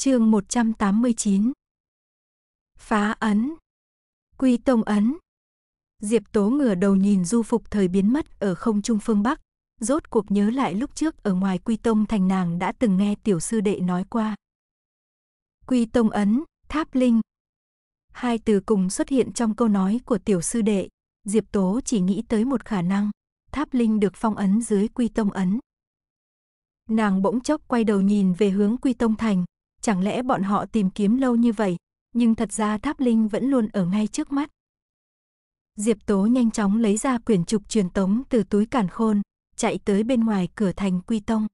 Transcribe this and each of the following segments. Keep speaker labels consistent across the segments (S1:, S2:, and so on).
S1: chương 189 Phá ấn Quy tông ấn Diệp Tố ngửa đầu nhìn du phục thời biến mất ở không trung phương Bắc, rốt cuộc nhớ lại lúc trước ở ngoài Quy Tông thành nàng đã từng nghe tiểu sư đệ nói qua. Quy Tông ấn, tháp linh. Hai từ cùng xuất hiện trong câu nói của tiểu sư đệ, Diệp Tố chỉ nghĩ tới một khả năng, tháp linh được phong ấn dưới Quy Tông ấn. Nàng bỗng chốc quay đầu nhìn về hướng Quy Tông thành, chẳng lẽ bọn họ tìm kiếm lâu như vậy, nhưng thật ra tháp linh vẫn luôn ở ngay trước mắt. Diệp Tố nhanh chóng lấy ra quyển trục truyền tống từ túi càn khôn, chạy tới bên ngoài cửa thành Quy Tông.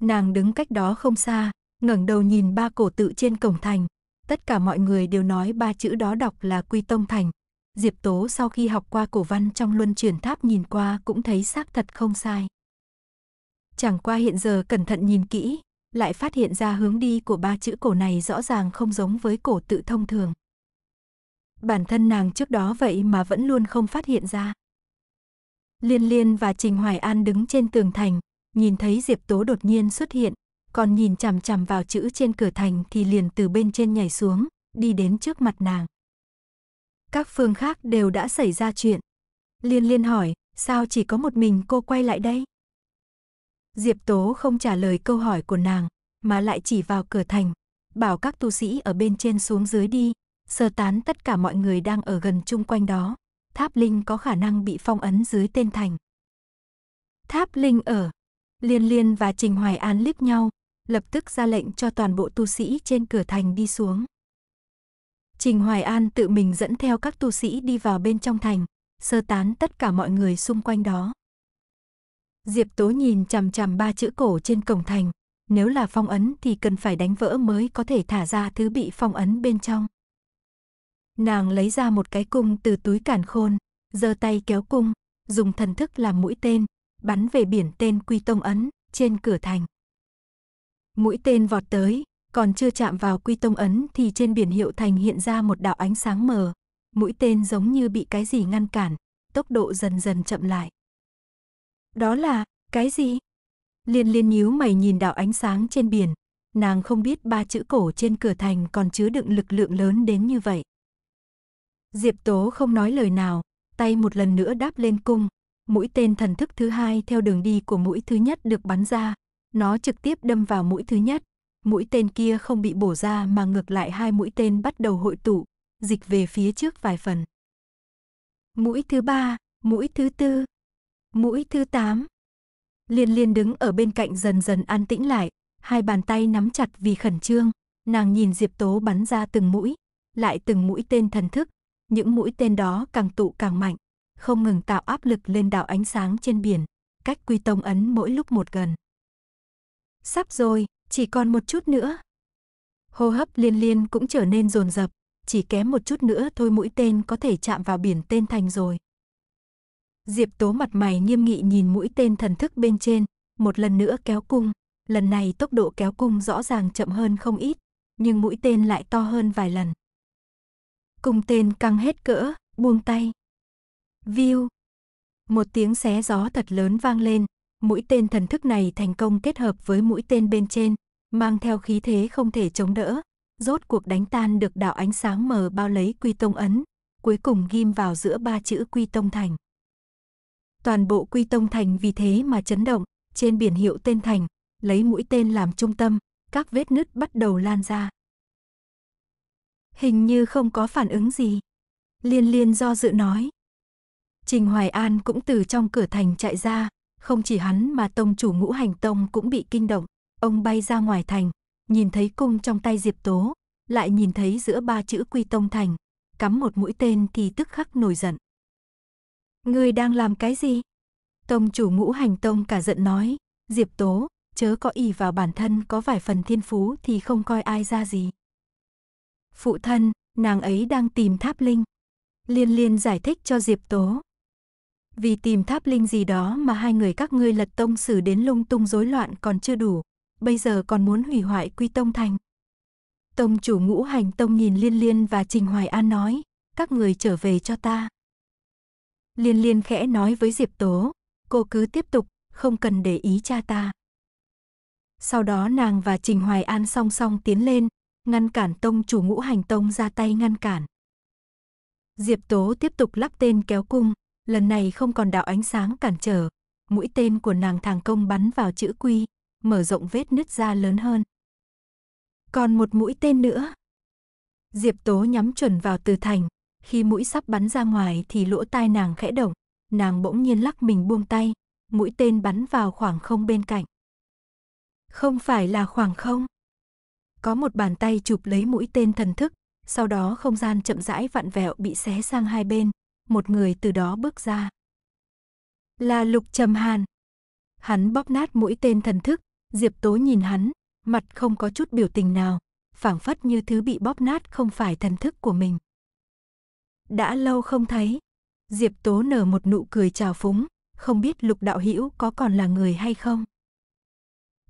S1: Nàng đứng cách đó không xa, ngẩng đầu nhìn ba cổ tự trên cổng thành. Tất cả mọi người đều nói ba chữ đó đọc là Quy Tông Thành. Diệp Tố sau khi học qua cổ văn trong luân truyền tháp nhìn qua cũng thấy xác thật không sai. Chẳng qua hiện giờ cẩn thận nhìn kỹ, lại phát hiện ra hướng đi của ba chữ cổ này rõ ràng không giống với cổ tự thông thường. Bản thân nàng trước đó vậy mà vẫn luôn không phát hiện ra. Liên Liên và Trình Hoài An đứng trên tường thành, nhìn thấy Diệp Tố đột nhiên xuất hiện, còn nhìn chằm chằm vào chữ trên cửa thành thì liền từ bên trên nhảy xuống, đi đến trước mặt nàng. Các phương khác đều đã xảy ra chuyện. Liên Liên hỏi, sao chỉ có một mình cô quay lại đây? Diệp Tố không trả lời câu hỏi của nàng, mà lại chỉ vào cửa thành, bảo các tu sĩ ở bên trên xuống dưới đi, sơ tán tất cả mọi người đang ở gần chung quanh đó. Tháp Linh có khả năng bị phong ấn dưới tên thành. Tháp Linh ở. Liên Liên và Trình Hoài An liếc nhau, lập tức ra lệnh cho toàn bộ tu sĩ trên cửa thành đi xuống. Trình Hoài An tự mình dẫn theo các tu sĩ đi vào bên trong thành, sơ tán tất cả mọi người xung quanh đó. Diệp Tố nhìn chằm chằm ba chữ cổ trên cổng thành, nếu là phong ấn thì cần phải đánh vỡ mới có thể thả ra thứ bị phong ấn bên trong. Nàng lấy ra một cái cung từ túi cản khôn, giơ tay kéo cung, dùng thần thức làm mũi tên, bắn về biển tên Quy Tông Ấn trên cửa thành. Mũi tên vọt tới, còn chưa chạm vào Quy Tông Ấn thì trên biển hiệu thành hiện ra một đạo ánh sáng mờ. Mũi tên giống như bị cái gì ngăn cản, tốc độ dần dần chậm lại. Đó là, cái gì? Liên liên nhíu mày nhìn đạo ánh sáng trên biển. Nàng không biết ba chữ cổ trên cửa thành còn chứa đựng lực lượng lớn đến như vậy. Diệp Tố không nói lời nào, tay một lần nữa đáp lên cung. Mũi tên thần thức thứ hai theo đường đi của mũi thứ nhất được bắn ra. Nó trực tiếp đâm vào mũi thứ nhất. Mũi tên kia không bị bổ ra mà ngược lại hai mũi tên bắt đầu hội tụ, dịch về phía trước vài phần. Mũi thứ ba, mũi thứ tư, Mũi thứ 8. Liên liên đứng ở bên cạnh dần dần an tĩnh lại, hai bàn tay nắm chặt vì khẩn trương, nàng nhìn Diệp Tố bắn ra từng mũi, lại từng mũi tên thần thức, những mũi tên đó càng tụ càng mạnh, không ngừng tạo áp lực lên đảo ánh sáng trên biển, cách quy tông ấn mỗi lúc một gần. Sắp rồi, chỉ còn một chút nữa. Hô hấp liên liên cũng trở nên rồn rập, chỉ kém một chút nữa thôi mũi tên có thể chạm vào biển tên thành rồi. Diệp Tố mặt mày nghiêm nghị nhìn mũi tên thần thức bên trên, một lần nữa kéo cung, lần này tốc độ kéo cung rõ ràng chậm hơn không ít, nhưng mũi tên lại to hơn vài lần. Cung tên căng hết cỡ, buông tay. View. Một tiếng xé gió thật lớn vang lên, mũi tên thần thức này thành công kết hợp với mũi tên bên trên, mang theo khí thế không thể chống đỡ, rốt cuộc đánh tan được đạo ánh sáng mờ bao lấy quy tông ấn, cuối cùng ghim vào giữa ba chữ quy tông thành. Toàn bộ Quy Tông Thành vì thế mà chấn động, trên biển hiệu tên thành, lấy mũi tên làm trung tâm, các vết nứt bắt đầu lan ra. Hình như không có phản ứng gì. Liên liên do dự nói. Trình Hoài An cũng từ trong cửa thành chạy ra, không chỉ hắn mà tông chủ ngũ hành tông cũng bị kinh động. Ông bay ra ngoài thành, nhìn thấy cung trong tay Diệp Tố, lại nhìn thấy giữa ba chữ quy tông thành, cắm một mũi tên thì tức khắc nổi giận. Ngươi đang làm cái gì? Tông chủ ngũ hành tông cả giận nói, Diệp Tố, chớ có ỷ vào bản thân có vài phần thiên phú thì không coi ai ra gì. Phụ thân, nàng ấy đang tìm tháp linh. Liên liên giải thích cho Diệp Tố. Vì tìm tháp linh gì đó mà hai người các ngươi lật tông xử đến lung tung rối loạn còn chưa đủ, bây giờ còn muốn hủy hoại quy tông thành. Tông chủ ngũ hành tông nhìn liên liên và Trình Hoài An nói, các người trở về cho ta. Liên liên khẽ nói với Diệp Tố, cô cứ tiếp tục, không cần để ý cha ta. Sau đó nàng và Trình Hoài An song song tiến lên, ngăn cản tông chủ ngũ hành tông ra tay ngăn cản. Diệp Tố tiếp tục lắp tên kéo cung, lần này không còn đạo ánh sáng cản trở, mũi tên của nàng thẳng công bắn vào chữ quy, mở rộng vết nứt ra lớn hơn. Còn một mũi tên nữa. Diệp Tố nhắm chuẩn vào Từ Thành, khi mũi sắp bắn ra ngoài thì lỗ tai nàng khẽ động, nàng bỗng nhiên lắc mình buông tay, mũi tên bắn vào khoảng không bên cạnh. Không phải là khoảng không. Có một bàn tay chụp lấy mũi tên thần thức, sau đó không gian chậm rãi vặn vẹo bị xé sang hai bên, một người từ đó bước ra. Là Lục Trầm Hàn. Hắn bóp nát mũi tên thần thức, Diệp Tố nhìn hắn, mặt không có chút biểu tình nào, phảng phất như thứ bị bóp nát không phải thần thức của mình đã lâu không thấy. Diệp Tố nở một nụ cười trào phúng, không biết Lục Đạo Hữu có còn là người hay không.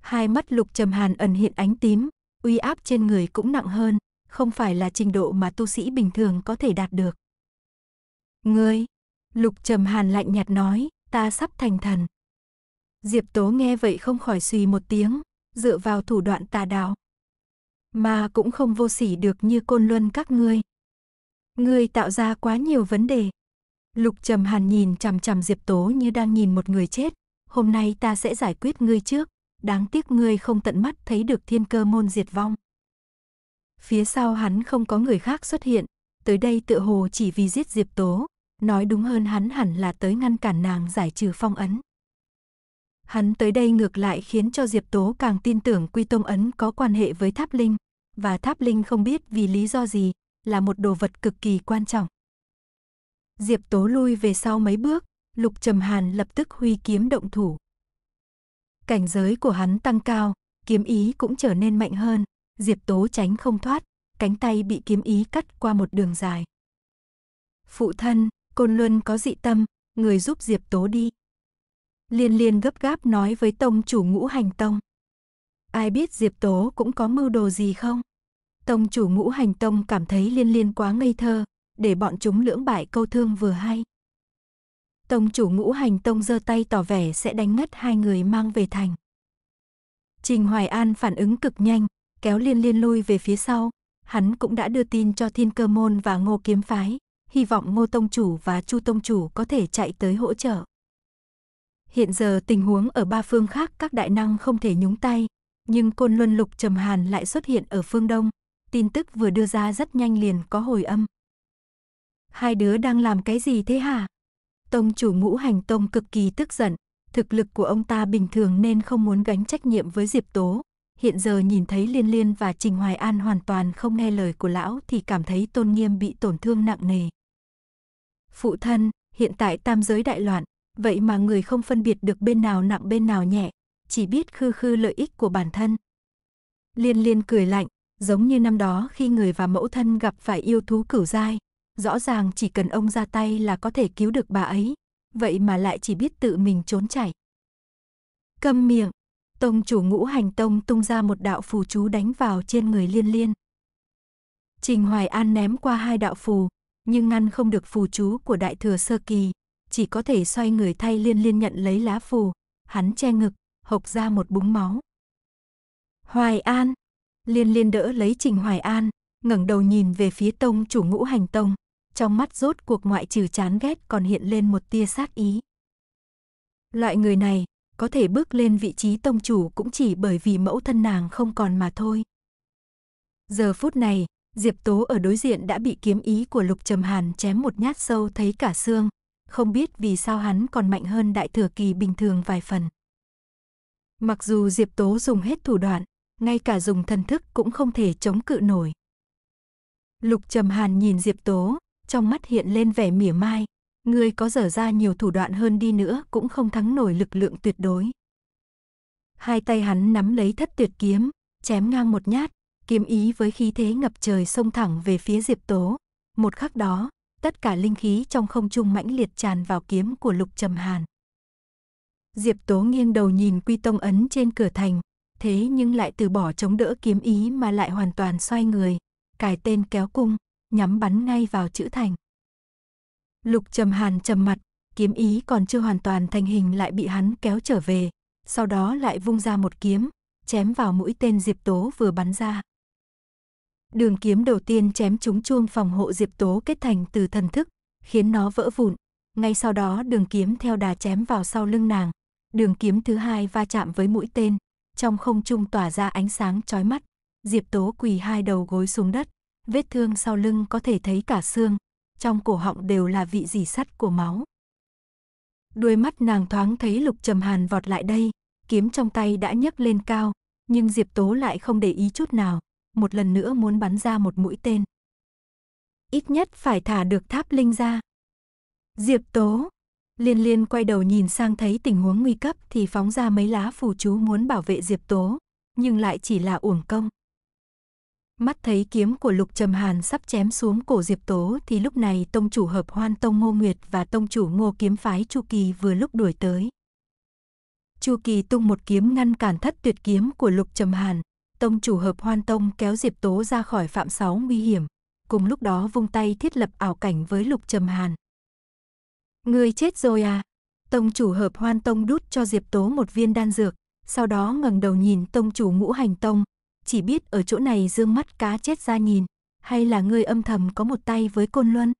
S1: Hai mắt Lục Trầm Hàn ẩn hiện ánh tím, uy áp trên người cũng nặng hơn, không phải là trình độ mà tu sĩ bình thường có thể đạt được. Ngươi, Lục Trầm Hàn lạnh nhạt nói, ta sắp thành thần. Diệp Tố nghe vậy không khỏi suy một tiếng, dựa vào thủ đoạn tà đạo. Mà cũng không vô sỉ được như côn luân các ngươi. Ngươi tạo ra quá nhiều vấn đề. Lục Trầm Hàn nhìn chằm chằm Diệp Tố như đang nhìn một người chết. Hôm nay ta sẽ giải quyết ngươi trước. Đáng tiếc ngươi không tận mắt thấy được thiên cơ môn diệt vong. Phía sau hắn không có người khác xuất hiện. Tới đây tựa hồ chỉ vì giết Diệp Tố. Nói đúng hơn hắn hẳn là tới ngăn cản nàng giải trừ phong ấn. Hắn tới đây ngược lại khiến cho Diệp Tố càng tin tưởng Quy Tông Ấn có quan hệ với Tháp Linh. Và Tháp Linh không biết vì lý do gì là một đồ vật cực kỳ quan trọng. Diệp Tố lui về sau mấy bước, Lục Trầm Hàn lập tức huy kiếm động thủ. Cảnh giới của hắn tăng cao, kiếm ý cũng trở nên mạnh hơn, Diệp Tố tránh không thoát, cánh tay bị kiếm ý cắt qua một đường dài. Phụ thân, Côn Luân có dị tâm, người giúp Diệp Tố đi. Liên liên gấp gáp nói với tông chủ ngũ hành tông. Ai biết Diệp Tố cũng có mưu đồ gì không? Tông chủ ngũ hành tông cảm thấy liên liên quá ngây thơ, để bọn chúng lưỡng bại câu thương vừa hay. Tông chủ ngũ hành tông giơ tay tỏ vẻ sẽ đánh ngất hai người mang về thành. Trình Hoài An phản ứng cực nhanh, kéo liên liên lui về phía sau. Hắn cũng đã đưa tin cho thiên cơ môn và ngô kiếm phái, hy vọng ngô tông chủ và chu tông chủ có thể chạy tới hỗ trợ. Hiện giờ tình huống ở ba phương khác các đại năng không thể nhúng tay, nhưng côn luân lục trầm hàn lại xuất hiện ở phương đông, tin tức vừa đưa ra rất nhanh liền có hồi âm. Hai đứa đang làm cái gì thế hả? Tông chủ ngũ hành tông cực kỳ tức giận, thực lực của ông ta bình thường nên không muốn gánh trách nhiệm với Diệp Tố. Hiện giờ nhìn thấy Liên Liên và Trình Hoài An hoàn toàn không nghe lời của lão thì cảm thấy tôn nghiêm bị tổn thương nặng nề. Phụ thân, hiện tại tam giới đại loạn, vậy mà người không phân biệt được bên nào nặng bên nào nhẹ, chỉ biết khư khư lợi ích của bản thân. Liên Liên cười lạnh, giống như năm đó khi người và mẫu thân gặp phải yêu thú cửu dai, rõ ràng chỉ cần ông ra tay là có thể cứu được bà ấy, vậy mà lại chỉ biết tự mình trốn chạy. Câm miệng, tông chủ ngũ hành tông tung ra một đạo phù chú đánh vào trên người liên liên. Trình Hoài An ném qua hai đạo phù, nhưng ngăn không được phù chú của đại thừa sơ kỳ, chỉ có thể xoay người thay liên liên nhận lấy lá phù, hắn che ngực, hộc ra một búng máu. Hoài An, Liên liên đỡ lấy Trình Hoài An, ngẩng đầu nhìn về phía tông chủ ngũ hành tông, trong mắt rốt cuộc ngoại trừ chán ghét còn hiện lên một tia sát ý. Loại người này, có thể bước lên vị trí tông chủ cũng chỉ bởi vì mẫu thân nàng không còn mà thôi. Giờ phút này, Diệp Tố ở đối diện đã bị kiếm ý của Lục Trầm Hàn chém một nhát sâu thấy cả xương, không biết vì sao hắn còn mạnh hơn đại thừa kỳ bình thường vài phần. Mặc dù Diệp Tố dùng hết thủ đoạn, ngay cả dùng thần thức cũng không thể chống cự nổi. Lục Trầm Hàn nhìn Diệp Tố, trong mắt hiện lên vẻ mỉa mai, Người có dở ra nhiều thủ đoạn hơn đi nữa cũng không thắng nổi lực lượng tuyệt đối. Hai tay hắn nắm lấy thất tuyệt kiếm, chém ngang một nhát, kiếm ý với khí thế ngập trời xông thẳng về phía Diệp Tố. Một khắc đó, tất cả linh khí trong không trung mãnh liệt tràn vào kiếm của Lục Trầm Hàn. Diệp Tố nghiêng đầu nhìn quy tông ấn trên cửa thành, thế nhưng lại từ bỏ chống đỡ kiếm ý mà lại hoàn toàn xoay người, cài tên kéo cung, nhắm bắn ngay vào chữ thành. Lục Trầm Hàn trầm mặt, kiếm ý còn chưa hoàn toàn thành hình lại bị hắn kéo trở về, sau đó lại vung ra một kiếm, chém vào mũi tên Diệp Tố vừa bắn ra. Đường kiếm đầu tiên chém trúng chuông phòng hộ Diệp Tố kết thành từ thần thức, khiến nó vỡ vụn. Ngay sau đó đường kiếm theo đà chém vào sau lưng nàng. Đường kiếm thứ hai va chạm với mũi tên, trong không trung tỏa ra ánh sáng chói mắt. Diệp Tố quỳ hai đầu gối xuống đất, vết thương sau lưng có thể thấy cả xương, trong cổ họng đều là vị dỉ sắt của máu. Đuôi mắt nàng thoáng thấy Lục Trầm Hàn vọt lại đây, kiếm trong tay đã nhấc lên cao, nhưng Diệp Tố lại không để ý chút nào, một lần nữa muốn bắn ra một mũi tên. Ít nhất phải thả được tháp linh ra. Diệp Tố, Liên liên quay đầu nhìn sang thấy tình huống nguy cấp thì phóng ra mấy lá phù chú muốn bảo vệ Diệp Tố, nhưng lại chỉ là uổng công. Mắt thấy kiếm của Lục Trầm Hàn sắp chém xuống cổ Diệp Tố thì lúc này tông chủ hợp hoan tông Ngô Nguyệt và tông chủ Ngô kiếm phái Chu Kỳ vừa lúc đuổi tới. Chu Kỳ tung một kiếm ngăn cản thất tuyệt kiếm của Lục Trầm Hàn, tông chủ hợp hoan tông kéo Diệp Tố ra khỏi phạm sáu nguy hiểm, cùng lúc đó vung tay thiết lập ảo cảnh với Lục Trầm Hàn. Ngươi chết rồi à? Tông chủ hợp hoan tông đút cho Diệp Tố một viên đan dược, sau đó ngẩng đầu nhìn tông chủ ngũ hành tông, chỉ biết ở chỗ này dương mắt cá chết ra nhìn, hay là ngươi âm thầm có một tay với côn luân?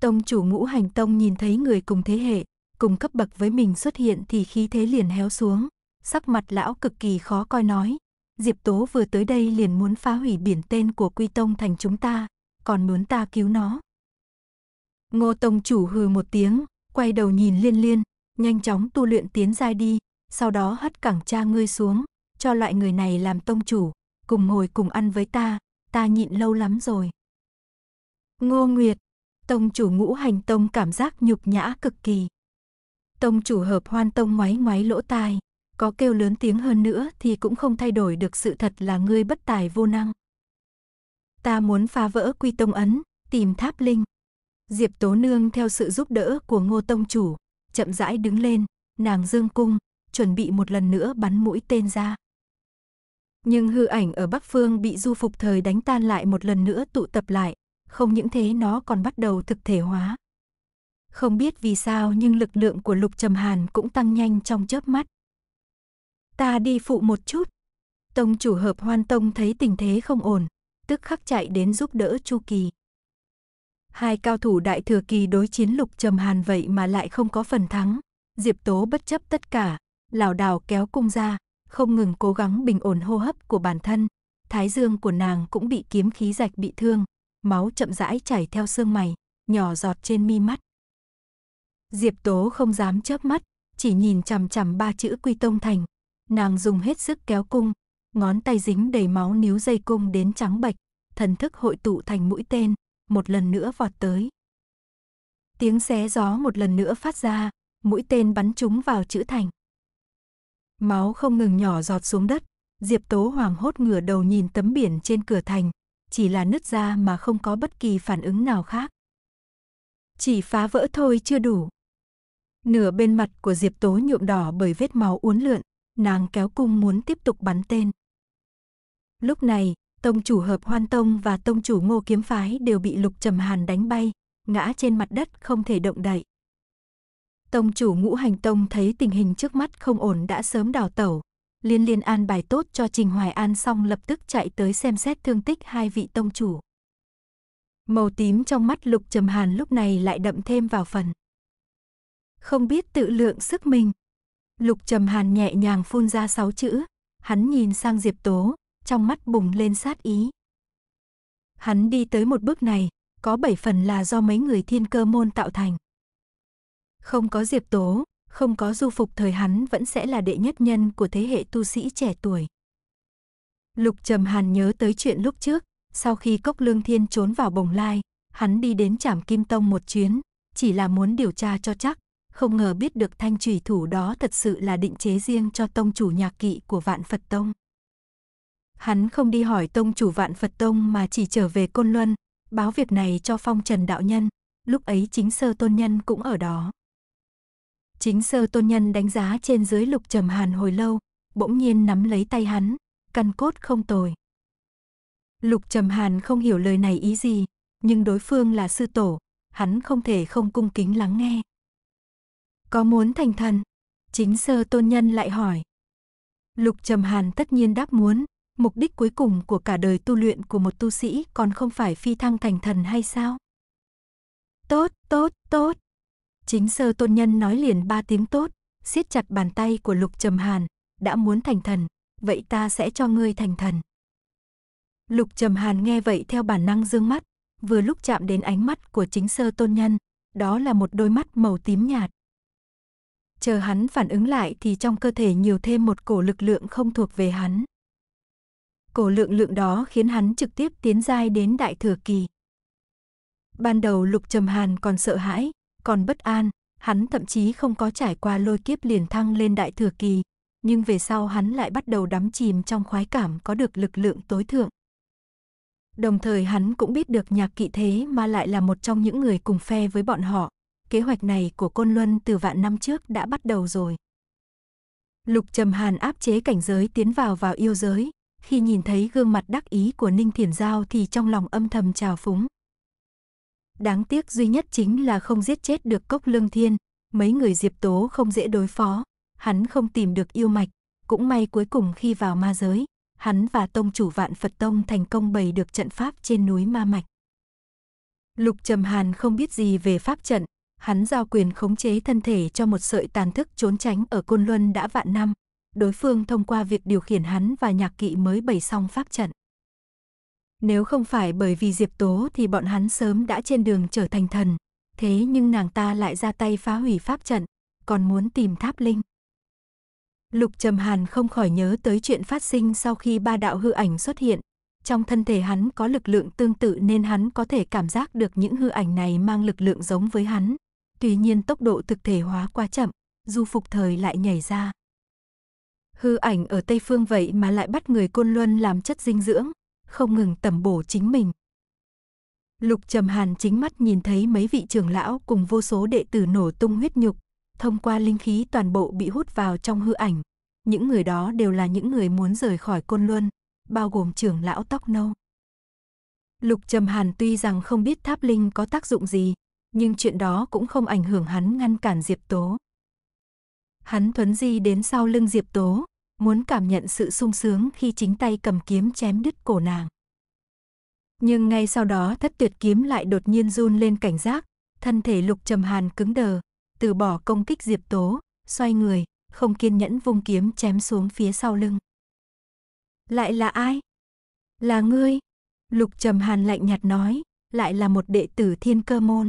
S1: Tông chủ ngũ hành tông nhìn thấy người cùng thế hệ, cùng cấp bậc với mình xuất hiện thì khí thế liền héo xuống, sắc mặt lão cực kỳ khó coi nói. Diệp Tố vừa tới đây liền muốn phá hủy biển tên của Quy Tông thành chúng ta, còn muốn ta cứu nó. Ngô Tông chủ hừ một tiếng, quay đầu nhìn liên liên, nhanh chóng tu luyện tiến giai đi, sau đó hất cẳng cha ngươi xuống, cho loại người này làm tông chủ, cùng ngồi cùng ăn với ta, ta nhịn lâu lắm rồi. Ngô Nguyệt, tông chủ ngũ hành tông cảm giác nhục nhã cực kỳ. Tông chủ hợp hoan tông ngoáy ngoáy lỗ tai, có kêu lớn tiếng hơn nữa thì cũng không thay đổi được sự thật là ngươi bất tài vô năng. Ta muốn phá vỡ quy tông ấn, tìm tháp linh. Diệp Tố Nương theo sự giúp đỡ của Ngô Tông Chủ, chậm rãi đứng lên, nàng dương cung, chuẩn bị một lần nữa bắn mũi tên ra. Nhưng hư ảnh ở Bắc Phương bị du phục thời đánh tan lại một lần nữa tụ tập lại, không những thế nó còn bắt đầu thực thể hóa. Không biết vì sao nhưng lực lượng của Lục Trầm Hàn cũng tăng nhanh trong chớp mắt. Ta đi phụ một chút. Tông chủ hợp hoan tông thấy tình thế không ổn, tức khắc chạy đến giúp đỡ Chu Kỳ hai cao thủ đại thừa kỳ đối chiến lục trầm hàn vậy mà lại không có phần thắng. Diệp Tố bất chấp tất cả, lảo đảo kéo cung ra, không ngừng cố gắng bình ổn hô hấp của bản thân. Thái dương của nàng cũng bị kiếm khí rạch bị thương, máu chậm rãi chảy theo xương mày, nhỏ giọt trên mi mắt. Diệp Tố không dám chớp mắt, chỉ nhìn chằm chằm ba chữ Quy Tông Thành. Nàng dùng hết sức kéo cung, ngón tay dính đầy máu níu dây cung đến trắng bạch thần thức hội tụ thành mũi tên, một lần nữa vọt tới. Tiếng xé gió một lần nữa phát ra, mũi tên bắn trúng vào chữ thành. Máu không ngừng nhỏ giọt xuống đất, Diệp Tố hoảng hốt ngửa đầu nhìn tấm biển trên cửa thành, chỉ là nứt ra mà không có bất kỳ phản ứng nào khác. Chỉ phá vỡ thôi chưa đủ. Nửa bên mặt của Diệp Tố nhuộm đỏ bởi vết máu uốn lượn, nàng kéo cung muốn tiếp tục bắn tên. Lúc này, Tông chủ hợp hoan tông và tông chủ ngô kiếm phái đều bị lục trầm hàn đánh bay, ngã trên mặt đất không thể động đậy. Tông chủ ngũ hành tông thấy tình hình trước mắt không ổn đã sớm đào tẩu, liên liên an bài tốt cho Trình Hoài An xong lập tức chạy tới xem xét thương tích hai vị tông chủ. Màu tím trong mắt lục trầm hàn lúc này lại đậm thêm vào phần. Không biết tự lượng sức mình. Lục trầm hàn nhẹ nhàng phun ra sáu chữ, hắn nhìn sang Diệp Tố, trong mắt bùng lên sát ý. Hắn đi tới một bước này, có bảy phần là do mấy người thiên cơ môn tạo thành. Không có Diệp Tố, không có du phục thời hắn vẫn sẽ là đệ nhất nhân của thế hệ tu sĩ trẻ tuổi. Lục Trầm Hàn nhớ tới chuyện lúc trước, sau khi Cốc Lương Thiên trốn vào Bồng Lai, hắn đi đến Trảm Kim Tông một chuyến, chỉ là muốn điều tra cho chắc, không ngờ biết được thanh trùy thủ đó thật sự là định chế riêng cho tông chủ nhạc kỵ của Vạn Phật Tông. Hắn không đi hỏi tông chủ vạn Phật Tông mà chỉ trở về Côn Luân, báo việc này cho phong trần đạo nhân, lúc ấy chính sơ tôn nhân cũng ở đó. Chính sơ tôn nhân đánh giá trên dưới lục trầm hàn hồi lâu, bỗng nhiên nắm lấy tay hắn, căn cốt không tồi. Lục trầm hàn không hiểu lời này ý gì, nhưng đối phương là sư tổ, hắn không thể không cung kính lắng nghe. Có muốn thành thần? Chính sơ tôn nhân lại hỏi. Lục trầm hàn tất nhiên đáp muốn, mục đích cuối cùng của cả đời tu luyện của một tu sĩ còn không phải phi thăng thành thần hay sao? Tốt, tốt, tốt. Chính sơ tôn nhân nói liền ba tiếng tốt, siết chặt bàn tay của Lục Trầm Hàn, đã muốn thành thần, vậy ta sẽ cho ngươi thành thần. Lục Trầm Hàn nghe vậy theo bản năng dương mắt, vừa lúc chạm đến ánh mắt của chính sơ tôn nhân, đó là một đôi mắt màu tím nhạt. Chờ hắn phản ứng lại thì trong cơ thể nhiều thêm một cổ lực lượng không thuộc về hắn cổ lượng lượng đó khiến hắn trực tiếp tiến giai đến đại thừa kỳ. Ban đầu Lục Trầm Hàn còn sợ hãi, còn bất an, hắn thậm chí không có trải qua lôi kiếp liền thăng lên đại thừa kỳ, nhưng về sau hắn lại bắt đầu đắm chìm trong khoái cảm có được lực lượng tối thượng. Đồng thời hắn cũng biết được nhạc kỵ thế mà lại là một trong những người cùng phe với bọn họ. Kế hoạch này của Côn Luân từ vạn năm trước đã bắt đầu rồi. Lục Trầm Hàn áp chế cảnh giới tiến vào vào yêu giới, khi nhìn thấy gương mặt đắc ý của Ninh Thiển Giao thì trong lòng âm thầm trào phúng. Đáng tiếc duy nhất chính là không giết chết được cốc lương thiên, mấy người Diệp Tố không dễ đối phó, hắn không tìm được yêu mạch, cũng may cuối cùng khi vào ma giới, hắn và tông chủ vạn Phật Tông thành công bày được trận pháp trên núi ma mạch. Lục Trầm Hàn không biết gì về pháp trận, hắn giao quyền khống chế thân thể cho một sợi tàn thức trốn tránh ở Côn Luân đã vạn năm, đối phương thông qua việc điều khiển hắn và nhạc kỵ mới bày xong pháp trận. Nếu không phải bởi vì Diệp Tố thì bọn hắn sớm đã trên đường trở thành thần, thế nhưng nàng ta lại ra tay phá hủy pháp trận, còn muốn tìm tháp linh. Lục Trầm Hàn không khỏi nhớ tới chuyện phát sinh sau khi ba đạo hư ảnh xuất hiện. Trong thân thể hắn có lực lượng tương tự nên hắn có thể cảm giác được những hư ảnh này mang lực lượng giống với hắn. Tuy nhiên tốc độ thực thể hóa quá chậm, du phục thời lại nhảy ra. Hư ảnh ở Tây Phương vậy mà lại bắt người Côn Luân làm chất dinh dưỡng, không ngừng tẩm bổ chính mình. Lục Trầm Hàn chính mắt nhìn thấy mấy vị trưởng lão cùng vô số đệ tử nổ tung huyết nhục, thông qua linh khí toàn bộ bị hút vào trong hư ảnh. Những người đó đều là những người muốn rời khỏi Côn Luân, bao gồm trưởng lão tóc nâu. Lục Trầm Hàn tuy rằng không biết tháp linh có tác dụng gì, nhưng chuyện đó cũng không ảnh hưởng hắn ngăn cản Diệp Tố. Hắn thuấn di đến sau lưng Diệp Tố, muốn cảm nhận sự sung sướng khi chính tay cầm kiếm chém đứt cổ nàng. Nhưng ngay sau đó thất tuyệt kiếm lại đột nhiên run lên cảnh giác, thân thể lục trầm hàn cứng đờ, từ bỏ công kích Diệp Tố, xoay người, không kiên nhẫn vung kiếm chém xuống phía sau lưng. Lại là ai? Là ngươi. Lục trầm hàn lạnh nhạt nói, lại là một đệ tử thiên cơ môn.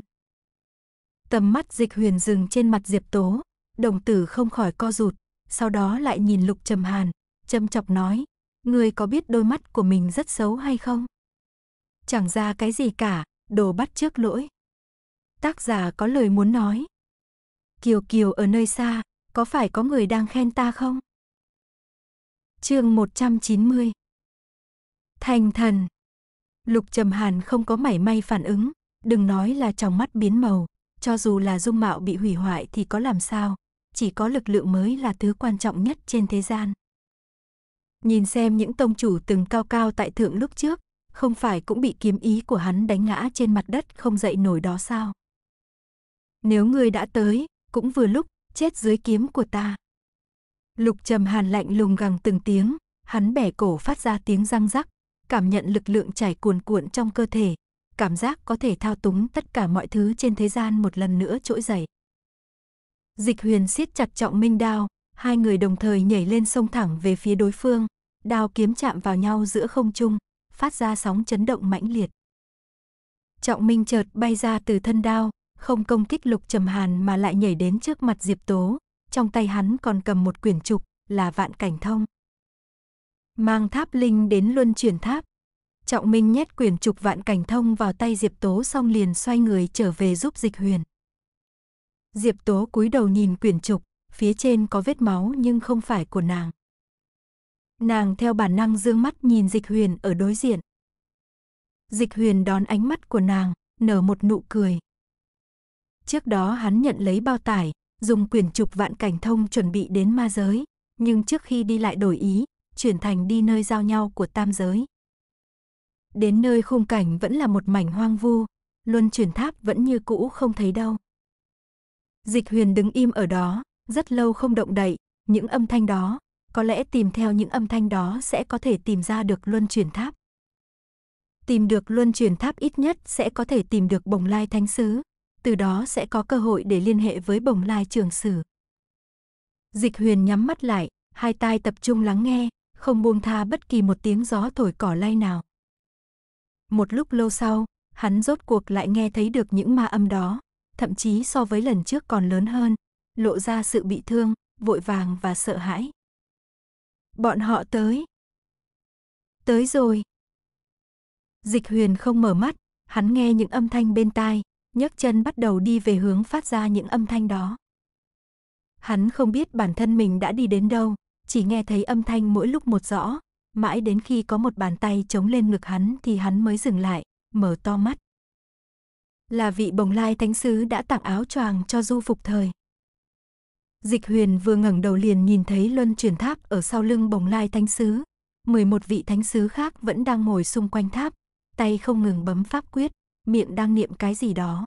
S1: Tầm mắt dịch huyền dừng trên mặt Diệp Tố, Đồng tử không khỏi co rụt, sau đó lại nhìn Lục Trầm Hàn, châm chọc nói, ngươi có biết đôi mắt của mình rất xấu hay không? Chẳng ra cái gì cả, đồ bắt trước lỗi. Tác giả có lời muốn nói. Kiều Kiều ở nơi xa, có phải có người đang khen ta không? Chương 190 Thành thần Lục Trầm Hàn không có mảy may phản ứng, đừng nói là trong mắt biến màu, cho dù là dung mạo bị hủy hoại thì có làm sao, chỉ có lực lượng mới là thứ quan trọng nhất trên thế gian. Nhìn xem những tông chủ từng cao cao tại thượng lúc trước, không phải cũng bị kiếm ý của hắn đánh ngã trên mặt đất không dậy nổi đó sao? Nếu ngươi đã tới, cũng vừa lúc chết dưới kiếm của ta. Lục Trầm Hàn lạnh lùng gằng từng tiếng, hắn bẻ cổ phát ra tiếng răng rắc, cảm nhận lực lượng chảy cuồn cuộn trong cơ thể, cảm giác có thể thao túng tất cả mọi thứ trên thế gian một lần nữa trỗi dậy. Dịch huyền siết chặt trọng minh đao, hai người đồng thời nhảy lên sông thẳng về phía đối phương, đao kiếm chạm vào nhau giữa không trung, phát ra sóng chấn động mãnh liệt. Trọng minh chợt bay ra từ thân đao, không công kích lục trầm hàn mà lại nhảy đến trước mặt Diệp Tố, trong tay hắn còn cầm một quyển trục, là vạn cảnh thông. Mang tháp linh đến luân chuyển tháp. Trọng Minh nhét quyển trục vạn cảnh thông vào tay Diệp Tố xong liền xoay người trở về giúp Dịch Huyền. Diệp Tố cúi đầu nhìn quyển trục, phía trên có vết máu nhưng không phải của nàng. Nàng theo bản năng dương mắt nhìn Dịch Huyền ở đối diện. Dịch Huyền đón ánh mắt của nàng, nở một nụ cười. Trước đó hắn nhận lấy bao tải, dùng quyển trục vạn cảnh thông chuẩn bị đến ma giới, nhưng trước khi đi lại đổi ý, chuyển thành đi nơi giao nhau của tam giới. Đến nơi khung cảnh vẫn là một mảnh hoang vu, luân chuyển tháp vẫn như cũ không thấy đâu. Dịch huyền đứng im ở đó, rất lâu không động đậy, những âm thanh đó, có lẽ tìm theo những âm thanh đó sẽ có thể tìm ra được luân chuyển tháp. Tìm được luân chuyển tháp ít nhất sẽ có thể tìm được bồng lai thánh sứ, từ đó sẽ có cơ hội để liên hệ với bồng lai trường sử. Dịch huyền nhắm mắt lại, hai tai tập trung lắng nghe, không buông tha bất kỳ một tiếng gió thổi cỏ lay nào. Một lúc lâu sau, hắn rốt cuộc lại nghe thấy được những ma âm đó thậm chí so với lần trước còn lớn hơn, lộ ra sự bị thương, vội vàng và sợ hãi. Bọn họ tới. Tới rồi. Dịch huyền không mở mắt, hắn nghe những âm thanh bên tai, nhấc chân bắt đầu đi về hướng phát ra những âm thanh đó. Hắn không biết bản thân mình đã đi đến đâu, chỉ nghe thấy âm thanh mỗi lúc một rõ, mãi đến khi có một bàn tay chống lên ngực hắn thì hắn mới dừng lại, mở to mắt là vị bồng lai thánh sứ đã tặng áo choàng cho du phục thời. Dịch huyền vừa ngẩng đầu liền nhìn thấy luân chuyển tháp ở sau lưng bồng lai thánh sứ. 11 vị thánh sứ khác vẫn đang ngồi xung quanh tháp, tay không ngừng bấm pháp quyết, miệng đang niệm cái gì đó.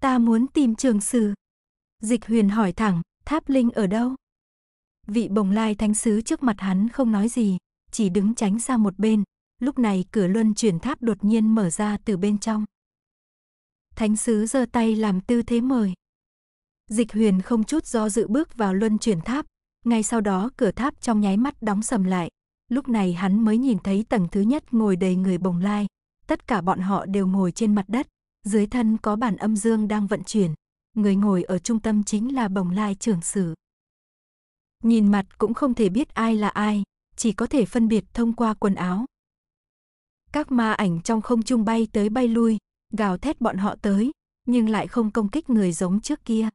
S1: Ta muốn tìm trường sư. Dịch huyền hỏi thẳng, tháp linh ở đâu? Vị bồng lai thánh sứ trước mặt hắn không nói gì, chỉ đứng tránh ra một bên. Lúc này cửa luân chuyển tháp đột nhiên mở ra từ bên trong thánh sứ giơ tay làm tư thế mời. Dịch huyền không chút do dự bước vào luân chuyển tháp, ngay sau đó cửa tháp trong nháy mắt đóng sầm lại. Lúc này hắn mới nhìn thấy tầng thứ nhất ngồi đầy người bồng lai, tất cả bọn họ đều ngồi trên mặt đất, dưới thân có bản âm dương đang vận chuyển, người ngồi ở trung tâm chính là bồng lai trưởng sử. Nhìn mặt cũng không thể biết ai là ai, chỉ có thể phân biệt thông qua quần áo. Các ma ảnh trong không trung bay tới bay lui, gào thét bọn họ tới, nhưng lại không công kích người giống trước kia.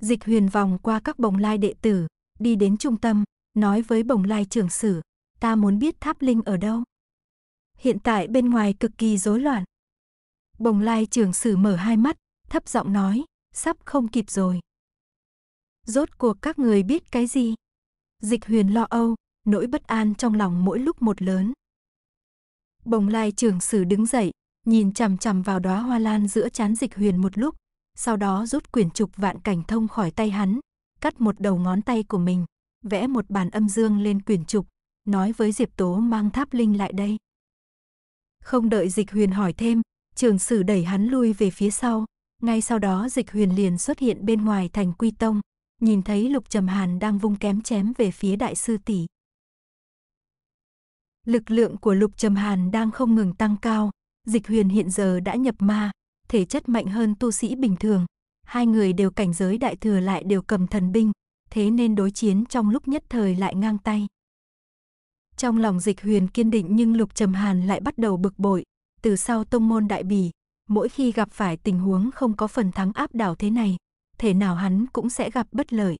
S1: Dịch huyền vòng qua các bồng lai đệ tử, đi đến trung tâm, nói với bồng lai trưởng sử, ta muốn biết tháp linh ở đâu. Hiện tại bên ngoài cực kỳ rối loạn. Bồng lai trưởng sử mở hai mắt, thấp giọng nói, sắp không kịp rồi. Rốt cuộc các người biết cái gì? Dịch huyền lo âu, nỗi bất an trong lòng mỗi lúc một lớn. Bồng lai trưởng sử đứng dậy, nhìn chằm chằm vào đóa hoa lan giữa chán dịch huyền một lúc, sau đó rút quyển trục vạn cảnh thông khỏi tay hắn, cắt một đầu ngón tay của mình, vẽ một bàn âm dương lên quyển trục, nói với Diệp Tố mang tháp linh lại đây. Không đợi dịch huyền hỏi thêm, trường sử đẩy hắn lui về phía sau, ngay sau đó dịch huyền liền xuất hiện bên ngoài thành quy tông, nhìn thấy lục trầm hàn đang vung kém chém về phía đại sư tỷ. Lực lượng của lục trầm hàn đang không ngừng tăng cao, Dịch huyền hiện giờ đã nhập ma, thể chất mạnh hơn tu sĩ bình thường. Hai người đều cảnh giới đại thừa lại đều cầm thần binh, thế nên đối chiến trong lúc nhất thời lại ngang tay. Trong lòng dịch huyền kiên định nhưng Lục Trầm Hàn lại bắt đầu bực bội, từ sau tông môn đại bỉ, mỗi khi gặp phải tình huống không có phần thắng áp đảo thế này, thể nào hắn cũng sẽ gặp bất lợi.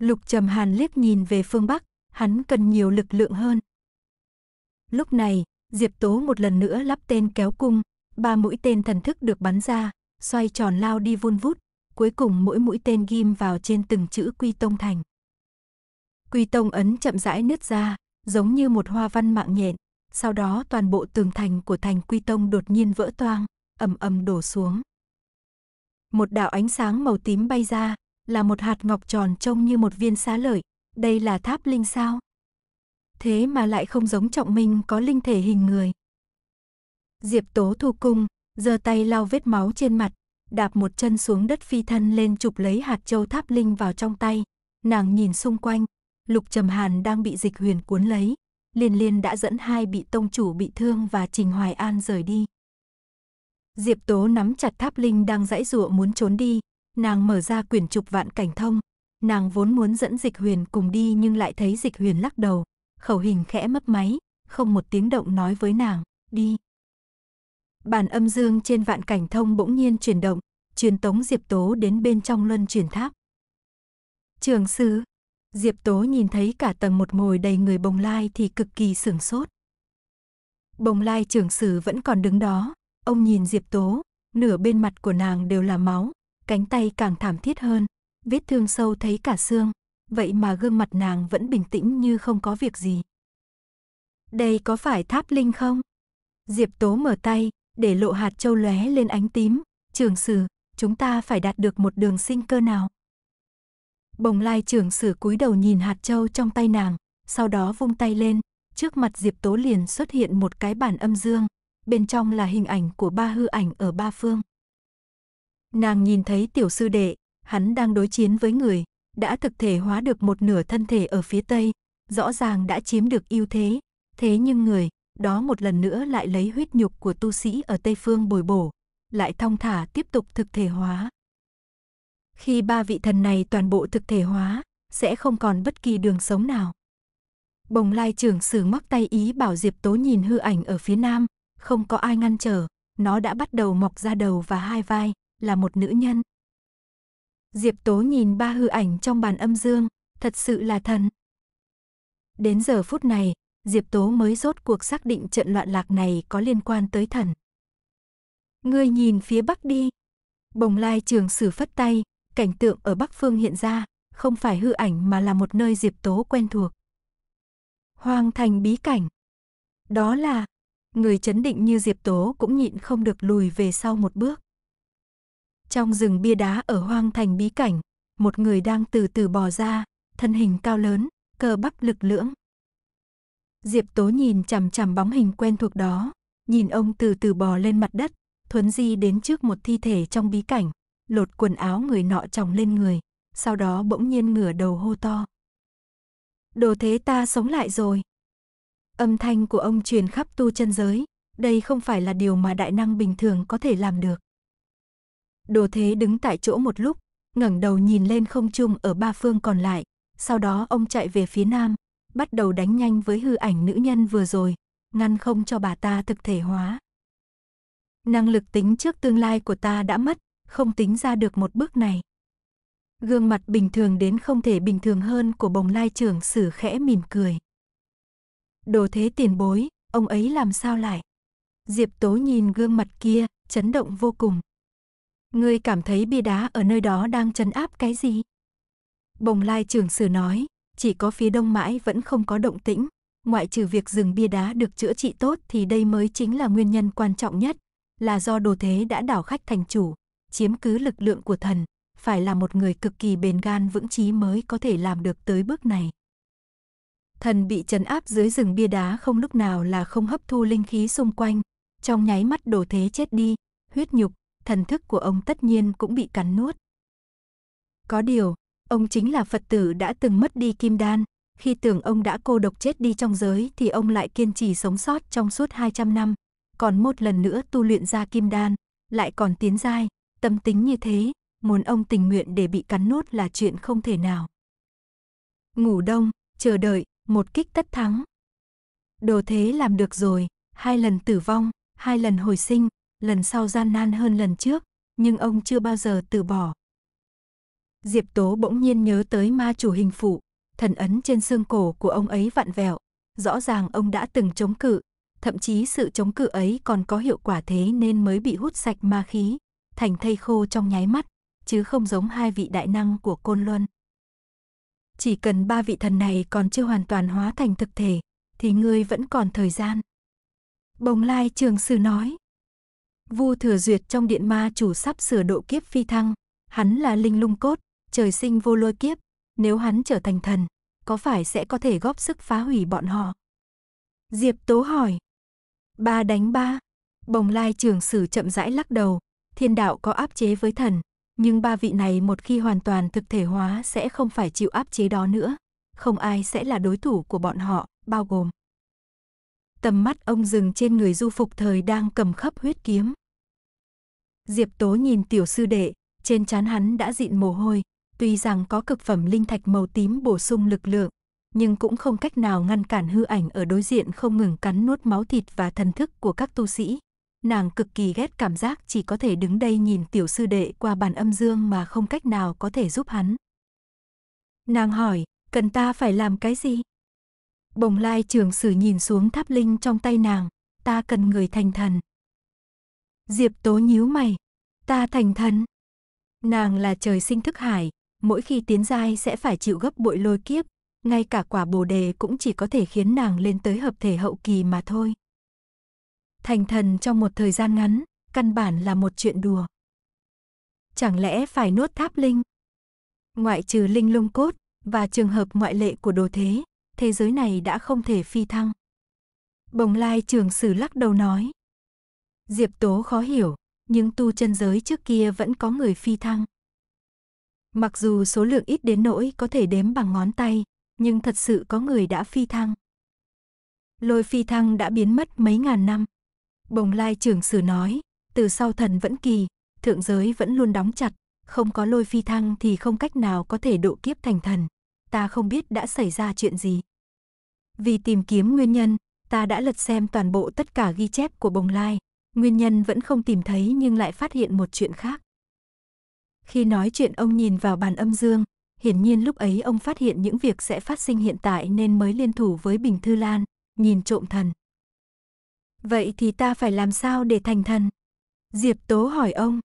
S1: Lục Trầm Hàn liếc nhìn về phương Bắc, hắn cần nhiều lực lượng hơn. Lúc này, Diệp Tố một lần nữa lắp tên kéo cung, ba mũi tên thần thức được bắn ra, xoay tròn lao đi vun vút, cuối cùng mỗi mũi tên ghim vào trên từng chữ Quy Tông Thành. Quy Tông ấn chậm rãi nứt ra, giống như một hoa văn mạng nhện, sau đó toàn bộ tường thành của thành Quy Tông đột nhiên vỡ toang, ầm ầm đổ xuống. Một đạo ánh sáng màu tím bay ra, là một hạt ngọc tròn trông như một viên xá lợi, đây là tháp linh sao? thế mà lại không giống Trọng Minh có linh thể hình người. Diệp Tố thu cung, giơ tay lau vết máu trên mặt, đạp một chân xuống đất phi thân lên chụp lấy hạt châu tháp linh vào trong tay. Nàng nhìn xung quanh, Lục Trầm Hàn đang bị dịch huyền cuốn lấy, liên liên đã dẫn hai bị tông chủ bị thương và Trình Hoài An rời đi. Diệp Tố nắm chặt tháp linh đang dãy rụa muốn trốn đi, nàng mở ra quyển trục vạn cảnh thông. Nàng vốn muốn dẫn dịch huyền cùng đi nhưng lại thấy dịch huyền lắc đầu, khẩu hình khẽ mấp máy, không một tiếng động nói với nàng, đi. Bản âm dương trên vạn cảnh thông bỗng nhiên chuyển động, truyền tống Diệp Tố đến bên trong luân chuyển tháp. Trường sư, Diệp Tố nhìn thấy cả tầng một mồi đầy người bồng lai thì cực kỳ sửng sốt. Bồng lai trường sử vẫn còn đứng đó, ông nhìn Diệp Tố, nửa bên mặt của nàng đều là máu, cánh tay càng thảm thiết hơn, vết thương sâu thấy cả xương, vậy mà gương mặt nàng vẫn bình tĩnh như không có việc gì. Đây có phải tháp linh không? Diệp Tố mở tay, để lộ hạt châu lóe lên ánh tím, trường sử, chúng ta phải đạt được một đường sinh cơ nào. Bồng lai trưởng sử cúi đầu nhìn hạt châu trong tay nàng, sau đó vung tay lên, trước mặt Diệp Tố liền xuất hiện một cái bản âm dương, bên trong là hình ảnh của ba hư ảnh ở ba phương. Nàng nhìn thấy tiểu sư đệ, hắn đang đối chiến với người, đã thực thể hóa được một nửa thân thể ở phía Tây, rõ ràng đã chiếm được ưu thế. Thế nhưng người, đó một lần nữa lại lấy huyết nhục của tu sĩ ở Tây Phương bồi bổ, lại thong thả tiếp tục thực thể hóa. Khi ba vị thần này toàn bộ thực thể hóa, sẽ không còn bất kỳ đường sống nào. Bồng lai trưởng sử móc tay ý bảo Diệp Tố nhìn hư ảnh ở phía nam, không có ai ngăn trở, nó đã bắt đầu mọc ra đầu và hai vai, là một nữ nhân. Diệp Tố nhìn ba hư ảnh trong bàn âm dương, thật sự là thần. Đến giờ phút này, Diệp Tố mới rốt cuộc xác định trận loạn lạc này có liên quan tới thần. Ngươi nhìn phía bắc đi. Bồng lai trường sử phất tay, cảnh tượng ở bắc phương hiện ra, không phải hư ảnh mà là một nơi Diệp Tố quen thuộc. Hoàng thành bí cảnh. Đó là, người chấn định như Diệp Tố cũng nhịn không được lùi về sau một bước. Trong rừng bia đá ở hoang thành bí cảnh, một người đang từ từ bò ra, thân hình cao lớn, cơ bắp lực lưỡng. Diệp Tố nhìn chằm chằm bóng hình quen thuộc đó, nhìn ông từ từ bò lên mặt đất, thuấn di đến trước một thi thể trong bí cảnh, lột quần áo người nọ tròng lên người, sau đó bỗng nhiên ngửa đầu hô to. Đồ thế ta sống lại rồi. Âm thanh của ông truyền khắp tu chân giới, đây không phải là điều mà đại năng bình thường có thể làm được. Đồ Thế đứng tại chỗ một lúc, ngẩng đầu nhìn lên không trung ở ba phương còn lại, sau đó ông chạy về phía nam, bắt đầu đánh nhanh với hư ảnh nữ nhân vừa rồi, ngăn không cho bà ta thực thể hóa. Năng lực tính trước tương lai của ta đã mất, không tính ra được một bước này. Gương mặt bình thường đến không thể bình thường hơn của bồng lai trưởng sử khẽ mỉm cười. Đồ thế tiền bối, ông ấy làm sao lại? Diệp Tố nhìn gương mặt kia, chấn động vô cùng. Ngươi cảm thấy bia đá ở nơi đó đang chấn áp cái gì? Bồng lai trưởng sử nói, chỉ có phía đông mãi vẫn không có động tĩnh, ngoại trừ việc rừng bia đá được chữa trị tốt thì đây mới chính là nguyên nhân quan trọng nhất, là do đồ thế đã đảo khách thành chủ, chiếm cứ lực lượng của thần, phải là một người cực kỳ bền gan vững chí mới có thể làm được tới bước này. Thần bị chấn áp dưới rừng bia đá không lúc nào là không hấp thu linh khí xung quanh, trong nháy mắt đồ thế chết đi, huyết nhục, thần thức của ông tất nhiên cũng bị cắn nuốt. Có điều, ông chính là Phật tử đã từng mất đi kim đan, khi tưởng ông đã cô độc chết đi trong giới thì ông lại kiên trì sống sót trong suốt 200 năm, còn một lần nữa tu luyện ra kim đan, lại còn tiến giai, tâm tính như thế, muốn ông tình nguyện để bị cắn nuốt là chuyện không thể nào. Ngủ đông, chờ đợi, một kích tất thắng. Đồ thế làm được rồi, hai lần tử vong, hai lần hồi sinh, lần sau gian nan hơn lần trước, nhưng ông chưa bao giờ từ bỏ. Diệp Tố bỗng nhiên nhớ tới ma chủ hình phụ, thần ấn trên xương cổ của ông ấy vặn vẹo, rõ ràng ông đã từng chống cự, thậm chí sự chống cự ấy còn có hiệu quả thế nên mới bị hút sạch ma khí, thành thây khô trong nháy mắt, chứ không giống hai vị đại năng của Côn Luân. Chỉ cần ba vị thần này còn chưa hoàn toàn hóa thành thực thể, thì ngươi vẫn còn thời gian. Bồng Lai Trường Sư nói. Vu Thừa Duyệt trong điện ma chủ sắp sửa độ kiếp phi thăng, hắn là linh lung cốt, trời sinh vô lôi kiếp, nếu hắn trở thành thần, có phải sẽ có thể góp sức phá hủy bọn họ? Diệp Tố hỏi. Ba đánh ba. Bồng lai trường sử chậm rãi lắc đầu, thiên đạo có áp chế với thần, nhưng ba vị này một khi hoàn toàn thực thể hóa sẽ không phải chịu áp chế đó nữa, không ai sẽ là đối thủ của bọn họ, bao gồm Tầm mắt ông dừng trên người du phục thời đang cầm khắp huyết kiếm. Diệp Tố nhìn tiểu sư đệ, trên trán hắn đã dịn mồ hôi, tuy rằng có cực phẩm linh thạch màu tím bổ sung lực lượng, nhưng cũng không cách nào ngăn cản hư ảnh ở đối diện không ngừng cắn nuốt máu thịt và thần thức của các tu sĩ. Nàng cực kỳ ghét cảm giác chỉ có thể đứng đây nhìn tiểu sư đệ qua bàn âm dương mà không cách nào có thể giúp hắn. Nàng hỏi, cần ta phải làm cái gì? Bồng lai trưởng sử nhìn xuống tháp linh trong tay nàng, ta cần người thành thần. Diệp tố nhíu mày, ta thành thần. Nàng là trời sinh thức hải, mỗi khi tiến giai sẽ phải chịu gấp bội lôi kiếp, ngay cả quả bồ đề cũng chỉ có thể khiến nàng lên tới hợp thể hậu kỳ mà thôi. Thành thần trong một thời gian ngắn, căn bản là một chuyện đùa. Chẳng lẽ phải nuốt tháp linh? Ngoại trừ linh lung cốt và trường hợp ngoại lệ của đồ thế, thế giới này đã không thể phi thăng. Bồng lai trường sử lắc đầu nói. Diệp Tố khó hiểu, nhưng tu chân giới trước kia vẫn có người phi thăng. Mặc dù số lượng ít đến nỗi có thể đếm bằng ngón tay, nhưng thật sự có người đã phi thăng. Lôi phi thăng đã biến mất mấy ngàn năm. Bồng lai trường sử nói, từ sau thần vẫn kỳ, thượng giới vẫn luôn đóng chặt, không có lôi phi thăng thì không cách nào có thể độ kiếp thành thần. Ta không biết đã xảy ra chuyện gì. Vì tìm kiếm nguyên nhân, ta đã lật xem toàn bộ tất cả ghi chép của Bồng Lai, nguyên nhân vẫn không tìm thấy nhưng lại phát hiện một chuyện khác. Khi nói chuyện ông nhìn vào bàn âm dương, hiển nhiên lúc ấy ông phát hiện những việc sẽ phát sinh hiện tại nên mới liên thủ với Bình Thư Lan, nhìn trộm thần. Vậy thì ta phải làm sao để thành thần? Diệp Tố hỏi ông.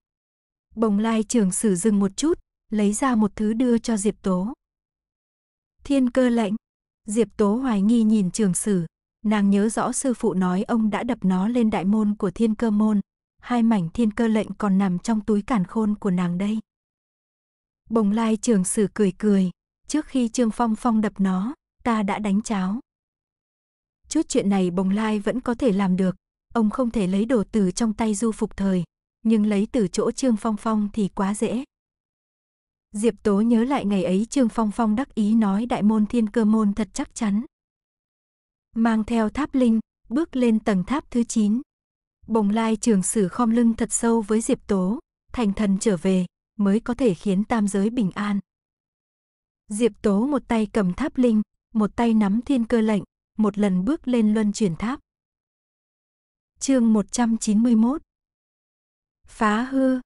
S1: Bồng Lai trưởng sử dừng một chút, lấy ra một thứ đưa cho Diệp Tố. Thiên cơ lệnh, Diệp Tố hoài nghi nhìn trường sử, nàng nhớ rõ sư phụ nói ông đã đập nó lên đại môn của thiên cơ môn, hai mảnh thiên cơ lệnh còn nằm trong túi cản khôn của nàng đây. Bồng lai trường sử cười cười, trước khi Trương Phong Phong đập nó, ta đã đánh cháo. Chút chuyện này bồng lai vẫn có thể làm được, ông không thể lấy đồ từ trong tay du phục thời, nhưng lấy từ chỗ Trương Phong Phong thì quá dễ. Diệp Tố nhớ lại ngày ấy Trương Phong Phong đắc ý nói đại môn thiên cơ môn thật chắc chắn. Mang theo tháp linh, bước lên tầng tháp thứ 9. Bồng lai trường sử khom lưng thật sâu với Diệp Tố, thành thần trở về, mới có thể khiến tam giới bình an. Diệp Tố một tay cầm tháp linh, một tay nắm thiên cơ lệnh, một lần bước lên luân chuyển tháp. Chương 191 Phá hư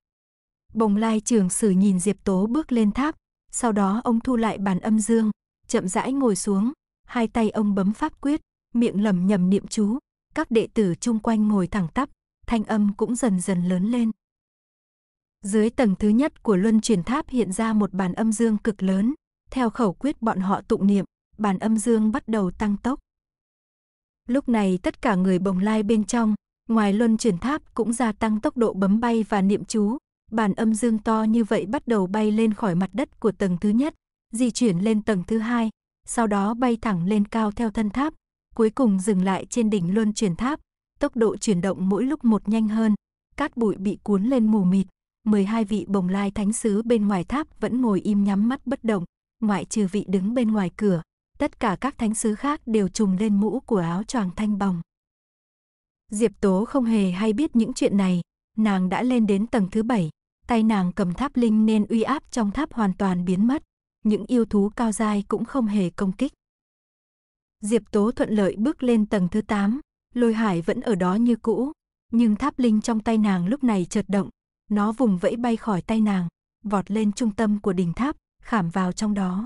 S1: Bồng lai trưởng sử nhìn Diệp Tố bước lên tháp, sau đó ông thu lại bàn âm dương, chậm rãi ngồi xuống, hai tay ông bấm pháp quyết, miệng lẩm nhẩm niệm chú, các đệ tử chung quanh ngồi thẳng tắp, thanh âm cũng dần dần lớn lên. Dưới tầng thứ nhất của luân chuyển tháp hiện ra một bàn âm dương cực lớn, theo khẩu quyết bọn họ tụng niệm, bàn âm dương bắt đầu tăng tốc. Lúc này tất cả người bồng lai bên trong, ngoài luân chuyển tháp cũng gia tăng tốc độ bấm bay và niệm chú, bàn âm dương to như vậy bắt đầu bay lên khỏi mặt đất của tầng thứ nhất, di chuyển lên tầng thứ hai, sau đó bay thẳng lên cao theo thân tháp, cuối cùng dừng lại trên đỉnh luân chuyển tháp, tốc độ chuyển động mỗi lúc một nhanh hơn, cát bụi bị cuốn lên mù mịt, 12 vị bồng lai thánh sứ bên ngoài tháp vẫn ngồi im nhắm mắt bất động, ngoại trừ vị đứng bên ngoài cửa, tất cả các thánh sứ khác đều trùm lên mũ của áo choàng thanh bồng. Diệp Tố không hề hay biết những chuyện này, nàng đã lên đến tầng thứ bảy, tay nàng cầm tháp linh nên uy áp trong tháp hoàn toàn biến mất, những yêu thú cao dai cũng không hề công kích. Diệp Tố thuận lợi bước lên tầng thứ 8, lôi hải vẫn ở đó như cũ, nhưng tháp linh trong tay nàng lúc này chợt động, nó vùng vẫy bay khỏi tay nàng, vọt lên trung tâm của đỉnh tháp, khảm vào trong đó.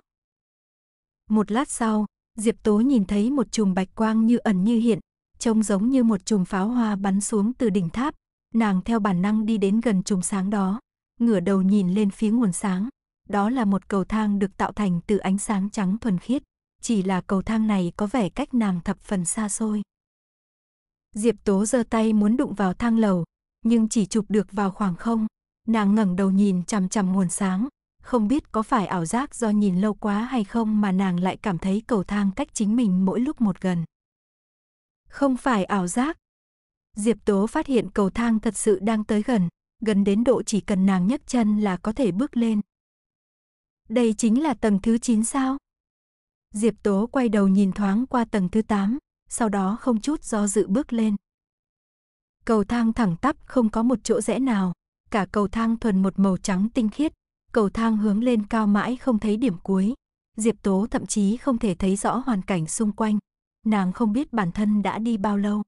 S1: Một lát sau, Diệp Tố nhìn thấy một chùm bạch quang như ẩn như hiện, trông giống như một chùm pháo hoa bắn xuống từ đỉnh tháp, Nàng theo bản năng đi đến gần chùm sáng đó, ngửa đầu nhìn lên phía nguồn sáng. Đó là một cầu thang được tạo thành từ ánh sáng trắng thuần khiết, chỉ là cầu thang này có vẻ cách nàng thập phần xa xôi. Diệp Tố giơ tay muốn đụng vào thang lầu, nhưng chỉ chụp được vào khoảng không. Nàng ngẩng đầu nhìn chằm chằm nguồn sáng, không biết có phải ảo giác do nhìn lâu quá hay không mà nàng lại cảm thấy cầu thang cách chính mình mỗi lúc một gần. Không phải ảo giác, Diệp Tố phát hiện cầu thang thật sự đang tới gần, gần đến độ chỉ cần nàng nhấc chân là có thể bước lên. Đây chính là tầng thứ 9 sao? Diệp Tố quay đầu nhìn thoáng qua tầng thứ 8, sau đó không chút do dự bước lên. Cầu thang thẳng tắp không có một chỗ rẽ nào, cả cầu thang thuần một màu trắng tinh khiết, cầu thang hướng lên cao mãi không thấy điểm cuối. Diệp Tố thậm chí không thể thấy rõ hoàn cảnh xung quanh, nàng không biết bản thân đã đi bao lâu.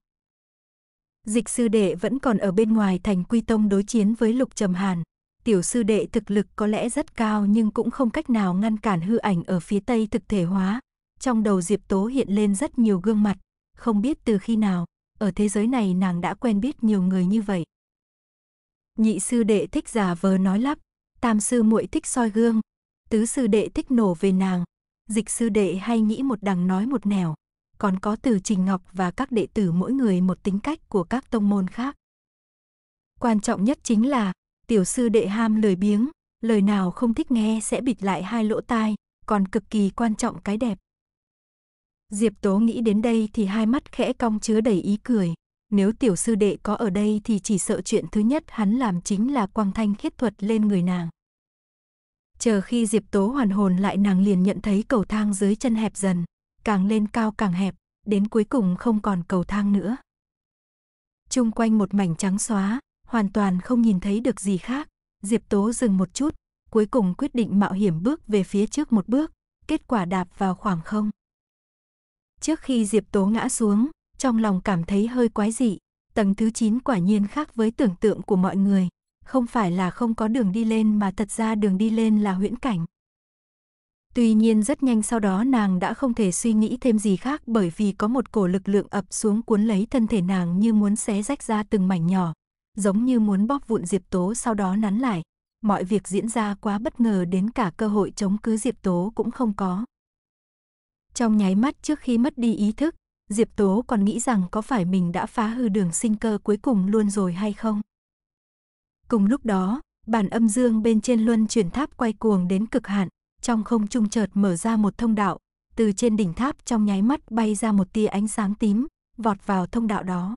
S1: Dịch sư đệ vẫn còn ở bên ngoài thành quy tông đối chiến với lục trầm hàn. Tiểu sư đệ thực lực có lẽ rất cao nhưng cũng không cách nào ngăn cản hư ảnh ở phía tây thực thể hóa. Trong đầu Diệp Tố hiện lên rất nhiều gương mặt, không biết từ khi nào, ở thế giới này nàng đã quen biết nhiều người như vậy. Nhị sư đệ thích giả vờ nói lắp, tam sư muội thích soi gương, tứ sư đệ thích nổ về nàng, dịch sư đệ hay nghĩ một đằng nói một nẻo còn có từ Trình Ngọc và các đệ tử mỗi người một tính cách của các tông môn khác. Quan trọng nhất chính là, tiểu sư đệ ham lời biếng, lời nào không thích nghe sẽ bịt lại hai lỗ tai, còn cực kỳ quan trọng cái đẹp. Diệp Tố nghĩ đến đây thì hai mắt khẽ cong chứa đầy ý cười. Nếu tiểu sư đệ có ở đây thì chỉ sợ chuyện thứ nhất hắn làm chính là quang thanh khiết thuật lên người nàng. Chờ khi Diệp Tố hoàn hồn lại nàng liền nhận thấy cầu thang dưới chân hẹp dần càng lên cao càng hẹp, đến cuối cùng không còn cầu thang nữa. Trung quanh một mảnh trắng xóa, hoàn toàn không nhìn thấy được gì khác, Diệp Tố dừng một chút, cuối cùng quyết định mạo hiểm bước về phía trước một bước, kết quả đạp vào khoảng không. Trước khi Diệp Tố ngã xuống, trong lòng cảm thấy hơi quái dị, tầng thứ 9 quả nhiên khác với tưởng tượng của mọi người, không phải là không có đường đi lên mà thật ra đường đi lên là huyễn cảnh. Tuy nhiên rất nhanh sau đó nàng đã không thể suy nghĩ thêm gì khác bởi vì có một cổ lực lượng ập xuống cuốn lấy thân thể nàng như muốn xé rách ra từng mảnh nhỏ, giống như muốn bóp vụn Diệp Tố sau đó nắn lại. Mọi việc diễn ra quá bất ngờ đến cả cơ hội chống cứ Diệp Tố cũng không có. Trong nháy mắt trước khi mất đi ý thức, Diệp Tố còn nghĩ rằng có phải mình đã phá hư đường sinh cơ cuối cùng luôn rồi hay không. Cùng lúc đó, bản âm dương bên trên luân chuyển tháp quay cuồng đến cực hạn, trong không trung chợt mở ra một thông đạo, từ trên đỉnh tháp trong nháy mắt bay ra một tia ánh sáng tím, vọt vào thông đạo đó.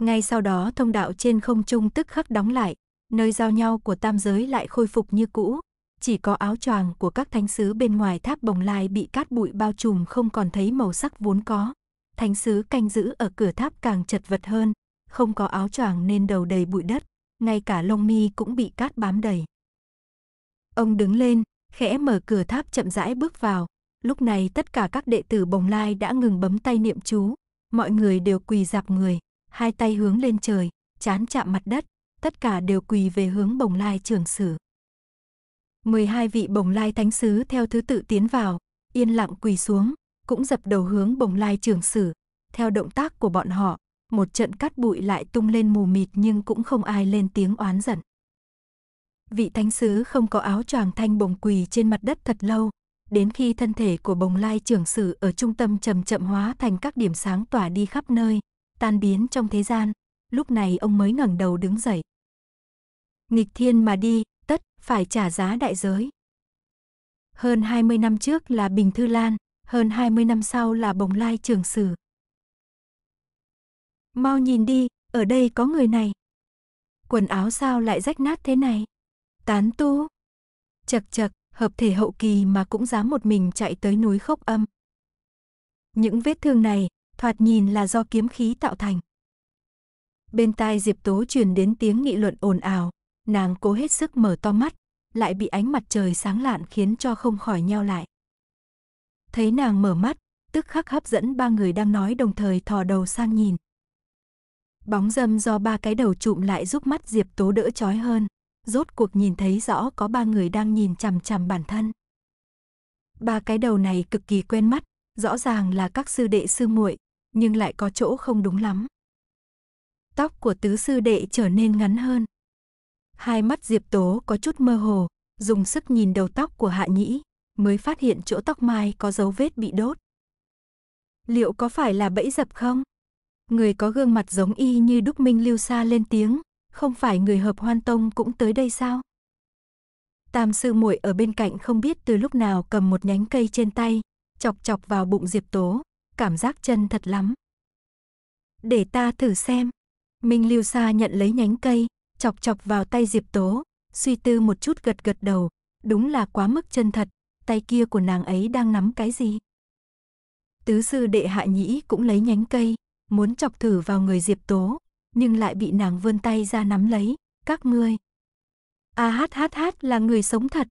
S1: Ngay sau đó thông đạo trên không trung tức khắc đóng lại, nơi giao nhau của tam giới lại khôi phục như cũ, chỉ có áo choàng của các thánh sứ bên ngoài tháp bồng lai bị cát bụi bao trùm không còn thấy màu sắc vốn có. Thánh sứ canh giữ ở cửa tháp càng chật vật hơn, không có áo choàng nên đầu đầy bụi đất, ngay cả lông mi cũng bị cát bám đầy. Ông đứng lên, khẽ mở cửa tháp chậm rãi bước vào. Lúc này tất cả các đệ tử bồng lai đã ngừng bấm tay niệm chú, mọi người đều quỳ dạp người, hai tay hướng lên trời, chán chạm mặt đất, tất cả đều quỳ về hướng bồng lai trưởng sử. 12 vị bồng lai thánh sứ theo thứ tự tiến vào, yên lặng quỳ xuống, cũng dập đầu hướng bồng lai trưởng sử. Theo động tác của bọn họ, một trận cát bụi lại tung lên mù mịt nhưng cũng không ai lên tiếng oán giận vị thánh sứ không có áo choàng thanh bồng quỳ trên mặt đất thật lâu, đến khi thân thể của bồng lai trưởng sử ở trung tâm chậm chậm hóa thành các điểm sáng tỏa đi khắp nơi, tan biến trong thế gian, lúc này ông mới ngẩng đầu đứng dậy. Nghịch thiên mà đi, tất phải trả giá đại giới. Hơn 20 năm trước là Bình Thư Lan, hơn 20 năm sau là Bồng Lai Trường Sử. Mau nhìn đi, ở đây có người này. Quần áo sao lại rách nát thế này? Tán tu. Chật chật, hợp thể hậu kỳ mà cũng dám một mình chạy tới núi khốc âm. Những vết thương này, thoạt nhìn là do kiếm khí tạo thành. Bên tai Diệp Tố truyền đến tiếng nghị luận ồn ào, nàng cố hết sức mở to mắt, lại bị ánh mặt trời sáng lạn khiến cho không khỏi nheo lại. Thấy nàng mở mắt, tức khắc hấp dẫn ba người đang nói đồng thời thò đầu sang nhìn. Bóng dâm do ba cái đầu trụm lại giúp mắt Diệp Tố đỡ chói hơn rốt cuộc nhìn thấy rõ có ba người đang nhìn chằm chằm bản thân. Ba cái đầu này cực kỳ quen mắt, rõ ràng là các sư đệ sư muội, nhưng lại có chỗ không đúng lắm. Tóc của tứ sư đệ trở nên ngắn hơn. Hai mắt Diệp Tố có chút mơ hồ, dùng sức nhìn đầu tóc của Hạ Nhĩ, mới phát hiện chỗ tóc mai có dấu vết bị đốt. Liệu có phải là bẫy dập không? Người có gương mặt giống y như Đúc Minh Lưu Sa lên tiếng, không phải người hợp hoan tông cũng tới đây sao? Tam sư muội ở bên cạnh không biết từ lúc nào cầm một nhánh cây trên tay, chọc chọc vào bụng Diệp Tố, cảm giác chân thật lắm. Để ta thử xem. Minh Lưu Sa nhận lấy nhánh cây, chọc chọc vào tay Diệp Tố, suy tư một chút gật gật đầu, đúng là quá mức chân thật, tay kia của nàng ấy đang nắm cái gì? Tứ sư đệ Hạ Nhĩ cũng lấy nhánh cây, muốn chọc thử vào người Diệp Tố, nhưng lại bị nàng vươn tay ra nắm lấy, các ngươi. A à, hát hát hát là người sống thật.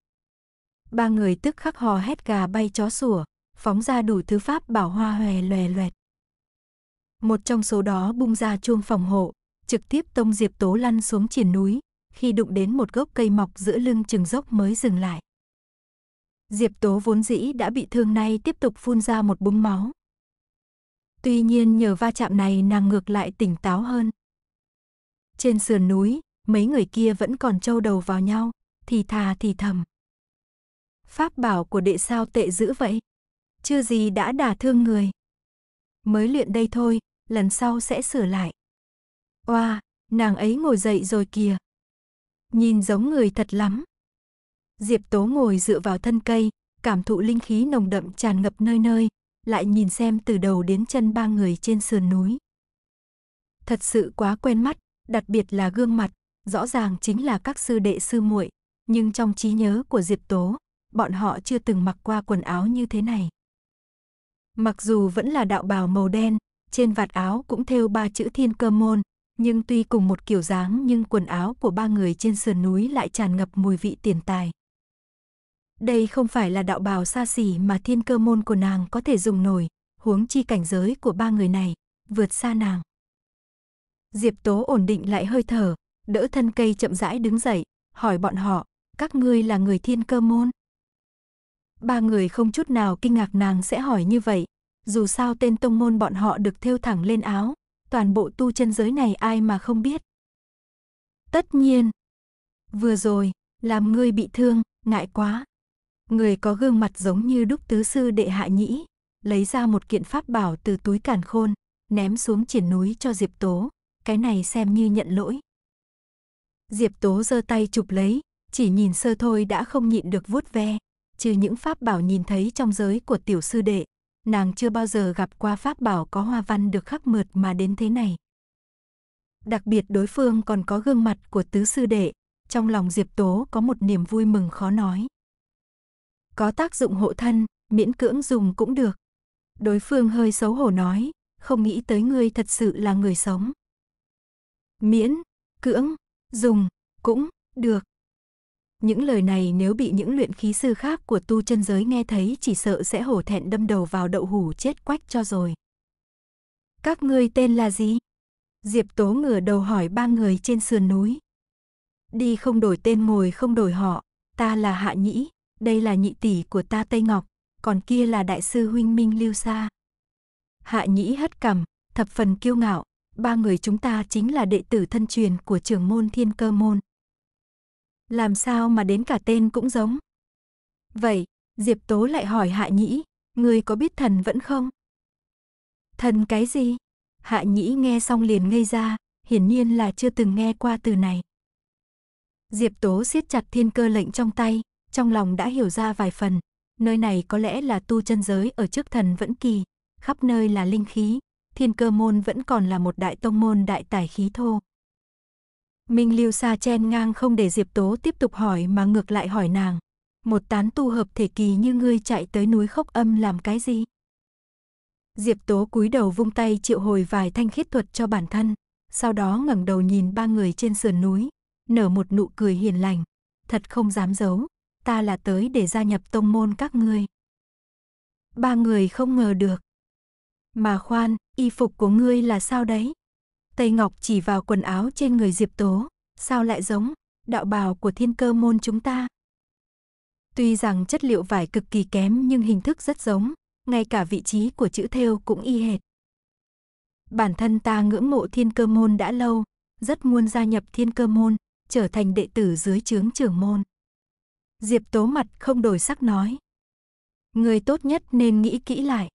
S1: Ba người tức khắc hò hét gà bay chó sủa, phóng ra đủ thứ pháp bảo hoa hòe lòe loẹt. Một trong số đó bung ra chuông phòng hộ, trực tiếp tông Diệp Tố lăn xuống triển núi, khi đụng đến một gốc cây mọc giữa lưng chừng dốc mới dừng lại. Diệp Tố vốn dĩ đã bị thương nay tiếp tục phun ra một búng máu. Tuy nhiên nhờ va chạm này nàng ngược lại tỉnh táo hơn. Trên sườn núi, mấy người kia vẫn còn trâu đầu vào nhau, thì thà thì thầm. Pháp bảo của đệ sao tệ dữ vậy? Chưa gì đã đả thương người. Mới luyện đây thôi, lần sau sẽ sửa lại. Oa, nàng ấy ngồi dậy rồi kìa. Nhìn giống người thật lắm. Diệp Tố ngồi dựa vào thân cây, cảm thụ linh khí nồng đậm tràn ngập nơi nơi, lại nhìn xem từ đầu đến chân ba người trên sườn núi. Thật sự quá quen mắt, đặc biệt là gương mặt, rõ ràng chính là các sư đệ sư muội, nhưng trong trí nhớ của Diệp Tố, bọn họ chưa từng mặc qua quần áo như thế này. Mặc dù vẫn là đạo bào màu đen, trên vạt áo cũng thêu ba chữ Thiên Cơ môn, nhưng tuy cùng một kiểu dáng nhưng quần áo của ba người trên sườn núi lại tràn ngập mùi vị tiền tài. Đây không phải là đạo bào xa xỉ mà Thiên Cơ môn của nàng có thể dùng nổi, huống chi cảnh giới của ba người này vượt xa nàng. Diệp Tố ổn định lại hơi thở, đỡ thân cây chậm rãi đứng dậy, hỏi bọn họ, các ngươi là người thiên cơ môn? Ba người không chút nào kinh ngạc nàng sẽ hỏi như vậy, dù sao tên tông môn bọn họ được thêu thẳng lên áo, toàn bộ tu chân giới này ai mà không biết. Tất nhiên, vừa rồi, làm ngươi bị thương, ngại quá. Người có gương mặt giống như đúc tứ sư đệ hạ nhĩ, lấy ra một kiện pháp bảo từ túi càn khôn, ném xuống triển núi cho Diệp Tố cái này xem như nhận lỗi. Diệp Tố giơ tay chụp lấy, chỉ nhìn sơ thôi đã không nhịn được vuốt ve, trừ những pháp bảo nhìn thấy trong giới của tiểu sư đệ, nàng chưa bao giờ gặp qua pháp bảo có hoa văn được khắc mượt mà đến thế này. Đặc biệt đối phương còn có gương mặt của tứ sư đệ, trong lòng Diệp Tố có một niềm vui mừng khó nói. Có tác dụng hộ thân, miễn cưỡng dùng cũng được. Đối phương hơi xấu hổ nói, không nghĩ tới ngươi thật sự là người sống miễn, cưỡng, dùng, cũng, được. Những lời này nếu bị những luyện khí sư khác của tu chân giới nghe thấy chỉ sợ sẽ hổ thẹn đâm đầu vào đậu hủ chết quách cho rồi. Các ngươi tên là gì? Diệp Tố ngửa đầu hỏi ba người trên sườn núi. Đi không đổi tên ngồi không đổi họ, ta là Hạ Nhĩ, đây là nhị tỷ của ta Tây Ngọc, còn kia là đại sư huynh Minh Lưu Sa. Hạ Nhĩ hất cằm, thập phần kiêu ngạo, ba người chúng ta chính là đệ tử thân truyền của trưởng môn thiên cơ môn. Làm sao mà đến cả tên cũng giống? Vậy, Diệp Tố lại hỏi Hạ Nhĩ, ngươi có biết thần vẫn không? Thần cái gì? Hạ Nhĩ nghe xong liền ngây ra, hiển nhiên là chưa từng nghe qua từ này. Diệp Tố siết chặt thiên cơ lệnh trong tay, trong lòng đã hiểu ra vài phần, nơi này có lẽ là tu chân giới ở trước thần vẫn kỳ, khắp nơi là linh khí, thiên cơ môn vẫn còn là một đại tông môn đại tài khí thô. Minh Lưu Sa chen ngang không để Diệp Tố tiếp tục hỏi mà ngược lại hỏi nàng. Một tán tu hợp thể kỳ như ngươi chạy tới núi khốc âm làm cái gì? Diệp Tố cúi đầu vung tay triệu hồi vài thanh khiết thuật cho bản thân, sau đó ngẩng đầu nhìn ba người trên sườn núi, nở một nụ cười hiền lành, thật không dám giấu, ta là tới để gia nhập tông môn các ngươi. Ba người không ngờ được, mà khoan, y phục của ngươi là sao đấy? Tây Ngọc chỉ vào quần áo trên người Diệp Tố, sao lại giống đạo bào của thiên cơ môn chúng ta? Tuy rằng chất liệu vải cực kỳ kém nhưng hình thức rất giống, ngay cả vị trí của chữ thêu cũng y hệt. Bản thân ta ngưỡng mộ thiên cơ môn đã lâu, rất muốn gia nhập thiên cơ môn, trở thành đệ tử dưới trướng trưởng môn. Diệp Tố mặt không đổi sắc nói. Người tốt nhất nên nghĩ kỹ lại.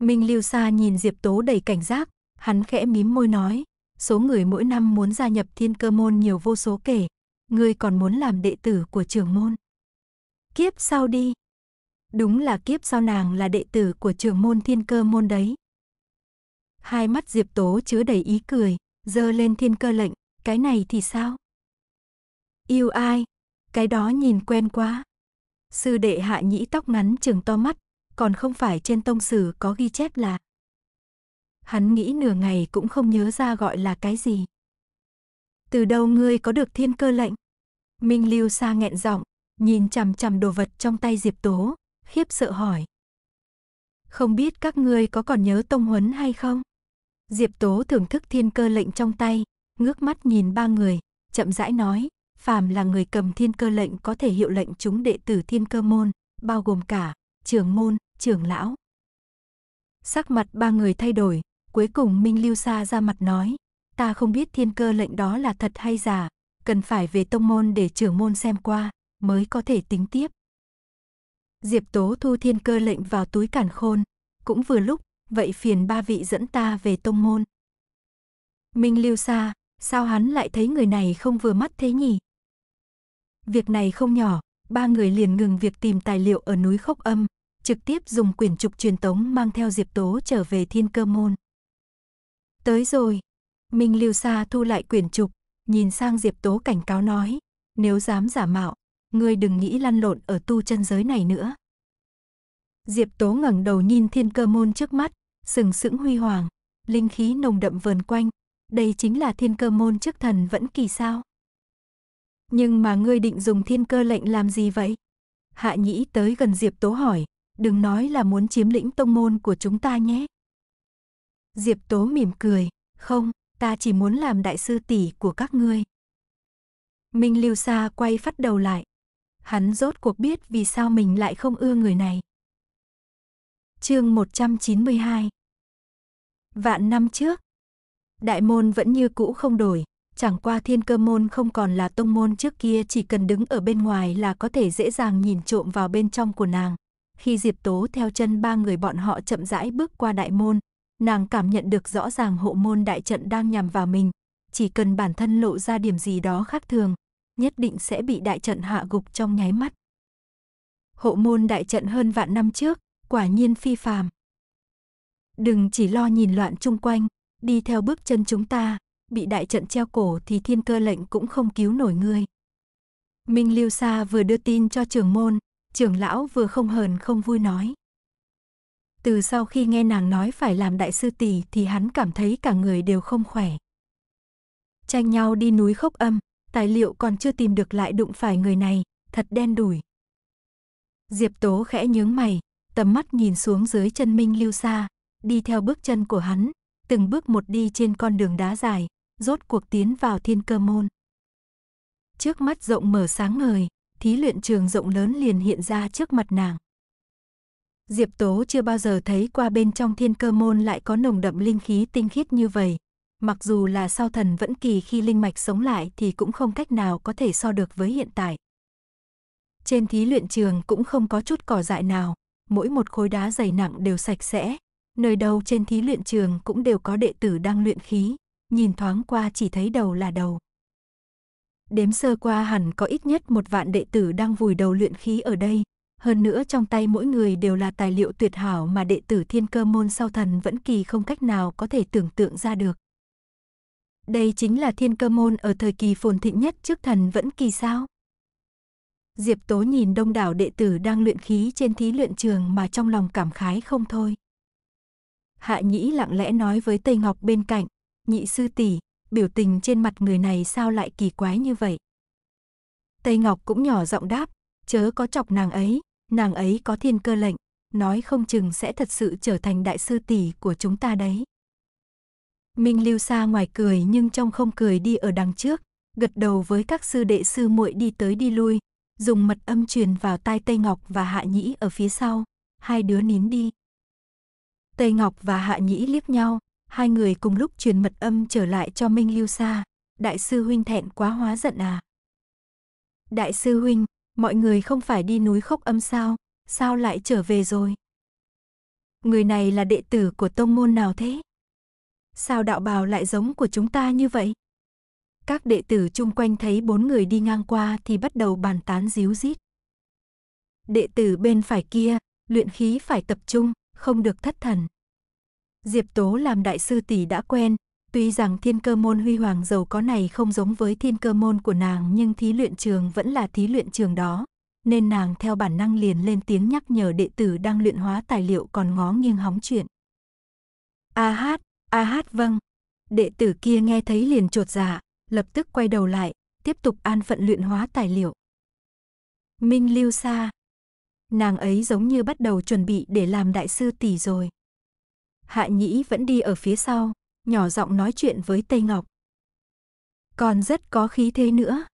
S1: Minh Lưu Sa nhìn Diệp Tố đầy cảnh giác, hắn khẽ mím môi nói, số người mỗi năm muốn gia nhập thiên cơ môn nhiều vô số kể, ngươi còn muốn làm đệ tử của trường môn. Kiếp sau đi. Đúng là kiếp sau nàng là đệ tử của trường môn thiên cơ môn đấy. Hai mắt Diệp Tố chứa đầy ý cười, dơ lên thiên cơ lệnh, cái này thì sao? Yêu ai? Cái đó nhìn quen quá. Sư đệ hạ nhĩ tóc ngắn trừng to mắt, còn không phải trên tông sử có ghi chép là. Hắn nghĩ nửa ngày cũng không nhớ ra gọi là cái gì. Từ đâu ngươi có được thiên cơ lệnh? Minh Lưu Sa nghẹn giọng, nhìn chằm chằm đồ vật trong tay Diệp Tố, khiếp sợ hỏi. Không biết các ngươi có còn nhớ tông huấn hay không? Diệp Tố thưởng thức thiên cơ lệnh trong tay, ngước mắt nhìn ba người, chậm rãi nói, phàm là người cầm thiên cơ lệnh có thể hiệu lệnh chúng đệ tử thiên cơ môn, bao gồm cả trưởng môn, trưởng lão. Sắc mặt ba người thay đổi, cuối cùng Minh Lưu Sa ra mặt nói, ta không biết thiên cơ lệnh đó là thật hay giả, cần phải về tông môn để trưởng môn xem qua, mới có thể tính tiếp. Diệp Tố thu thiên cơ lệnh vào túi cản khôn, cũng vừa lúc, vậy phiền ba vị dẫn ta về tông môn. Minh Lưu Sa, sao hắn lại thấy người này không vừa mắt thế nhỉ? Việc này không nhỏ, ba người liền ngừng việc tìm tài liệu ở núi Khốc Âm, trực tiếp dùng quyển trục truyền tống mang theo Diệp Tố trở về thiên cơ môn. Tới rồi, Minh Lưu Sa thu lại quyển trục, nhìn sang Diệp Tố cảnh cáo nói, nếu dám giả mạo, ngươi đừng nghĩ lăn lộn ở tu chân giới này nữa. Diệp Tố ngẩng đầu nhìn thiên cơ môn trước mắt, sừng sững huy hoàng, linh khí nồng đậm vờn quanh, đây chính là thiên cơ môn trước thần vẫn kỳ sao. Nhưng mà ngươi định dùng thiên cơ lệnh làm gì vậy? Hạ nhĩ tới gần Diệp Tố hỏi, đừng nói là muốn chiếm lĩnh tông môn của chúng ta nhé. Diệp Tố mỉm cười, không, ta chỉ muốn làm đại sư tỷ của các ngươi. Minh Lưu Sa quay phát đầu lại. Hắn rốt cuộc biết vì sao mình lại không ưa người này. Chương 192 Vạn năm trước Đại môn vẫn như cũ không đổi, chẳng qua thiên cơ môn không còn là tông môn trước kia chỉ cần đứng ở bên ngoài là có thể dễ dàng nhìn trộm vào bên trong của nàng. Khi Diệp Tố theo chân ba người bọn họ chậm rãi bước qua đại môn, nàng cảm nhận được rõ ràng hộ môn đại trận đang nhằm vào mình. Chỉ cần bản thân lộ ra điểm gì đó khác thường, nhất định sẽ bị đại trận hạ gục trong nháy mắt. Hộ môn đại trận hơn vạn năm trước, quả nhiên phi phàm. Đừng chỉ lo nhìn loạn chung quanh, đi theo bước chân chúng ta, bị đại trận treo cổ thì thiên cơ lệnh cũng không cứu nổi ngươi. Minh liêu Sa vừa đưa tin cho trưởng môn, trưởng lão vừa không hờn không vui nói. Từ sau khi nghe nàng nói phải làm đại sư tỷ thì hắn cảm thấy cả người đều không khỏe. Tranh nhau đi núi khốc âm, tài liệu còn chưa tìm được lại đụng phải người này, thật đen đủi. Diệp Tố khẽ nhướng mày, tầm mắt nhìn xuống dưới chân Minh Lưu Sa, đi theo bước chân của hắn, từng bước một đi trên con đường đá dài, rốt cuộc tiến vào thiên cơ môn. Trước mắt rộng mở sáng ngời, thí luyện trường rộng lớn liền hiện ra trước mặt nàng. Diệp Tố chưa bao giờ thấy qua bên trong thiên cơ môn lại có nồng đậm linh khí tinh khiết như vậy. Mặc dù là sao thần vẫn kỳ khi linh mạch sống lại thì cũng không cách nào có thể so được với hiện tại. Trên thí luyện trường cũng không có chút cỏ dại nào, mỗi một khối đá dày nặng đều sạch sẽ. Nơi đâu trên thí luyện trường cũng đều có đệ tử đang luyện khí, nhìn thoáng qua chỉ thấy đầu là đầu. Đếm sơ qua hẳn có ít nhất một vạn đệ tử đang vùi đầu luyện khí ở đây. Hơn nữa trong tay mỗi người đều là tài liệu tuyệt hảo mà đệ tử thiên cơ môn sau thần vẫn kỳ không cách nào có thể tưởng tượng ra được. Đây chính là thiên cơ môn ở thời kỳ phồn thịnh nhất trước thần vẫn kỳ sao? Diệp Tố nhìn đông đảo đệ tử đang luyện khí trên thí luyện trường mà trong lòng cảm khái không thôi. Hạ Nhĩ lặng lẽ nói với Tây Ngọc bên cạnh, nhị sư tỷ, biểu tình trên mặt người này sao lại kỳ quái như vậy. Tây Ngọc cũng nhỏ giọng đáp, chớ có chọc nàng ấy, nàng ấy có thiên cơ lệnh, nói không chừng sẽ thật sự trở thành đại sư tỷ của chúng ta đấy. Minh Lưu Sa ngoài cười nhưng trong không cười đi ở đằng trước, gật đầu với các sư đệ sư muội đi tới đi lui, dùng mật âm truyền vào tai Tây Ngọc và Hạ Nhĩ ở phía sau, hai đứa nín đi. Tây Ngọc và Hạ Nhĩ liếc nhau, hai người cùng lúc truyền mật âm trở lại cho Minh Lưu Sa. Đại sư huynh thẹn quá hóa giận à? Đại sư huynh, mọi người không phải đi núi khóc âm sao, sao lại trở về rồi? Người này là đệ tử của tông môn nào thế? Sao đạo bào lại giống của chúng ta như vậy? Các đệ tử chung quanh thấy bốn người đi ngang qua thì bắt đầu bàn tán díu dít. Đệ tử bên phải kia, luyện khí phải tập trung, không được thất thần. Diệp Tố làm đại sư tỷ đã quen, tuy rằng thiên cơ môn huy hoàng giàu có này không giống với thiên cơ môn của nàng nhưng thí luyện trường vẫn là thí luyện trường đó, nên nàng theo bản năng liền lên tiếng nhắc nhở đệ tử đang luyện hóa tài liệu còn ngó nghiêng hóng chuyện. A hát, a hát vâng. Đệ tử kia nghe thấy liền trột dạ, lập tức quay đầu lại, tiếp tục an phận luyện hóa tài liệu. Minh Lưu Sa Nàng ấy giống như bắt đầu chuẩn bị để làm đại sư tỷ rồi. Hạ Nhĩ vẫn đi ở phía sau, nhỏ giọng nói chuyện với Tây Ngọc. Còn rất có khí thế nữa.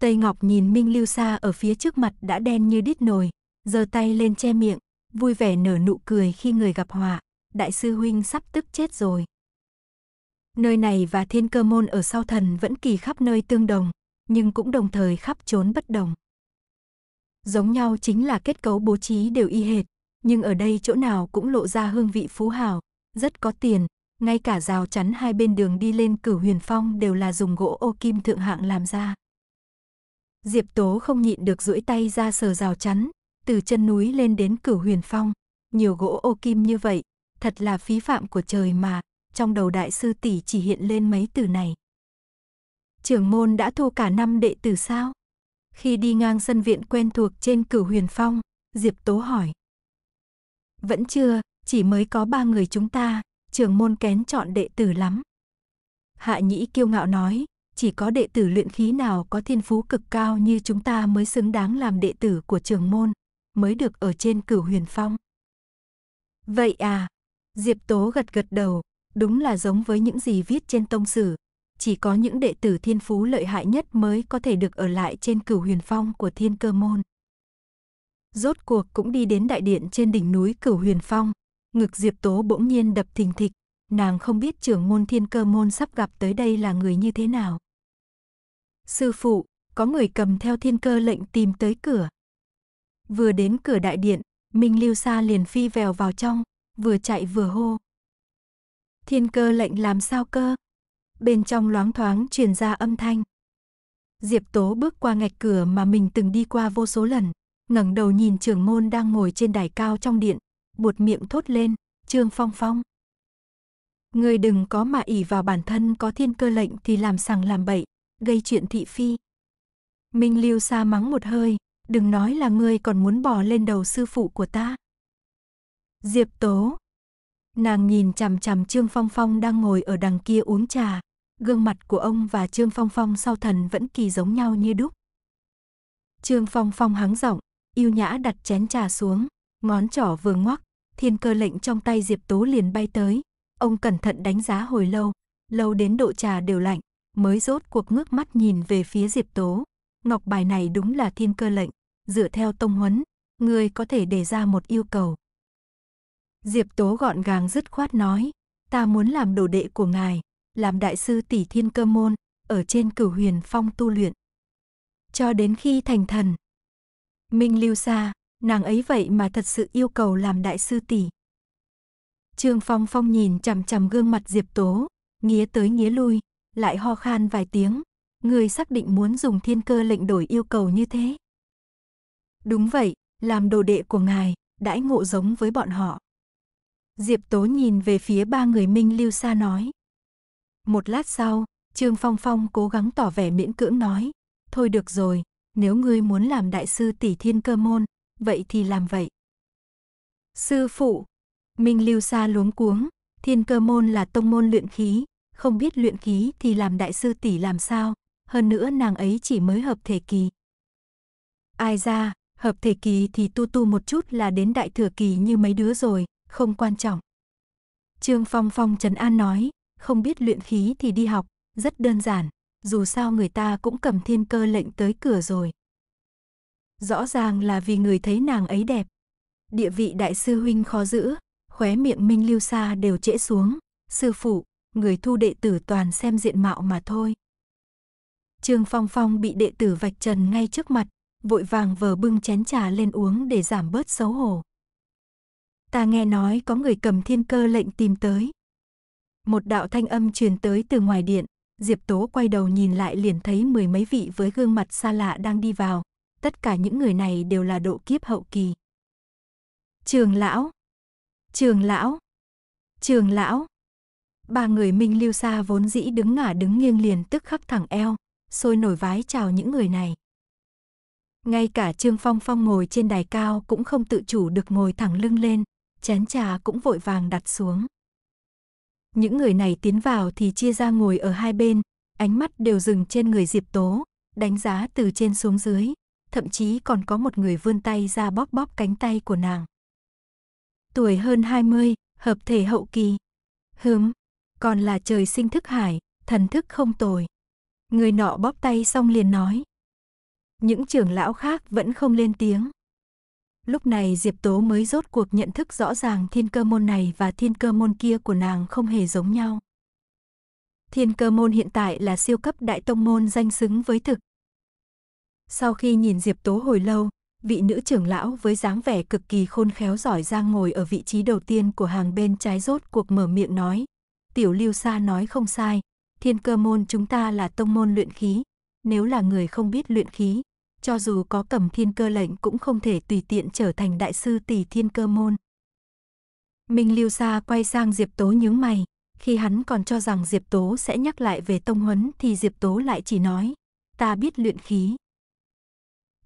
S1: Tây Ngọc nhìn Minh Lưu Sa ở phía trước mặt đã đen như đít nồi, giơ tay lên che miệng, vui vẻ nở nụ cười khi người gặp họa, đại sư huynh sắp tức chết rồi. Nơi này và thiên cơ môn ở sau thần vẫn kỳ khắp nơi tương đồng, nhưng cũng đồng thời khắp trốn bất đồng. Giống nhau chính là kết cấu bố trí đều y hệt, nhưng ở đây chỗ nào cũng lộ ra hương vị phú hào, rất có tiền, ngay cả rào chắn hai bên đường đi lên cửu huyền phong đều là dùng gỗ ô kim thượng hạng làm ra. Diệp Tố không nhịn được duỗi tay ra sờ rào chắn, từ chân núi lên đến cửu huyền phong, nhiều gỗ ô kim như vậy, thật là phí phạm của trời mà, trong đầu đại sư tỷ chỉ hiện lên mấy từ này. Trưởng môn đã thu cả năm đệ tử sao? Khi đi ngang sân viện quen thuộc trên cửu huyền phong, Diệp Tố hỏi. Vẫn chưa, chỉ mới có ba người chúng ta, trường môn kén chọn đệ tử lắm. Hạ Nhĩ kiêu ngạo nói, chỉ có đệ tử luyện khí nào có thiên phú cực cao như chúng ta mới xứng đáng làm đệ tử của trường môn, mới được ở trên cửu huyền phong. Vậy à, Diệp Tố gật gật đầu, đúng là giống với những gì viết trên tông sử. Chỉ có những đệ tử thiên phú lợi hại nhất mới có thể được ở lại trên cửu huyền phong của thiên cơ môn rốt cuộc cũng đi đến đại điện trên đỉnh núi Cửu Huyền Phong. Ngực Diệp Tố bỗng nhiên đập thình thịch, nàng không biết trưởng môn thiên cơ môn sắp gặp tới đây là người như thế nào. Sư phụ, có người cầm theo thiên cơ lệnh tìm tới cửa. Vừa đến cửa đại điện, Minh Lưu Sa liền phi vèo vào trong, vừa chạy vừa hô. Thiên cơ lệnh làm sao cơ? Bên trong loáng thoáng truyền ra âm thanh. Diệp Tố bước qua ngạch cửa mà mình từng đi qua vô số lần, ngẩng đầu nhìn trưởng môn đang ngồi trên đài cao trong điện, buột miệng thốt lên, Trương Phong Phong. Người đừng có mà ỉ vào bản thân có thiên cơ lệnh thì làm sằng làm bậy, gây chuyện thị phi. Minh Lưu xa mắng một hơi, đừng nói là ngươi còn muốn bỏ lên đầu sư phụ của ta. Diệp Tố. Nàng nhìn chằm chằm Trương Phong Phong đang ngồi ở đằng kia uống trà, gương mặt của ông và Trương Phong Phong sau thần vẫn kỳ giống nhau như đúc. Trương Phong Phong hắng giọng, Yêu nhã đặt chén trà xuống, ngón trỏ vừa ngoắc, thiên cơ lệnh trong tay Diệp Tố liền bay tới. Ông cẩn thận đánh giá hồi lâu, lâu đến độ trà đều lạnh, mới rốt cuộc ngước mắt nhìn về phía Diệp Tố. Ngọc bài này đúng là thiên cơ lệnh, dựa theo tông huấn, người có thể đề ra một yêu cầu. Diệp Tố gọn gàng dứt khoát nói, ta muốn làm đồ đệ của ngài, làm đại sư tỷ thiên cơ môn, ở trên cửu huyền phong tu luyện. Cho đến khi thành thần, Minh lưu xa, nàng ấy vậy mà thật sự yêu cầu làm đại sư tỷ. Trương Phong Phong nhìn chằm chằm gương mặt Diệp Tố, nghía tới nghía lui, lại ho khan vài tiếng. Người xác định muốn dùng thiên cơ lệnh đổi yêu cầu như thế. Đúng vậy, làm đồ đệ của ngài, đãi ngộ giống với bọn họ. Diệp Tố nhìn về phía ba người Minh Lưu Sa nói. Một lát sau, Trương Phong Phong cố gắng tỏ vẻ miễn cưỡng nói. Thôi được rồi, nếu ngươi muốn làm đại sư tỷ thiên cơ môn, vậy thì làm vậy. Sư phụ, Minh Lưu Sa luống cuống, thiên cơ môn là tông môn luyện khí, không biết luyện khí thì làm đại sư tỷ làm sao, hơn nữa nàng ấy chỉ mới hợp thể kỳ. Ai ra, hợp thể kỳ thì tu tu một chút là đến đại thừa kỳ như mấy đứa rồi, không quan trọng. Trương Phong Phong Trần An nói, không biết luyện khí thì đi học, rất đơn giản, dù sao người ta cũng cầm thiên cơ lệnh tới cửa rồi. Rõ ràng là vì người thấy nàng ấy đẹp. Địa vị đại sư huynh khó giữ, khóe miệng Minh Lưu Sa đều trễ xuống, sư phụ, người thu đệ tử toàn xem diện mạo mà thôi. Trương Phong Phong bị đệ tử vạch trần ngay trước mặt, vội vàng vờ bưng chén trà lên uống để giảm bớt xấu hổ. Ta nghe nói có người cầm thiên cơ lệnh tìm tới. Một đạo thanh âm truyền tới từ ngoài điện, Diệp Tố quay đầu nhìn lại liền thấy mười mấy vị với gương mặt xa lạ đang đi vào. Tất cả những người này đều là độ kiếp hậu kỳ. Trường lão, trường lão, trường lão. Ba người Minh Lưu Sa vốn dĩ đứng ngả đứng nghiêng liền tức khắc thẳng eo, sôi nổi vái chào những người này. Ngay cả Trương Phong Phong ngồi trên đài cao cũng không tự chủ được ngồi thẳng lưng lên, chén trà cũng vội vàng đặt xuống. Những người này tiến vào thì chia ra ngồi ở hai bên, ánh mắt đều dừng trên người Diệp Tố, đánh giá từ trên xuống dưới, thậm chí còn có một người vươn tay ra bóp bóp cánh tay của nàng. Tuổi hơn 20, hợp thể hậu kỳ. Hừm, còn là trời sinh thức hải, thần thức không tồi. Người nọ bóp tay xong liền nói. Những trưởng lão khác vẫn không lên tiếng. Lúc này Diệp Tố mới rốt cuộc nhận thức rõ ràng thiên cơ môn này và thiên cơ môn kia của nàng không hề giống nhau. Thiên cơ môn hiện tại là siêu cấp đại tông môn danh xứng với thực. Sau khi nhìn Diệp Tố hồi lâu, vị nữ trưởng lão với dáng vẻ cực kỳ khôn khéo giỏi giang ngồi ở vị trí đầu tiên của hàng bên trái rốt cuộc mở miệng nói. Tiểu Lưu Sa nói không sai, thiên cơ môn chúng ta là tông môn luyện khí. Nếu là người không biết luyện khí, cho dù có cầm thiên cơ lệnh cũng không thể tùy tiện trở thành đại sư tỷ thiên cơ môn. Minh Lưu Sa quay sang Diệp Tố nhướng mày, khi hắn còn cho rằng Diệp Tố sẽ nhắc lại về tông huấn thì Diệp Tố lại chỉ nói, ta biết luyện khí.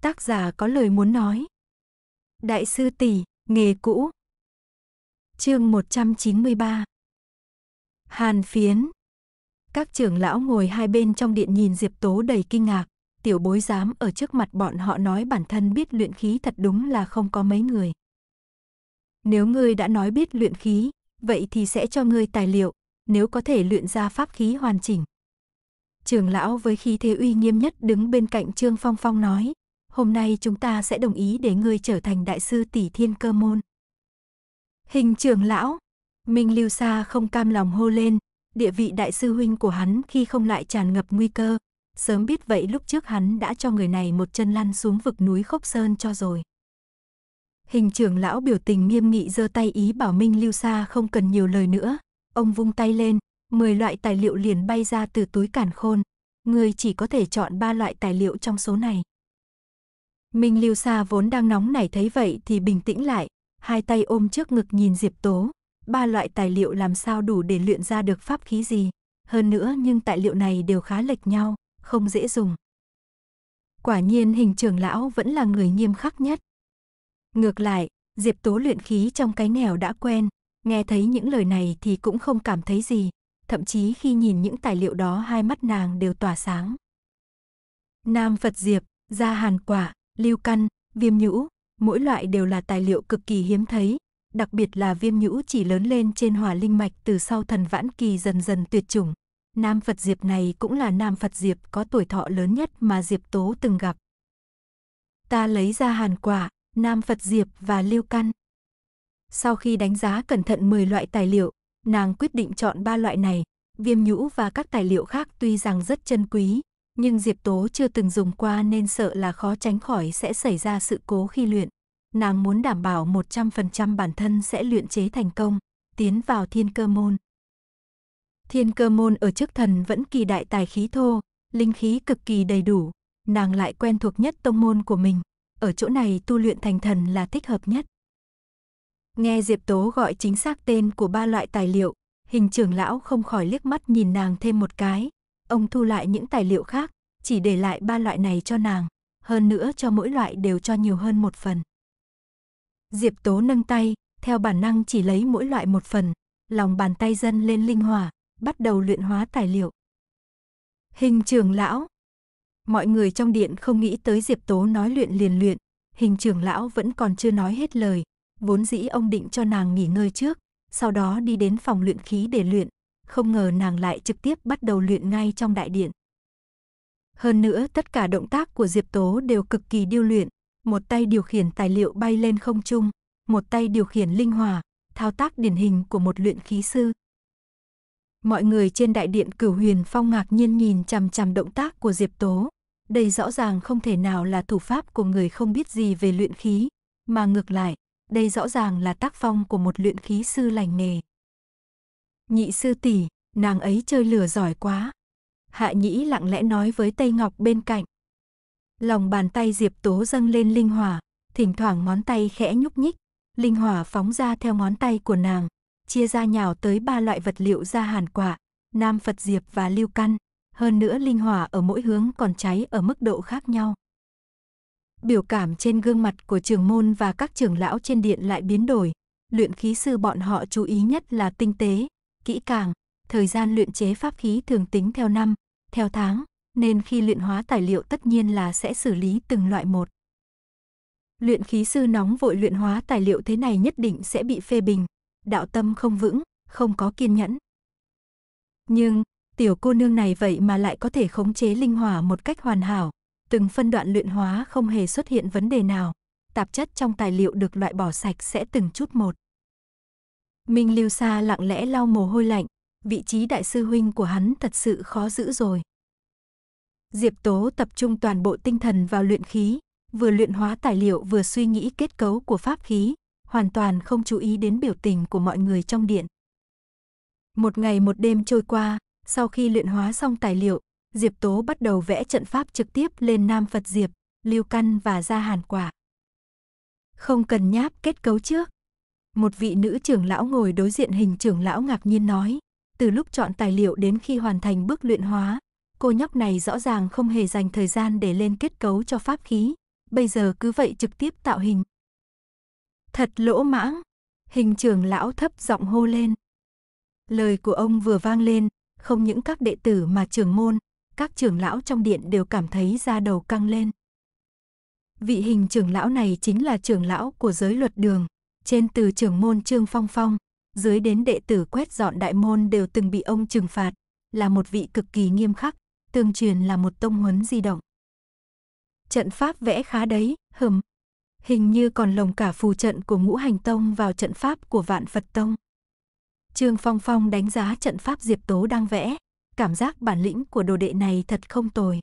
S1: Tác giả có lời muốn nói. Đại sư tỷ, nghề cũ. Chương 193. Hàn Phiến. Các trưởng lão ngồi hai bên trong điện nhìn Diệp Tố đầy kinh ngạc, tiểu bối dám ở trước mặt bọn họ nói bản thân biết luyện khí thật đúng là không có mấy người. Nếu ngươi đã nói biết luyện khí, vậy thì sẽ cho ngươi tài liệu, nếu có thể luyện ra pháp khí hoàn chỉnh. Trường lão với khí thế uy nghiêm nhất đứng bên cạnh Trương Phong Phong nói, hôm nay chúng ta sẽ đồng ý để ngươi trở thành đại sư tỷ thiên cơ môn. Hình trường lão, Minh Lưu Sa không cam lòng hô lên, địa vị đại sư huynh của hắn khi không lại tràn ngập nguy cơ, sớm biết vậy lúc trước hắn đã cho người này một chân lăn xuống vực núi khốc sơn cho rồi. Hình trưởng lão biểu tình nghiêm nghị giơ tay ý bảo Minh Lưu Sa không cần nhiều lời nữa. Ông vung tay lên, 10 loại tài liệu liền bay ra từ túi cản khôn. Người chỉ có thể chọn 3 loại tài liệu trong số này. Minh Lưu Sa vốn đang nóng nảy thấy vậy thì bình tĩnh lại, hai tay ôm trước ngực nhìn Diệp Tố. Ba loại tài liệu làm sao đủ để luyện ra được pháp khí gì? Hơn nữa nhưng tài liệu này đều khá lệch nhau, không dễ dùng. Quả nhiên hình trưởng lão vẫn là người nghiêm khắc nhất. Ngược lại, Diệp Tố luyện khí trong cái nghèo đã quen, nghe thấy những lời này thì cũng không cảm thấy gì, thậm chí khi nhìn những tài liệu đó hai mắt nàng đều tỏa sáng. Nam Phật Diệp, gia hàn quả, lưu căn, viêm nhũ, mỗi loại đều là tài liệu cực kỳ hiếm thấy, đặc biệt là viêm nhũ chỉ lớn lên trên hỏa linh mạch từ sau thần vãn kỳ dần dần tuyệt chủng, Nam Phật Diệp này cũng là Nam Phật Diệp có tuổi thọ lớn nhất mà Diệp Tố từng gặp. Ta lấy ra hàn quả, Nam Phật Diệp và lưu căn. Sau khi đánh giá cẩn thận 10 loại tài liệu, nàng quyết định chọn 3 loại này, viêm nhũ và các tài liệu khác tuy rằng rất chân quý, nhưng Diệp Tố chưa từng dùng qua nên sợ là khó tránh khỏi sẽ xảy ra sự cố khi luyện. Nàng muốn đảm bảo 100% bản thân sẽ luyện chế thành công, tiến vào thiên cơ môn. Thiên cơ môn ở trước thần vẫn kỳ đại tài khí thô, linh khí cực kỳ đầy đủ, nàng lại quen thuộc nhất tông môn của mình, ở chỗ này tu luyện thành thần là thích hợp nhất. Nghe Diệp Tố gọi chính xác tên của ba loại tài liệu, hình trưởng lão không khỏi liếc mắt nhìn nàng thêm một cái, ông thu lại những tài liệu khác, chỉ để lại ba loại này cho nàng, hơn nữa cho mỗi loại đều cho nhiều hơn một phần. Diệp Tố nâng tay, theo bản năng chỉ lấy mỗi loại một phần, lòng bàn tay dân lên linh hỏa, bắt đầu luyện hóa tài liệu. Hình trưởng lão Mọi người trong điện không nghĩ tới Diệp Tố nói luyện liền luyện, hình trưởng lão vẫn còn chưa nói hết lời, vốn dĩ ông định cho nàng nghỉ ngơi trước, sau đó đi đến phòng luyện khí để luyện, không ngờ nàng lại trực tiếp bắt đầu luyện ngay trong đại điện. Hơn nữa tất cả động tác của Diệp Tố đều cực kỳ điêu luyện, một tay điều khiển tài liệu bay lên không trung, một tay điều khiển linh hỏa, thao tác điển hình của một luyện khí sư, Mọi người trên đại điện cửu huyền phong ngạc nhiên nhìn chằm chằm động tác của Diệp Tố. Đây rõ ràng không thể nào là thủ pháp của người không biết gì về luyện khí, mà ngược lại, đây rõ ràng là tác phong của một luyện khí sư lành nghề. Nhị sư tỷ, nàng ấy chơi lửa giỏi quá. Hạ nhĩ lặng lẽ nói với Tây Ngọc bên cạnh. Lòng bàn tay Diệp Tố dâng lên linh hỏa, thỉnh thoảng ngón tay khẽ nhúc nhích, linh hỏa phóng ra theo ngón tay của nàng, chia ra nhào tới ba loại vật liệu ra hàn quả, nam Phật diệp và lưu căn, hơn nữa linh hỏa ở mỗi hướng còn cháy ở mức độ khác nhau. Biểu cảm trên gương mặt của trường môn và các trưởng lão trên điện lại biến đổi, luyện khí sư bọn họ chú ý nhất là tinh tế, kỹ càng, thời gian luyện chế pháp khí thường tính theo năm, theo tháng, nên khi luyện hóa tài liệu tất nhiên là sẽ xử lý từng loại một. Luyện khí sư nóng vội luyện hóa tài liệu thế này nhất định sẽ bị phê bình, đạo tâm không vững, không có kiên nhẫn. Nhưng, tiểu cô nương này vậy mà lại có thể khống chế linh hỏa một cách hoàn hảo, từng phân đoạn luyện hóa không hề xuất hiện vấn đề nào, tạp chất trong tài liệu được loại bỏ sạch sẽ từng chút một. Minh Lưu Sa lặng lẽ lau mồ hôi lạnh, vị trí đại sư huynh của hắn thật sự khó giữ rồi. Diệp Tố tập trung toàn bộ tinh thần vào luyện khí, vừa luyện hóa tài liệu vừa suy nghĩ kết cấu của pháp khí, hoàn toàn không chú ý đến biểu tình của mọi người trong điện. Một ngày một đêm trôi qua, sau khi luyện hóa xong tài liệu, Diệp Tố bắt đầu vẽ trận pháp trực tiếp lên Nam Phật Diệp, Lưu Căn và Gia Hàn Quả. Không cần nháp kết cấu trước. Một vị nữ trưởng lão ngồi đối diện hình trưởng lão ngạc nhiên nói, từ lúc chọn tài liệu đến khi hoàn thành bước luyện hóa, cô nhóc này rõ ràng không hề dành thời gian để lên kết cấu cho pháp khí, bây giờ cứ vậy trực tiếp tạo hình, Thật lỗ mãng. Hình trưởng lão thấp giọng hô lên. Lời của ông vừa vang lên, không những các đệ tử mà trưởng môn, các trưởng lão trong điện đều cảm thấy da đầu căng lên. Vị hình trưởng lão này chính là trưởng lão của giới luật đường, trên từ trưởng môn Trương Phong Phong, dưới đến đệ tử quét dọn đại môn đều từng bị ông trừng phạt, là một vị cực kỳ nghiêm khắc, tương truyền là một tông huấn di động. Trận pháp vẽ khá đấy, hừm, hình như còn lồng cả phù trận của ngũ hành tông vào trận pháp của vạn Phật tông. Trương Phong Phong đánh giá trận pháp Diệp Tố đang vẽ, cảm giác bản lĩnh của đồ đệ này thật không tồi.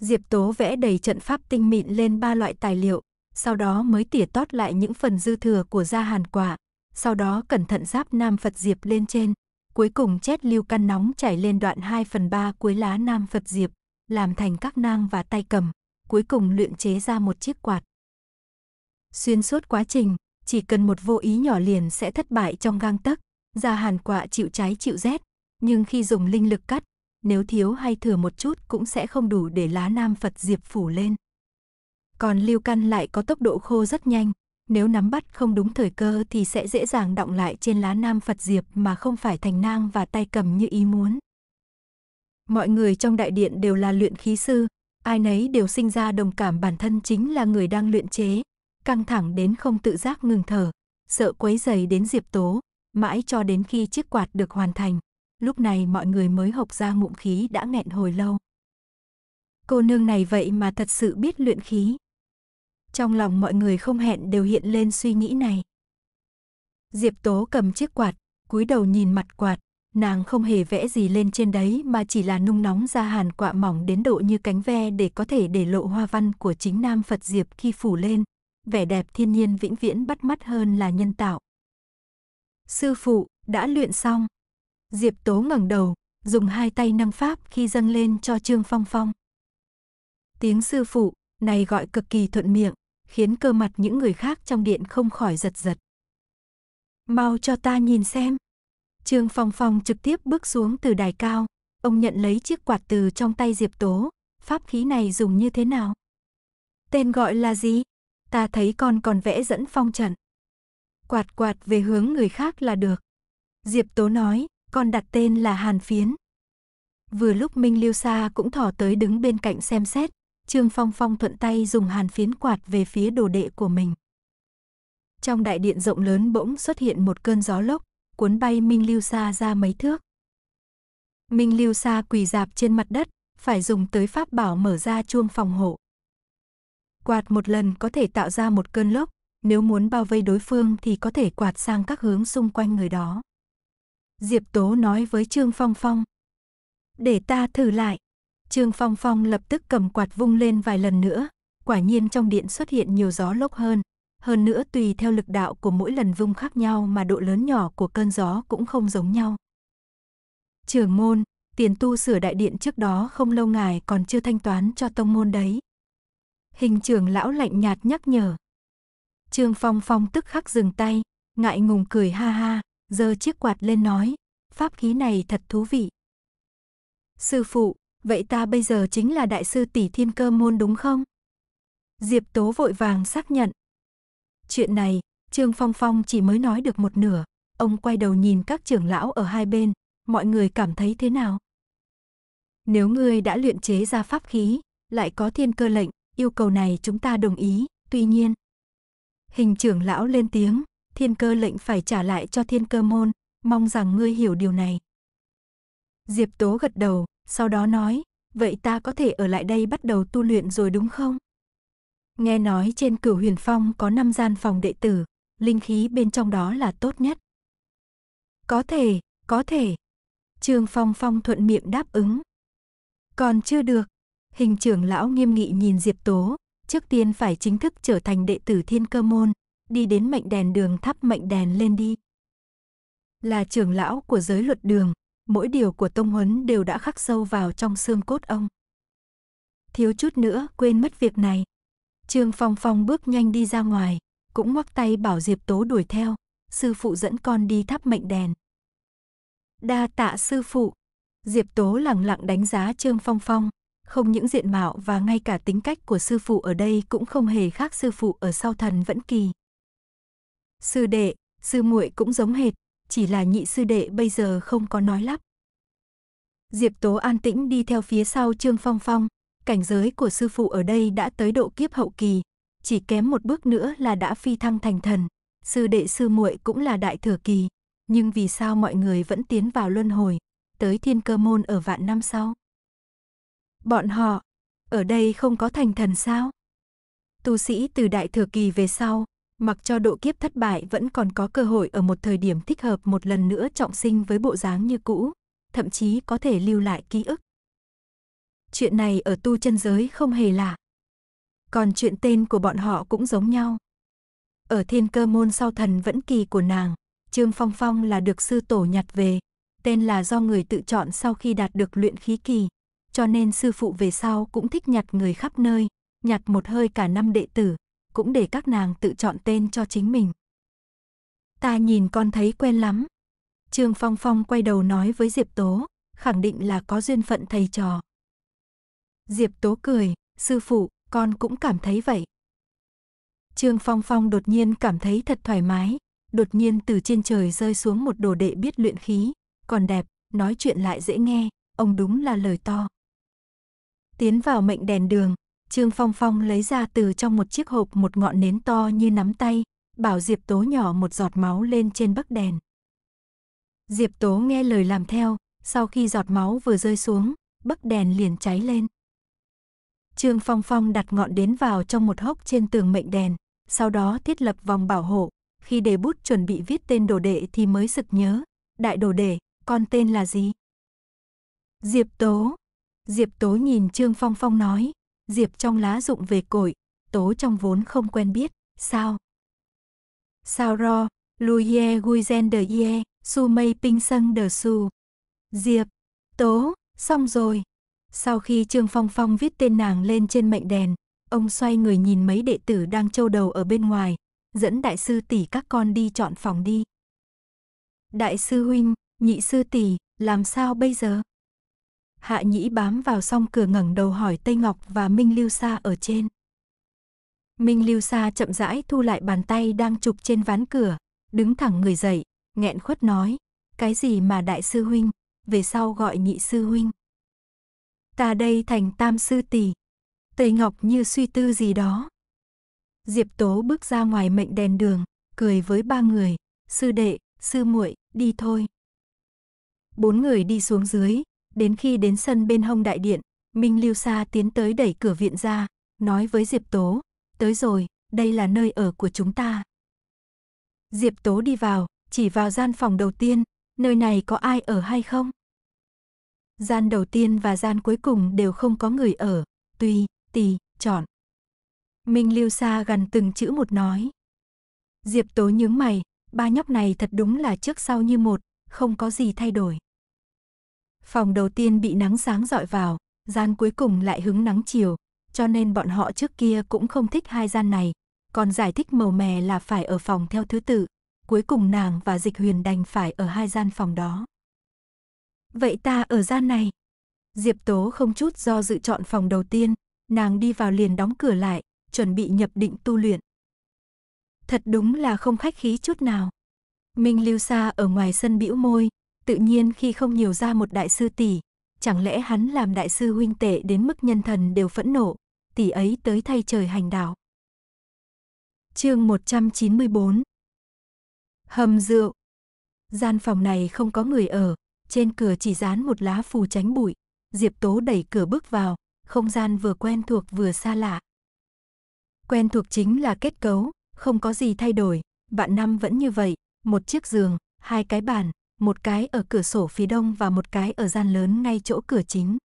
S1: Diệp Tố vẽ đầy trận pháp tinh mịn lên ba loại tài liệu, sau đó mới tỉa tót lại những phần dư thừa của gia hàn quả, sau đó cẩn thận giáp nam Phật Diệp lên trên, cuối cùng chét lưu căn nóng chảy lên đoạn 2 phần 3 cuối lá nam Phật Diệp, làm thành các nang và tay cầm, cuối cùng luyện chế ra một chiếc quạt. Xuyên suốt quá trình, chỉ cần một vô ý nhỏ liền sẽ thất bại trong gang tấc, da hàn quạ chịu trái chịu rét, nhưng khi dùng linh lực cắt, nếu thiếu hay thừa một chút cũng sẽ không đủ để lá nam Phật diệp phủ lên. Còn lưu căn lại có tốc độ khô rất nhanh, nếu nắm bắt không đúng thời cơ thì sẽ dễ dàng động lại trên lá nam Phật diệp mà không phải thành nang và tay cầm như ý muốn. Mọi người trong đại điện đều là luyện khí sư, ai nấy đều sinh ra đồng cảm bản thân chính là người đang luyện chế, căng thẳng đến không tự giác ngừng thở, sợ quấy dày đến Diệp Tố, mãi cho đến khi chiếc quạt được hoàn thành. Lúc này mọi người mới hộc ra ngụm khí đã nghẹn hồi lâu. Cô nương này vậy mà thật sự biết luyện khí. Trong lòng mọi người không hẹn đều hiện lên suy nghĩ này. Diệp Tố cầm chiếc quạt, cúi đầu nhìn mặt quạt, nàng không hề vẽ gì lên trên đấy mà chỉ là nung nóng ra hàn quạ mỏng đến độ như cánh ve để có thể để lộ hoa văn của chính Nam Phật Diệp khi phủ lên, vẻ đẹp thiên nhiên vĩnh viễn bắt mắt hơn là nhân tạo. Sư phụ, đã luyện xong. Diệp Tố ngẩng đầu, dùng hai tay nâng pháp khi dâng lên cho Trương Phong Phong. Tiếng sư phụ này gọi cực kỳ thuận miệng, khiến cơ mặt những người khác trong điện không khỏi giật giật. Mau cho ta nhìn xem. Trương Phong Phong trực tiếp bước xuống từ đài cao, ông nhận lấy chiếc quạt từ trong tay Diệp Tố, pháp khí này dùng như thế nào? Tên gọi là gì? ta thấy con còn vẽ dẫn phong trận. Quạt quạt về hướng người khác là được. Diệp Tố nói, con đặt tên là Hàn Phiến. Vừa lúc Minh Liêu Sa cũng thỏ tới đứng bên cạnh xem xét, Trương Phong Phong thuận tay dùng hàn phiến quạt về phía đồ đệ của mình. Trong đại điện rộng lớn bỗng xuất hiện một cơn gió lốc, cuốn bay Minh Lưu Sa ra mấy thước. Minh Lưu Sa quỳ dạp trên mặt đất, phải dùng tới pháp bảo mở ra chuông phòng hộ. Quạt một lần có thể tạo ra một cơn lốc, nếu muốn bao vây đối phương thì có thể quạt sang các hướng xung quanh người đó. Diệp Tố nói với Trương Phong Phong. Để ta thử lại. Trương Phong Phong lập tức cầm quạt vung lên vài lần nữa, quả nhiên trong điện xuất hiện nhiều gió lốc hơn. Hơn nữa tùy theo lực đạo của mỗi lần vung khác nhau mà độ lớn nhỏ của cơn gió cũng không giống nhau. Trường môn, tiền tu sửa đại điện trước đó không lâu ngài còn chưa thanh toán cho tông môn đấy hình trưởng lão lạnh nhạt nhắc nhở. Trương Phong Phong tức khắc dừng tay, ngại ngùng cười ha ha, giơ chiếc quạt lên nói, pháp khí này thật thú vị. Sư phụ, vậy ta bây giờ chính là đại sư tỷ thiên cơ môn đúng không? Diệp Tố vội vàng xác nhận. Chuyện này, Trương Phong Phong chỉ mới nói được một nửa, ông quay đầu nhìn các trưởng lão ở hai bên, mọi người cảm thấy thế nào? Nếu ngươi đã luyện chế ra pháp khí, lại có thiên cơ lệnh, yêu cầu này chúng ta đồng ý, tuy nhiên. Hình trưởng lão lên tiếng, thiên cơ lệnh phải trả lại cho thiên cơ môn, mong rằng ngươi hiểu điều này. Diệp Tố gật đầu, sau đó nói, vậy ta có thể ở lại đây bắt đầu tu luyện rồi đúng không? Nghe nói trên cửu huyền phong có 5 gian phòng đệ tử, linh khí bên trong đó là tốt nhất. Có thể, có thể. Trương Phong Phong thuận miệng đáp ứng. Còn chưa được, Hình trưởng lão nghiêm nghị nhìn Diệp Tố, trước tiên phải chính thức trở thành đệ tử thiên cơ môn, đi đến mệnh đèn đường thắp mệnh đèn lên đi. Là trưởng lão của giới luật đường, mỗi điều của tông huấn đều đã khắc sâu vào trong xương cốt ông. Thiếu chút nữa quên mất việc này. Trương Phong Phong bước nhanh đi ra ngoài, cũng ngoắc tay bảo Diệp Tố đuổi theo, sư phụ dẫn con đi thắp mệnh đèn. Đa tạ sư phụ. Diệp Tố lặng lặng đánh giá Trương Phong Phong, không những diện mạo và ngay cả tính cách của sư phụ ở đây cũng không hề khác sư phụ ở sau thần vẫn kỳ. Sư đệ, sư muội cũng giống hệt, chỉ là nhị sư đệ bây giờ không có nói lắp. Diệp Tố an tĩnh đi theo phía sau Trương Phong Phong, cảnh giới của sư phụ ở đây đã tới độ kiếp hậu kỳ, chỉ kém một bước nữa là đã phi thăng thành thần, sư đệ sư muội cũng là đại thừa kỳ, nhưng vì sao mọi người vẫn tiến vào luân hồi, tới thiên cơ môn ở vạn năm sau? Bọn họ, ở đây không có thành thần sao? Tu sĩ từ đại thừa kỳ về sau, mặc cho độ kiếp thất bại vẫn còn có cơ hội ở một thời điểm thích hợp một lần nữa trọng sinh với bộ dáng như cũ, thậm chí có thể lưu lại ký ức. Chuyện này ở tu chân giới không hề lạ. Còn chuyện tên của bọn họ cũng giống nhau. Ở thiên cơ môn sau thần vẫn kỳ của nàng, Trương Phong Phong là được sư tổ nhặt về, tên là do người tự chọn sau khi đạt được luyện khí kỳ, cho nên sư phụ về sau cũng thích nhặt người khắp nơi, nhặt một hơi cả năm đệ tử, cũng để các nàng tự chọn tên cho chính mình. Ta nhìn con thấy quen lắm. Trương Phong Phong quay đầu nói với Diệp Tố, khẳng định là có duyên phận thầy trò. Diệp Tố cười, sư phụ, con cũng cảm thấy vậy. Trương Phong Phong đột nhiên cảm thấy thật thoải mái, đột nhiên từ trên trời rơi xuống một đồ đệ biết luyện khí, còn đẹp, nói chuyện lại dễ nghe, ông đúng là lời to. Tiến vào mệnh đèn đường, Trương Phong Phong lấy ra từ trong một chiếc hộp một ngọn nến to như nắm tay, bảo Diệp Tố nhỏ một giọt máu lên trên bấc đèn. Diệp Tố nghe lời làm theo, sau khi giọt máu vừa rơi xuống, bấc đèn liền cháy lên. Trương Phong Phong đặt ngọn đến vào trong một hốc trên tường mệnh đèn, sau đó thiết lập vòng bảo hộ. Khi đề bút chuẩn bị viết tên đồ đệ thì mới sực nhớ, đại đồ đệ, con tên là gì? Diệp Tố, Diệp Tố nhìn Trương Phong Phong nói, Diệp trong lá rụng về cội, Tố trong vốn không quen biết, sao? Sao ro, gui Guizen de Ye, Su Mây ping Sân de Su. Diệp, Tố, xong rồi. Sau khi Trương Phong Phong viết tên nàng lên trên mệnh đèn, ông xoay người nhìn mấy đệ tử đang trâu đầu ở bên ngoài, dẫn đại sư tỷ các con đi chọn phòng đi. Đại sư huynh, nhị sư tỷ, làm sao bây giờ? Hạ nhĩ bám vào song cửa ngẩng đầu hỏi Tây Ngọc và Minh Lưu Sa ở trên. Minh Lưu Sa chậm rãi thu lại bàn tay đang chụp trên ván cửa, đứng thẳng người dậy, nghẹn khuất nói, cái gì mà đại sư huynh, về sau gọi nhị sư huynh. Ta đây thành tam sư tỷ. Tây Ngọc như suy tư gì đó. Diệp Tố bước ra ngoài mệnh đèn đường, cười với ba người, sư đệ, sư muội, đi thôi. Bốn người đi xuống dưới, Đến khi đến sân bên hông đại điện, Minh Lưu Sa tiến tới đẩy cửa viện ra, nói với Diệp Tố, tới rồi, đây là nơi ở của chúng ta. Diệp Tố đi vào, chỉ vào gian phòng đầu tiên, nơi này có ai ở hay không? Gian đầu tiên và gian cuối cùng đều không có người ở, tùy, tì, chọn. Minh Lưu Sa gần từng chữ một nói. Diệp Tố nhướng mày, ba nhóc này thật đúng là trước sau như một, không có gì thay đổi. Phòng đầu tiên bị nắng sáng dọi vào, gian cuối cùng lại hứng nắng chiều, cho nên bọn họ trước kia cũng không thích hai gian này. Còn giải thích màu mè là phải ở phòng theo thứ tự, cuối cùng nàng và dịch huyền đành phải ở hai gian phòng đó. Vậy ta ở gian này. Diệp Tố không chút do dự chọn phòng đầu tiên, nàng đi vào liền đóng cửa lại, chuẩn bị nhập định tu luyện. Thật đúng là không khách khí chút nào. Minh Lưu Sa ở ngoài sân bĩu môi, tự nhiên khi không nhiều ra một đại sư tỷ, chẳng lẽ hắn làm đại sư huynh tệ đến mức nhân thần đều phẫn nộ, tỷ ấy tới thay trời hành đạo. Chương 194 Hầm rượu Gian phòng này không có người ở, trên cửa chỉ dán một lá phù tránh bụi. Diệp Tố đẩy cửa bước vào, không gian vừa quen thuộc vừa xa lạ. Quen thuộc chính là kết cấu, không có gì thay đổi, vạn năm vẫn như vậy, một chiếc giường, hai cái bàn, một cái ở cửa sổ phía đông và một cái ở gian lớn ngay chỗ cửa chính.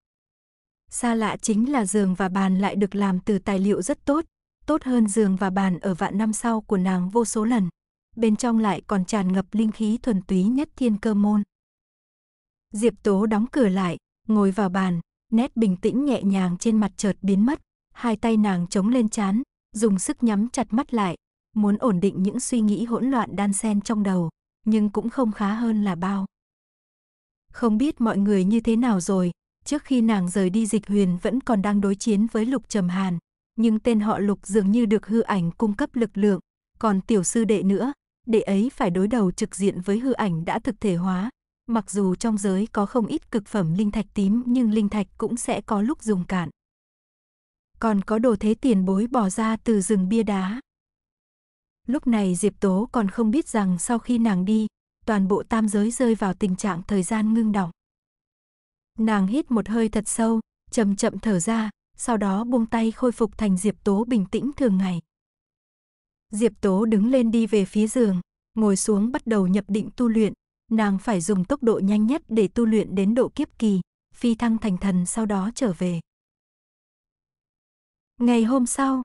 S1: Xa lạ chính là giường và bàn lại được làm từ tài liệu rất tốt, tốt hơn giường và bàn ở vạn năm sau của nàng vô số lần. Bên trong lại còn tràn ngập linh khí thuần túy nhất thiên cơ môn. Diệp Tố đóng cửa lại, ngồi vào bàn, nét bình tĩnh nhẹ nhàng trên mặt chợt biến mất, hai tay nàng chống lên chán, dùng sức nhắm chặt mắt lại, muốn ổn định những suy nghĩ hỗn loạn đan xen trong đầu nhưng cũng không khá hơn là bao. Không biết mọi người như thế nào rồi, trước khi nàng rời đi dịch huyền vẫn còn đang đối chiến với Lục Trầm Hàn, nhưng tên họ Lục dường như được hư ảnh cung cấp lực lượng, còn tiểu sư đệ nữa, đệ ấy phải đối đầu trực diện với hư ảnh đã thực thể hóa. Mặc dù trong giới có không ít cực phẩm linh thạch tím nhưng linh thạch cũng sẽ có lúc dùng cạn. Còn có đồ thế tiền bối bỏ ra từ rừng bia đá. Lúc này Diệp Tố còn không biết rằng sau khi nàng đi, toàn bộ tam giới rơi vào tình trạng thời gian ngưng đọng. Nàng hít một hơi thật sâu, chậm chậm thở ra, sau đó buông tay khôi phục thành Diệp Tố bình tĩnh thường ngày. Diệp Tố đứng lên đi về phía giường, ngồi xuống bắt đầu nhập định tu luyện, nàng phải dùng tốc độ nhanh nhất để tu luyện đến độ kiếp kỳ, phi thăng thành thần sau đó trở về. Ngày hôm sau,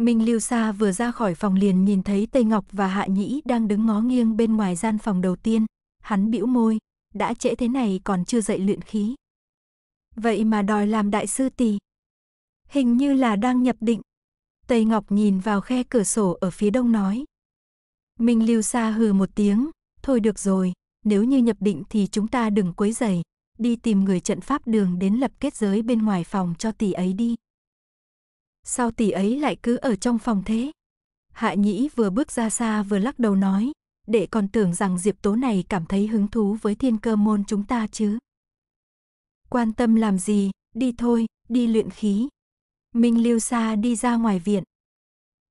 S1: Minh Lưu Sa vừa ra khỏi phòng liền nhìn thấy Tây Ngọc và Hạ Nhĩ đang đứng ngó nghiêng bên ngoài gian phòng đầu tiên. Hắn bĩu môi, đã trễ thế này còn chưa dậy luyện khí. Vậy mà đòi làm đại sư tỷ. Hình như là đang nhập định. Tây Ngọc nhìn vào khe cửa sổ ở phía đông nói. Minh Lưu Sa hừ một tiếng, thôi được rồi, nếu như nhập định thì chúng ta đừng quấy rầy, đi tìm người trận pháp đường đến lập kết giới bên ngoài phòng cho tỷ ấy đi. Sao tỷ ấy lại cứ ở trong phòng thế? Hạ Nhĩ vừa bước ra xa vừa lắc đầu nói, đệ còn tưởng rằng Diệp Tố này cảm thấy hứng thú với thiên cơ môn chúng ta chứ. Quan tâm làm gì, đi thôi, đi luyện khí. Minh Lưu xa đi ra ngoài viện.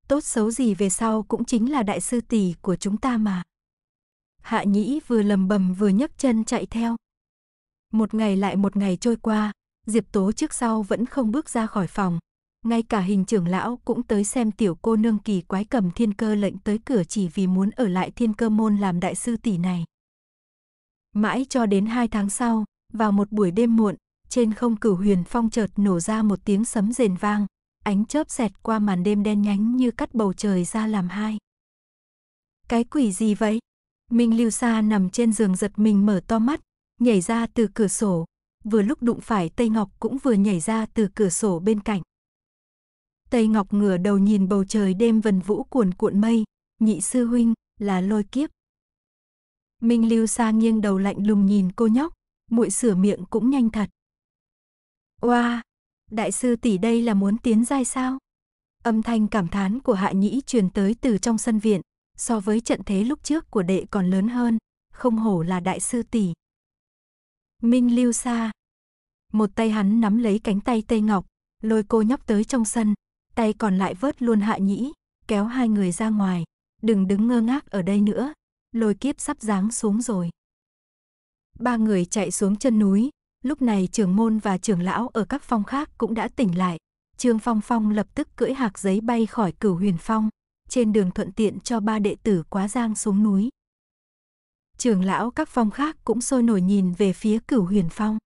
S1: Tốt xấu gì về sau cũng chính là đại sư tỷ của chúng ta mà. Hạ Nhĩ vừa lầm bầm vừa nhấc chân chạy theo. Một ngày lại một ngày trôi qua, Diệp Tố trước sau vẫn không bước ra khỏi phòng, ngay cả hình trưởng lão cũng tới xem tiểu cô nương kỳ quái cầm thiên cơ lệnh tới cửa chỉ vì muốn ở lại thiên cơ môn làm đại sư tỷ này. Mãi cho đến hai tháng sau, vào một buổi đêm muộn, trên không cửu huyền phong chợt nổ ra một tiếng sấm rền vang, ánh chớp xẹt qua màn đêm đen nhánh như cắt bầu trời ra làm hai. Cái quỷ gì vậy? Minh Lưu Sa nằm trên giường giật mình mở to mắt, nhảy ra từ cửa sổ, vừa lúc đụng phải Tây Ngọc cũng vừa nhảy ra từ cửa sổ bên cạnh. Tây Ngọc ngửa đầu nhìn bầu trời đêm vần vũ cuồn cuộn mây, nhị sư huynh, là lôi kiếp. Minh Lưu Sa nghiêng đầu lạnh lùng nhìn cô nhóc, muội sửa miệng cũng nhanh thật. Oa, đại sư tỷ đây là muốn tiến giai sao? Âm thanh cảm thán của Hạ Nhĩ truyền tới từ trong sân viện, so với trận thế lúc trước của đệ còn lớn hơn, không hổ là đại sư tỷ. Minh Lưu Sa, một tay hắn nắm lấy cánh tay Tây Ngọc, lôi cô nhóc tới trong sân, tay còn lại vớt luôn hạ nhĩ, kéo hai người ra ngoài, đừng đứng ngơ ngác ở đây nữa, lôi kiếp sắp giáng xuống rồi. Ba người chạy xuống chân núi, lúc này trưởng môn và trưởng lão ở các phong khác cũng đã tỉnh lại, Trương Phong Phong lập tức cưỡi hạc giấy bay khỏi cửu huyền phong, trên đường thuận tiện cho ba đệ tử quá giang xuống núi. Trưởng lão các phong khác cũng sôi nổi nhìn về phía cửu huyền phong.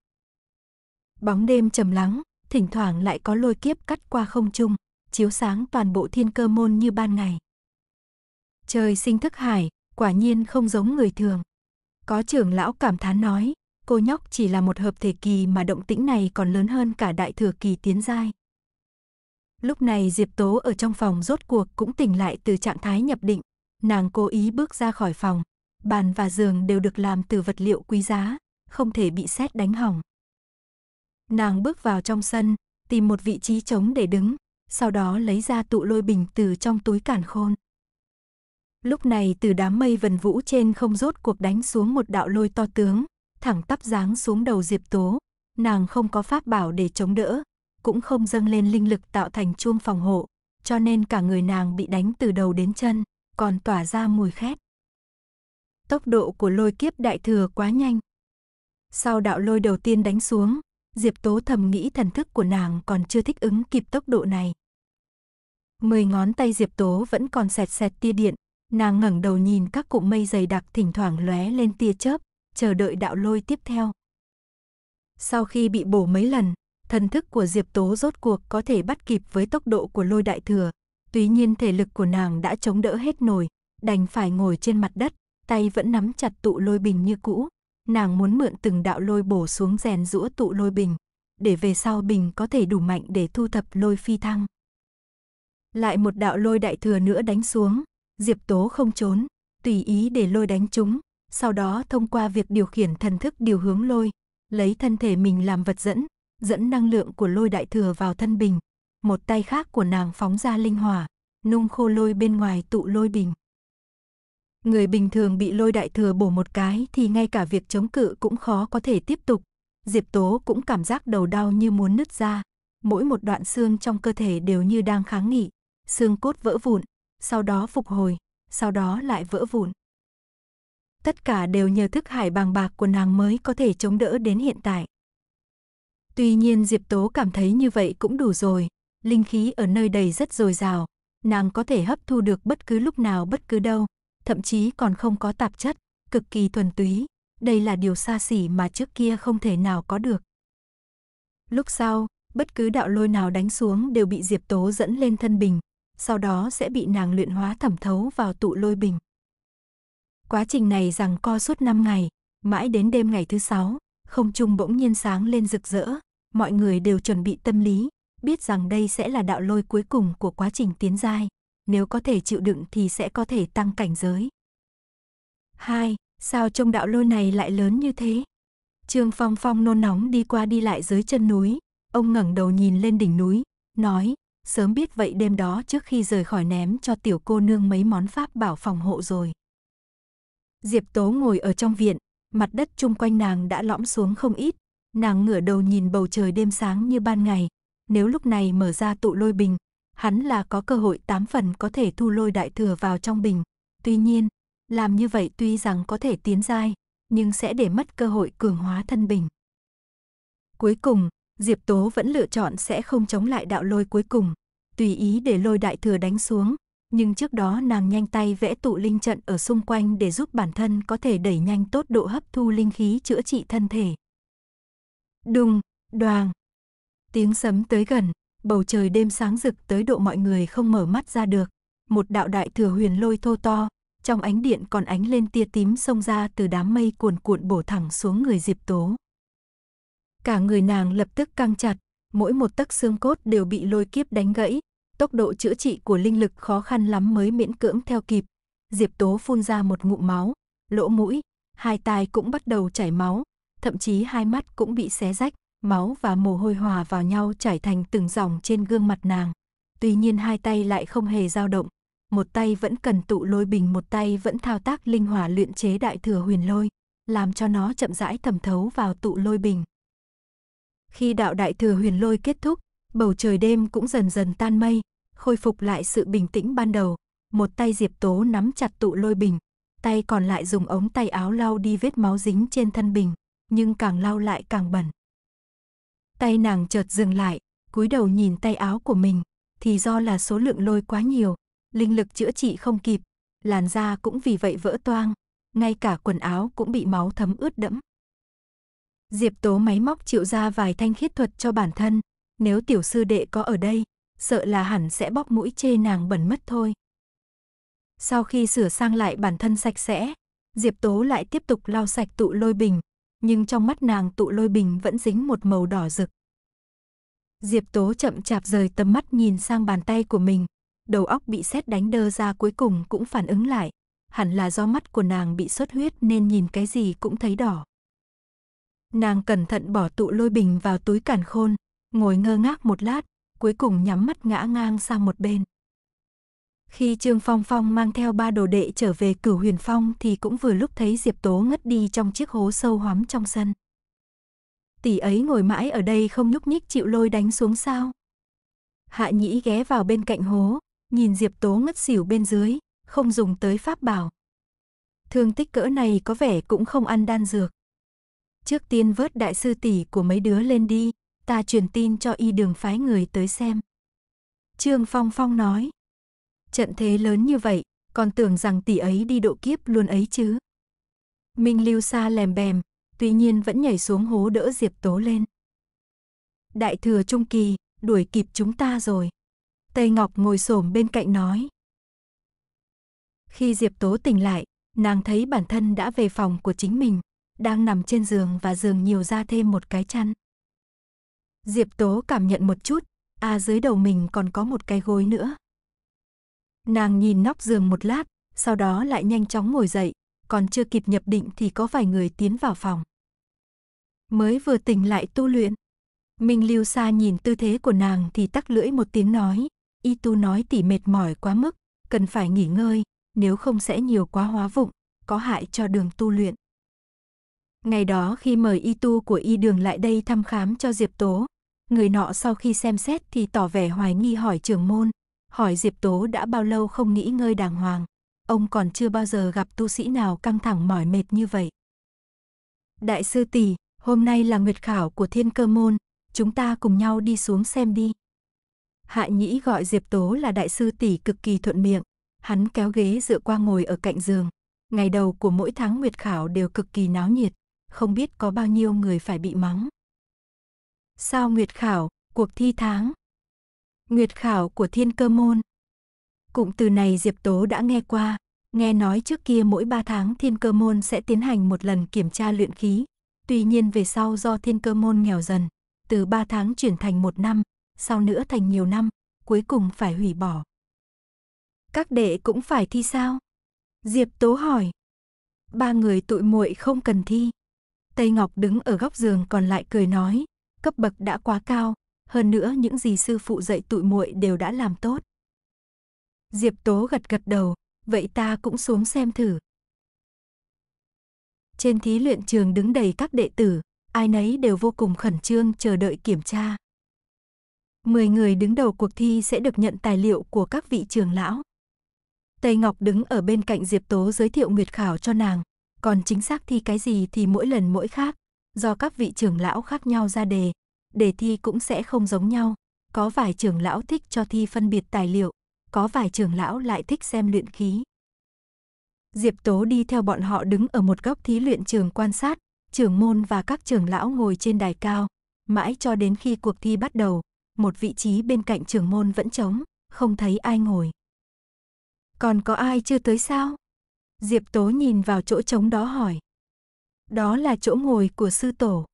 S1: Bóng đêm trầm lắng, thỉnh thoảng lại có lôi kiếp cắt qua không trung chiếu sáng toàn bộ thiên cơ môn như ban ngày. Trời sinh thức hải, quả nhiên không giống người thường. Có trưởng lão cảm thán nói, cô nhóc chỉ là một hợp thể kỳ mà động tĩnh này còn lớn hơn cả đại thừa kỳ tiến giai. Lúc này Diệp Tố ở trong phòng rốt cuộc cũng tỉnh lại từ trạng thái nhập định, nàng cố ý bước ra khỏi phòng, bàn và giường đều được làm từ vật liệu quý giá, không thể bị xét đánh hỏng. Nàng bước vào trong sân, tìm một vị trí trống để đứng, sau đó lấy ra tụ lôi bình từ trong túi cản khôn. Lúc này từ đám mây vần vũ trên không rốt cuộc đánh xuống một đạo lôi to tướng, thẳng tắp giáng xuống đầu Diệp Tố. Nàng không có pháp bảo để chống đỡ, cũng không dâng lên linh lực tạo thành chuông phòng hộ, cho nên cả người nàng bị đánh từ đầu đến chân, còn tỏa ra mùi khét. Tốc độ của lôi kiếp đại thừa quá nhanh. Sau đạo lôi đầu tiên đánh xuống, Diệp Tố thầm nghĩ thần thức của nàng còn chưa thích ứng kịp tốc độ này mười ngón tay Diệp Tố vẫn còn sẹt sẹt tia điện, nàng ngẩng đầu nhìn các cụm mây dày đặc thỉnh thoảng lóe lên tia chớp, chờ đợi đạo lôi tiếp theo. Sau khi bị bổ mấy lần, thần thức của Diệp Tố rốt cuộc có thể bắt kịp với tốc độ của lôi đại thừa, tuy nhiên thể lực của nàng đã chống đỡ hết nổi, đành phải ngồi trên mặt đất, tay vẫn nắm chặt tụ lôi bình như cũ. Nàng muốn mượn từng đạo lôi bổ xuống rèn rũa tụ lôi bình, để về sau bình có thể đủ mạnh để thu thập lôi phi thăng lại một đạo lôi đại thừa nữa đánh xuống, Diệp Tố không trốn, tùy ý để lôi đánh chúng, sau đó thông qua việc điều khiển thần thức điều hướng lôi, lấy thân thể mình làm vật dẫn, dẫn năng lượng của lôi đại thừa vào thân bình, một tay khác của nàng phóng ra linh hỏa, nung khô lôi bên ngoài tụ lôi bình. Người bình thường bị lôi đại thừa bổ một cái thì ngay cả việc chống cự cũng khó có thể tiếp tục. Diệp Tố cũng cảm giác đầu đau như muốn nứt ra, mỗi một đoạn xương trong cơ thể đều như đang kháng nghị, xương cốt vỡ vụn, sau đó phục hồi, sau đó lại vỡ vụn. Tất cả đều nhờ thức hải bàng bạc của nàng mới có thể chống đỡ đến hiện tại. Tuy nhiên Diệp Tố cảm thấy như vậy cũng đủ rồi, linh khí ở nơi đây rất dồi dào, nàng có thể hấp thu được bất cứ lúc nào bất cứ đâu, thậm chí còn không có tạp chất, cực kỳ thuần túy, đây là điều xa xỉ mà trước kia không thể nào có được. Lúc sau, bất cứ đạo lôi nào đánh xuống đều bị Diệp Tố dẫn lên thân bình, sau đó sẽ bị nàng luyện hóa thẩm thấu vào tụ lôi bình. Quá trình này rằng co suốt 5 ngày, mãi đến đêm ngày thứ sáu, không trung bỗng nhiên sáng lên rực rỡ, mọi người đều chuẩn bị tâm lý, biết rằng đây sẽ là đạo lôi cuối cùng của quá trình tiến giai, nếu có thể chịu đựng thì sẽ có thể tăng cảnh giới. 2. Sao trong đạo lôi này lại lớn như thế? Trương Phong Phong nôn nóng đi qua đi lại dưới chân núi, ông ngẩng đầu nhìn lên đỉnh núi, nói, sớm biết vậy đêm đó trước khi rời khỏi ném cho tiểu cô nương mấy món pháp bảo phòng hộ rồi. Diệp Tố ngồi ở trong viện, mặt đất chung quanh nàng đã lõm xuống không ít, nàng ngửa đầu nhìn bầu trời đêm sáng như ban ngày, nếu lúc này mở ra tụ lôi bình, hắn là có cơ hội tám phần có thể thu lôi đại thừa vào trong bình, tuy nhiên, làm như vậy tuy rằng có thể tiến giai, nhưng sẽ để mất cơ hội cường hóa thân bình. Cuối cùng, Diệp Tố vẫn lựa chọn sẽ không chống lại đạo lôi cuối cùng, tùy ý để lôi đại thừa đánh xuống, nhưng trước đó nàng nhanh tay vẽ tụ linh trận ở xung quanh để giúp bản thân có thể đẩy nhanh tốt độ hấp thu linh khí chữa trị thân thể. Đùng, đoàng. Tiếng sấm tới gần, bầu trời đêm sáng rực tới độ mọi người không mở mắt ra được. Một đạo đại thừa huyền lôi thô to, trong ánh điện còn ánh lên tia tím xông ra từ đám mây cuồn cuộn bổ thẳng xuống người Diệp Tố. Cả người nàng lập tức căng chặt, mỗi một tấc xương cốt đều bị lôi kiếp đánh gãy, tốc độ chữa trị của linh lực khó khăn lắm mới miễn cưỡng theo kịp. Diệp Tố phun ra một ngụm máu, lỗ mũi, hai tai cũng bắt đầu chảy máu, thậm chí hai mắt cũng bị xé rách, máu và mồ hôi hòa vào nhau chảy thành từng dòng trên gương mặt nàng. Tuy nhiên hai tay lại không hề dao động, một tay vẫn cần tụ lôi bình một tay vẫn thao tác linh hỏa luyện chế đại thừa huyền lôi, làm cho nó chậm rãi thẩm thấu vào tụ lôi bình. Khi đạo đại thừa huyền lôi kết thúc, bầu trời đêm cũng dần dần tan mây, khôi phục lại sự bình tĩnh ban đầu. Một tay Diệp Tố nắm chặt tụ lôi bình, tay còn lại dùng ống tay áo lau đi vết máu dính trên thân bình, nhưng càng lau lại càng bẩn. Tay nàng chợt dừng lại, cúi đầu nhìn tay áo của mình, thì do là số lượng lôi quá nhiều, linh lực chữa trị không kịp, làn da cũng vì vậy vỡ toang, ngay cả quần áo cũng bị máu thấm ướt đẫm. Diệp Tố máy móc chịu ra vài thanh khiết thuật cho bản thân, nếu tiểu sư đệ có ở đây, sợ là hẳn sẽ bóp mũi chê nàng bẩn mất thôi. Sau khi sửa sang lại bản thân sạch sẽ, Diệp Tố lại tiếp tục lau sạch tụ lôi bình, nhưng trong mắt nàng tụ lôi bình vẫn dính một màu đỏ rực. Diệp Tố chậm chạp rời tầm mắt nhìn sang bàn tay của mình, đầu óc bị sét đánh đơ ra cuối cùng cũng phản ứng lại, hẳn là do mắt của nàng bị xuất huyết nên nhìn cái gì cũng thấy đỏ. Nàng cẩn thận bỏ tụ lôi bình vào túi càn khôn, ngồi ngơ ngác một lát, cuối cùng nhắm mắt ngã ngang sang một bên. Khi Trương Phong Phong mang theo ba đồ đệ trở về cửu huyền phong thì cũng vừa lúc thấy Diệp Tố ngất đi trong chiếc hố sâu hóm trong sân. Tỷ ấy ngồi mãi ở đây không nhúc nhích chịu lôi đánh xuống sao. Hạ nhĩ ghé vào bên cạnh hố, nhìn Diệp Tố ngất xỉu bên dưới, không dùng tới pháp bảo. Thương tích cỡ này có vẻ cũng không ăn đan dược. Trước tiên vớt đại sư tỷ của mấy đứa lên đi, ta truyền tin cho y đường phái người tới xem. Trương Phong Phong nói. Trận thế lớn như vậy, còn tưởng rằng tỷ ấy đi độ kiếp luôn ấy chứ. Minh lưu xa lèm bèm, tuy nhiên vẫn nhảy xuống hố đỡ Diệp Tố lên. Đại thừa Trung Kỳ, đuổi kịp chúng ta rồi. Tây Ngọc ngồi xổm bên cạnh nói. Khi Diệp Tố tỉnh lại, nàng thấy bản thân đã về phòng của chính mình đang nằm trên giường và giường nhiều ra thêm một cái chăn. Diệp Tố cảm nhận một chút, à dưới đầu mình còn có một cái gối nữa. Nàng nhìn nóc giường một lát, sau đó lại nhanh chóng ngồi dậy, còn chưa kịp nhập định thì có vài người tiến vào phòng. Mới vừa tỉnh lại tu luyện, Minh Lưu Sa nhìn tư thế của nàng thì tắc lưỡi một tiếng nói, Y Tu nói tỉ mệt mỏi quá mức, cần phải nghỉ ngơi, nếu không sẽ nhiều quá hóa vụng, có hại cho đường tu luyện. Ngày đó khi mời y tu của y đường lại đây thăm khám cho Diệp Tố, người nọ sau khi xem xét thì tỏ vẻ hoài nghi hỏi trưởng môn, hỏi Diệp Tố đã bao lâu không nghỉ ngơi đàng hoàng, ông còn chưa bao giờ gặp tu sĩ nào căng thẳng mỏi mệt như vậy. Đại sư tỷ, hôm nay là nguyệt khảo của thiên cơ môn, chúng ta cùng nhau đi xuống xem đi. Hạ Nhĩ gọi Diệp Tố là đại sư tỷ cực kỳ thuận miệng, hắn kéo ghế dựa qua ngồi ở cạnh giường. Ngày đầu của mỗi tháng nguyệt khảo đều cực kỳ náo nhiệt, không biết có bao nhiêu người phải bị mắng. Sao Nguyệt Khảo, cuộc thi tháng. Nguyệt Khảo của Thiên Cơ Môn. Cụm từ này Diệp Tố đã nghe qua, nghe nói trước kia mỗi 3 tháng Thiên Cơ Môn sẽ tiến hành một lần kiểm tra luyện khí. Tuy nhiên về sau do Thiên Cơ Môn nghèo dần, từ 3 tháng chuyển thành một năm, sau nữa thành nhiều năm, cuối cùng phải hủy bỏ. Các đệ cũng phải thi sao? Diệp Tố hỏi. Ba người tụi muội không cần thi. Tây Ngọc đứng ở góc giường còn lại cười nói, cấp bậc đã quá cao, hơn nữa những gì sư phụ dạy tụi muội đều đã làm tốt. Diệp Tố gật gật đầu, vậy ta cũng xuống xem thử. Trên thí luyện trường đứng đầy các đệ tử, ai nấy đều vô cùng khẩn trương chờ đợi kiểm tra. Mười người đứng đầu cuộc thi sẽ được nhận tài liệu của các vị trường lão. Tây Ngọc đứng ở bên cạnh Diệp Tố giới thiệu Nguyệt Khảo cho nàng, còn chính xác thi cái gì thì mỗi lần mỗi khác, do các vị trưởng lão khác nhau ra đề, đề thi cũng sẽ không giống nhau, có vài trưởng lão thích cho thi phân biệt tài liệu, có vài trưởng lão lại thích xem luyện khí. Diệp Tố đi theo bọn họ đứng ở một góc thí luyện trường quan sát, trưởng môn và các trưởng lão ngồi trên đài cao, mãi cho đến khi cuộc thi bắt đầu, một vị trí bên cạnh trưởng môn vẫn trống, không thấy ai ngồi. Còn có ai chưa tới sao? Diệp Tố nhìn vào chỗ trống đó hỏi. Đó là chỗ ngồi của sư tổ.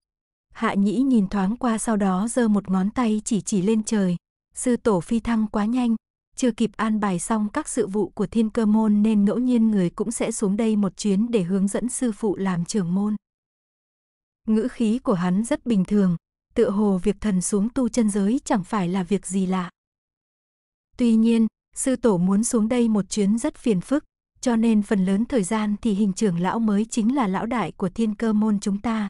S1: Hạ nhĩ nhìn thoáng qua sau đó giơ một ngón tay chỉ chỉ lên trời. Sư tổ phi thăng quá nhanh, chưa kịp an bài xong các sự vụ của thiên cơ môn nên ngẫu nhiên người cũng sẽ xuống đây một chuyến để hướng dẫn sư phụ làm trưởng môn. Ngữ khí của hắn rất bình thường, tựa hồ việc thần xuống tu chân giới chẳng phải là việc gì lạ. Tuy nhiên, sư tổ muốn xuống đây một chuyến rất phiền phức, cho nên phần lớn thời gian thì hình trưởng lão mới chính là lão đại của thiên cơ môn chúng ta.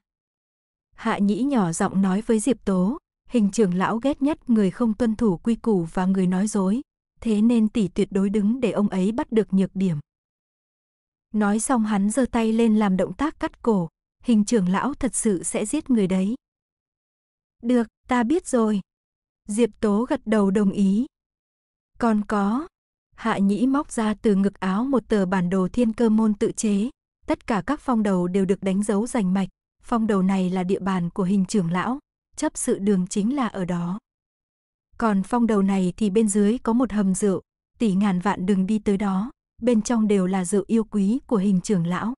S1: Hạ nhĩ nhỏ giọng nói với Diệp Tố, hình trưởng lão ghét nhất người không tuân thủ quy củ và người nói dối, thế nên tỷ tuyệt đối đứng để ông ấy bắt được nhược điểm. Nói xong hắn giơ tay lên làm động tác cắt cổ, hình trưởng lão thật sự sẽ giết người đấy. Được, ta biết rồi. Diệp Tố gật đầu đồng ý. Còn có, Hạ Nhĩ móc ra từ ngực áo một tờ bản đồ thiên cơ môn tự chế. Tất cả các phong đầu đều được đánh dấu rành mạch. Phong đầu này là địa bàn của hình trưởng lão, chấp sự đường chính là ở đó. Còn phong đầu này thì bên dưới có một hầm rượu, tỷ ngàn vạn đừng đi tới đó, bên trong đều là rượu yêu quý của hình trưởng lão.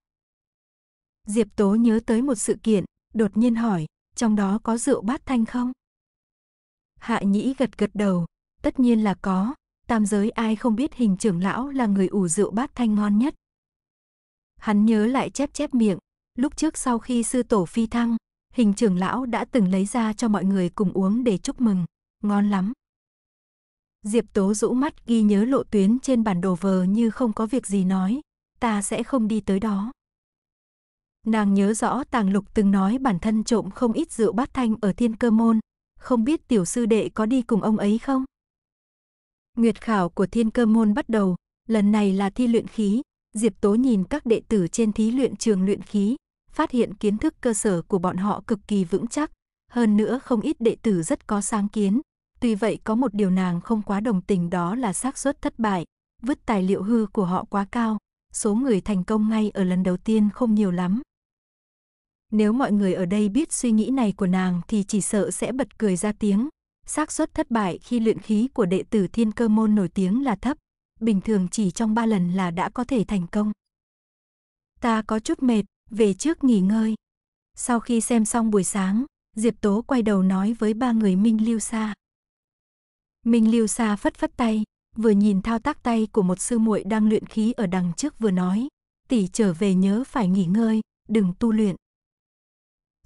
S1: Diệp Tố nhớ tới một sự kiện, đột nhiên hỏi, trong đó có rượu bát thanh không? Hạ Nhĩ gật gật đầu, tất nhiên là có, tam giới ai không biết hình trưởng lão là người ủ rượu bát thanh ngon nhất. Hắn nhớ lại chép chép miệng, lúc trước sau khi sư tổ phi thăng, hình trưởng lão đã từng lấy ra cho mọi người cùng uống để chúc mừng, ngon lắm. Diệp Tố rũ mắt ghi nhớ lộ tuyến trên bản đồ vờ như không có việc gì nói, ta sẽ không đi tới đó. Nàng nhớ rõ Tàng Lục từng nói bản thân trộm không ít rượu bát thanh ở Thiên Cơ Môn, không biết tiểu sư đệ có đi cùng ông ấy không? Nguyệt khảo của thiên cơ môn bắt đầu, lần này là thi luyện khí, Diệp Tố nhìn các đệ tử trên thí luyện trường luyện khí, phát hiện kiến thức cơ sở của bọn họ cực kỳ vững chắc, hơn nữa không ít đệ tử rất có sáng kiến. Tuy vậy có một điều nàng không quá đồng tình đó là xác suất thất bại, vứt tài liệu hư của họ quá cao, số người thành công ngay ở lần đầu tiên không nhiều lắm. Nếu mọi người ở đây biết suy nghĩ này của nàng thì chỉ sợ sẽ bật cười ra tiếng, xác suất thất bại khi luyện khí của đệ tử thiên cơ môn nổi tiếng là thấp, bình thường chỉ trong 3 lần là đã có thể thành công. Ta có chút mệt, về trước nghỉ ngơi. Sau khi xem xong buổi sáng, Diệp Tố quay đầu nói với ba người Minh Lưu Sa. Minh Lưu Sa phất phất tay, vừa nhìn thao tác tay của một sư muội đang luyện khí ở đằng trước vừa nói, tỷ trở về nhớ phải nghỉ ngơi, đừng tu luyện.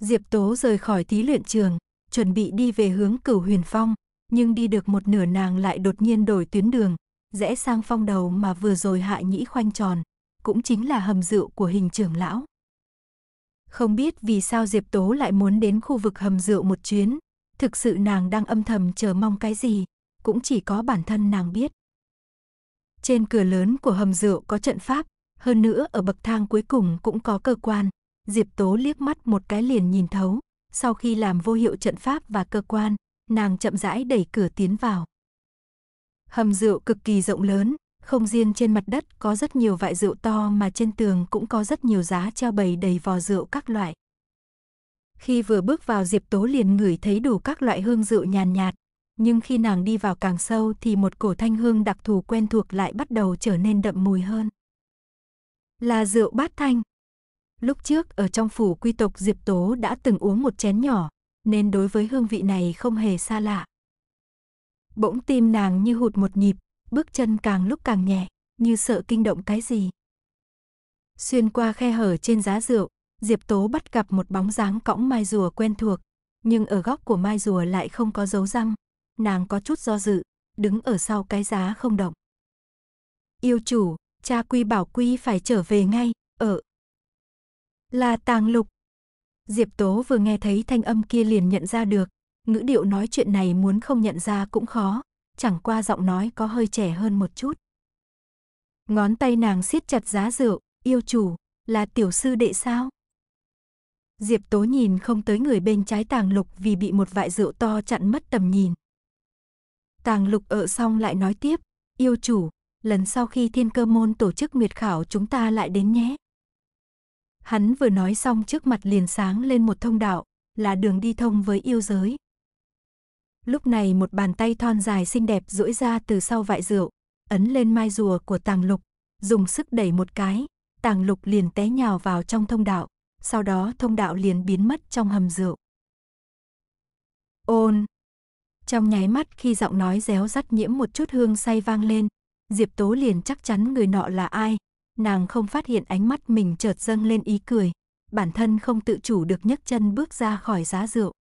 S1: Diệp Tố rời khỏi thí luyện trường, chuẩn bị đi về hướng cửu huyền phong, nhưng đi được một nửa nàng lại đột nhiên đổi tuyến đường, rẽ sang phong đầu mà vừa rồi hạ nhĩ khoanh tròn, cũng chính là hầm rượu của hình trưởng lão. Không biết vì sao Diệp Tố lại muốn đến khu vực hầm rượu một chuyến, thực sự nàng đang âm thầm chờ mong cái gì, cũng chỉ có bản thân nàng biết. Trên cửa lớn của hầm rượu có trận pháp, hơn nữa ở bậc thang cuối cùng cũng có cơ quan, Diệp Tố liếc mắt một cái liền nhìn thấu, sau khi làm vô hiệu trận pháp và cơ quan, nàng chậm rãi đẩy cửa tiến vào. Hầm rượu cực kỳ rộng lớn, không riêng trên mặt đất có rất nhiều vại rượu to mà trên tường cũng có rất nhiều giá treo bày đầy vò rượu các loại. Khi vừa bước vào Diệp Tố liền ngửi thấy đủ các loại hương rượu nhàn nhạt, nhạt, nhưng khi nàng đi vào càng sâu thì một cổ thanh hương đặc thù quen thuộc lại bắt đầu trở nên đậm mùi hơn. Là rượu bát thanh, Lúc trước ở trong phủ quy tộc Diệp Tố đã từng uống một chén nhỏ, nên đối với hương vị này không hề xa lạ. Bỗng tim nàng như hụt một nhịp, bước chân càng lúc càng nhẹ, như sợ kinh động cái gì. Xuyên qua khe hở trên giá rượu, Diệp Tố bắt gặp một bóng dáng cõng mai rùa quen thuộc, nhưng ở góc của mai rùa lại không có dấu răng, nàng có chút do dự, đứng ở sau cái giá không động. Yêu chủ, cha quy bảo quy phải trở về ngay, ở là tàng lục. Diệp Tố vừa nghe thấy thanh âm kia liền nhận ra được, ngữ điệu nói chuyện này muốn không nhận ra cũng khó, chẳng qua giọng nói có hơi trẻ hơn một chút. Ngón tay nàng siết chặt giá rượu, yêu chủ, là tiểu sư đệ sao? Diệp Tố nhìn không tới người bên trái tàng lục vì bị một vại rượu to chặn mất tầm nhìn. Tàng lục ở xong lại nói tiếp, yêu chủ, lần sau khi thiên cơ môn tổ chức nguyệt khảo chúng ta lại đến nhé. Hắn vừa nói xong trước mặt liền sáng lên một thông đạo, là đường đi thông với yêu giới. Lúc này một bàn tay thon dài xinh đẹp duỗi ra từ sau vại rượu, ấn lên mai rùa của tàng lục, dùng sức đẩy một cái, tàng lục liền té nhào vào trong thông đạo, sau đó thông đạo liền biến mất trong hầm rượu. Ôn! Trong nháy mắt khi giọng nói réo rắt nhiễm một chút hương say vang lên, Diệp Tố liền chắc chắn người nọ là ai, nàng không phát hiện ánh mắt mình chợt dâng lên ý cười, bản thân không tự chủ được nhấc chân bước ra khỏi giá rượu.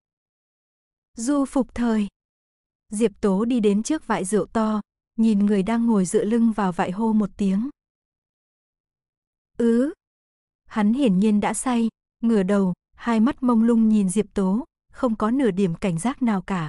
S1: Du phục thời. Diệp Tố đi đến trước vại rượu to, nhìn người đang ngồi dựa lưng vào vại hô một tiếng. Ứ. Ừ. Hắn hiển nhiên đã say, ngửa đầu, hai mắt mông lung nhìn Diệp Tố, không có nửa điểm cảnh giác nào cả.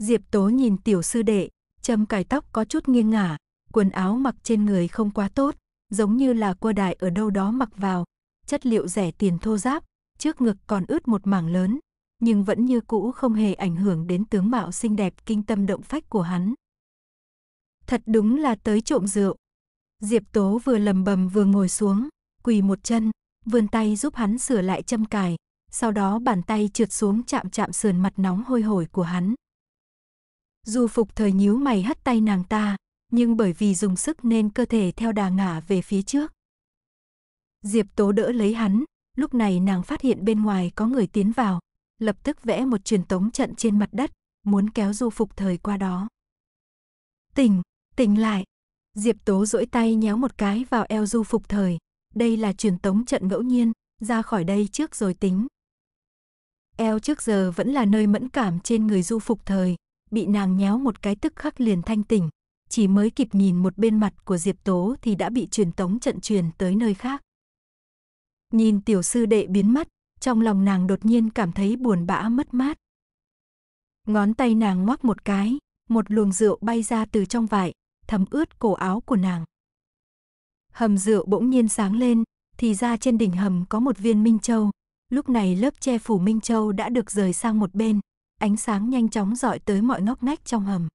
S1: Diệp Tố nhìn tiểu sư đệ, châm cài tóc có chút nghiêng ngả, quần áo mặc trên người không quá tốt, giống như là cua đài ở đâu đó mặc vào, chất liệu rẻ tiền thô giáp, trước ngực còn ướt một mảng lớn, nhưng vẫn như cũ không hề ảnh hưởng đến tướng mạo xinh đẹp kinh tâm động phách của hắn. Thật đúng là tới trộm rượu. Diệp Tố vừa lầm bầm vừa ngồi xuống, quỳ một chân, vươn tay giúp hắn sửa lại châm cài, sau đó bàn tay trượt xuống chạm chạm sườn mặt nóng hôi hổi của hắn. Du Phục thời nhíu mày hất tay nàng ta, nhưng bởi vì dùng sức nên cơ thể theo đà ngả về phía trước. Diệp Tố đỡ lấy hắn, lúc này nàng phát hiện bên ngoài có người tiến vào, lập tức vẽ một truyền tống trận trên mặt đất, muốn kéo du phục thời qua đó. Tỉnh, tỉnh lại. Diệp Tố duỗi tay nhéo một cái vào eo du phục thời. Đây là truyền tống trận ngẫu nhiên, ra khỏi đây trước rồi tính. Eo trước giờ vẫn là nơi mẫn cảm trên người du phục thời, bị nàng nhéo một cái tức khắc liền thanh tỉnh, chỉ mới kịp nhìn một bên mặt của Diệp Tố thì đã bị truyền tống trận truyền tới nơi khác. Nhìn tiểu sư đệ biến mất, trong lòng nàng đột nhiên cảm thấy buồn bã mất mát. Ngón tay nàng ngoắc một cái, một luồng rượu bay ra từ trong vải, thấm ướt cổ áo của nàng. Hầm rượu bỗng nhiên sáng lên, thì ra trên đỉnh hầm có một viên minh châu. Lúc này lớp che phủ minh châu đã được rời sang một bên, ánh sáng nhanh chóng dọi tới mọi ngóc ngách trong hầm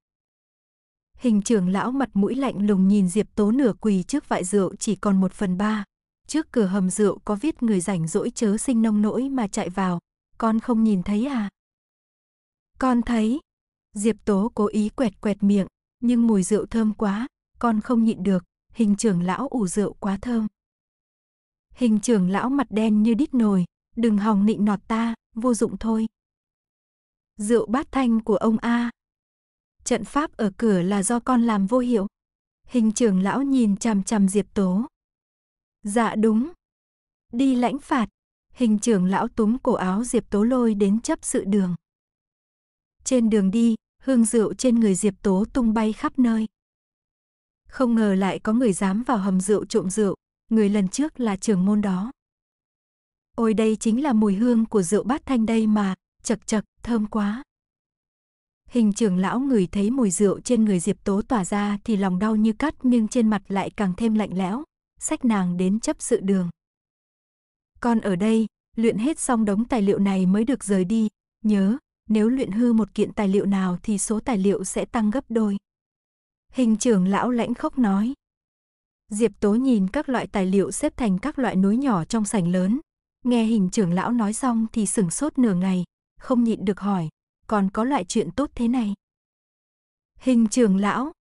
S1: hình trưởng lão mặt mũi lạnh lùng nhìn Diệp Tố nửa quỳ trước vại rượu chỉ còn một phần ba. Trước cửa hầm rượu có viết người rảnh rỗi chớ sinh nông nỗi mà chạy vào, con không nhìn thấy à? Con thấy. Diệp Tố cố ý quẹt quẹt miệng, nhưng mùi rượu thơm quá, con không nhịn được, hình trưởng lão ủ rượu quá thơm. Hình trưởng lão mặt đen như đít nồi, đừng hòng nịnh nọt ta, vô dụng thôi. Rượu bát thanh của ông A trận pháp ở cửa là do con làm vô hiệu. Hình trưởng lão nhìn chằm chằm Diệp Tố. Dạ đúng. Đi lãnh phạt. Hình trưởng lão túm cổ áo Diệp Tố lôi đến chấp sự đường. Trên đường đi, hương rượu trên người Diệp Tố tung bay khắp nơi. Không ngờ lại có người dám vào hầm rượu trộm rượu, người lần trước là trưởng môn đó. Ôi đây chính là mùi hương của rượu bát thanh đây mà, chật chật, thơm quá. Hình trưởng lão ngửi thấy mùi rượu trên người Diệp Tố tỏa ra thì lòng đau như cắt nhưng trên mặt lại càng thêm lạnh lẽo, sách nàng đến chấp sự đường. Con ở đây, luyện hết xong đống tài liệu này mới được rời đi, nhớ, nếu luyện hư một kiện tài liệu nào thì số tài liệu sẽ tăng gấp đôi. Hình trưởng lão lãnh khóc nói. Diệp Tố nhìn các loại tài liệu xếp thành các loại núi nhỏ trong sảnh lớn, nghe hình trưởng lão nói xong thì sửng sốt nửa ngày, không nhịn được hỏi, còn có loại chuyện tốt thế này. Hình trưởng lão.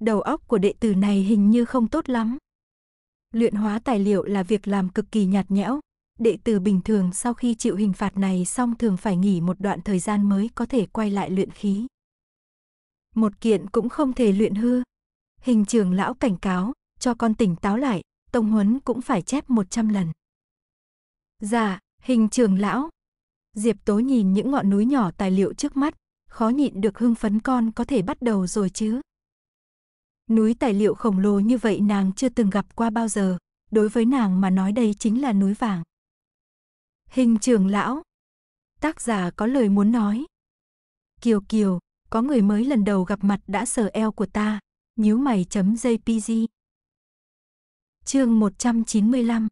S1: Đầu óc của đệ tử này hình như không tốt lắm. Luyện hóa tài liệu là việc làm cực kỳ nhạt nhẽo. Đệ tử bình thường sau khi chịu hình phạt này xong thường phải nghỉ một đoạn thời gian mới có thể quay lại luyện khí. Một kiện cũng không thể luyện hư. Hình trưởng lão cảnh cáo, cho con tỉnh táo lại, tông huấn cũng phải chép 100 lần. Dạ, hình trưởng lão, Diệp Tố nhìn những ngọn núi nhỏ tài liệu trước mắt, khó nhịn được hưng phấn con có thể bắt đầu rồi chứ. Núi tài liệu khổng lồ như vậy nàng chưa từng gặp qua bao giờ, đối với nàng mà nói đây chính là núi vàng. Hình trưởng lão. Tác giả có lời muốn nói. Kiều Kiều, có người mới lần đầu gặp mặt đã sờ eo của ta, nhíu mày chấm jpg. Chương 195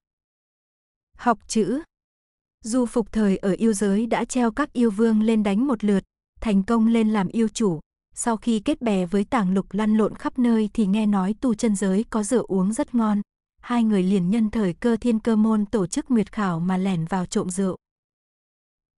S1: Học chữ Du phục thời ở yêu giới đã treo các yêu vương lên đánh một lượt, thành công lên làm yêu chủ. Sau khi kết bè với tảng lục lăn lộn khắp nơi thì nghe nói tu chân giới có rượu uống rất ngon. Hai người liền nhân thời cơ thiên cơ môn tổ chức nguyệt khảo mà lẻn vào trộm rượu.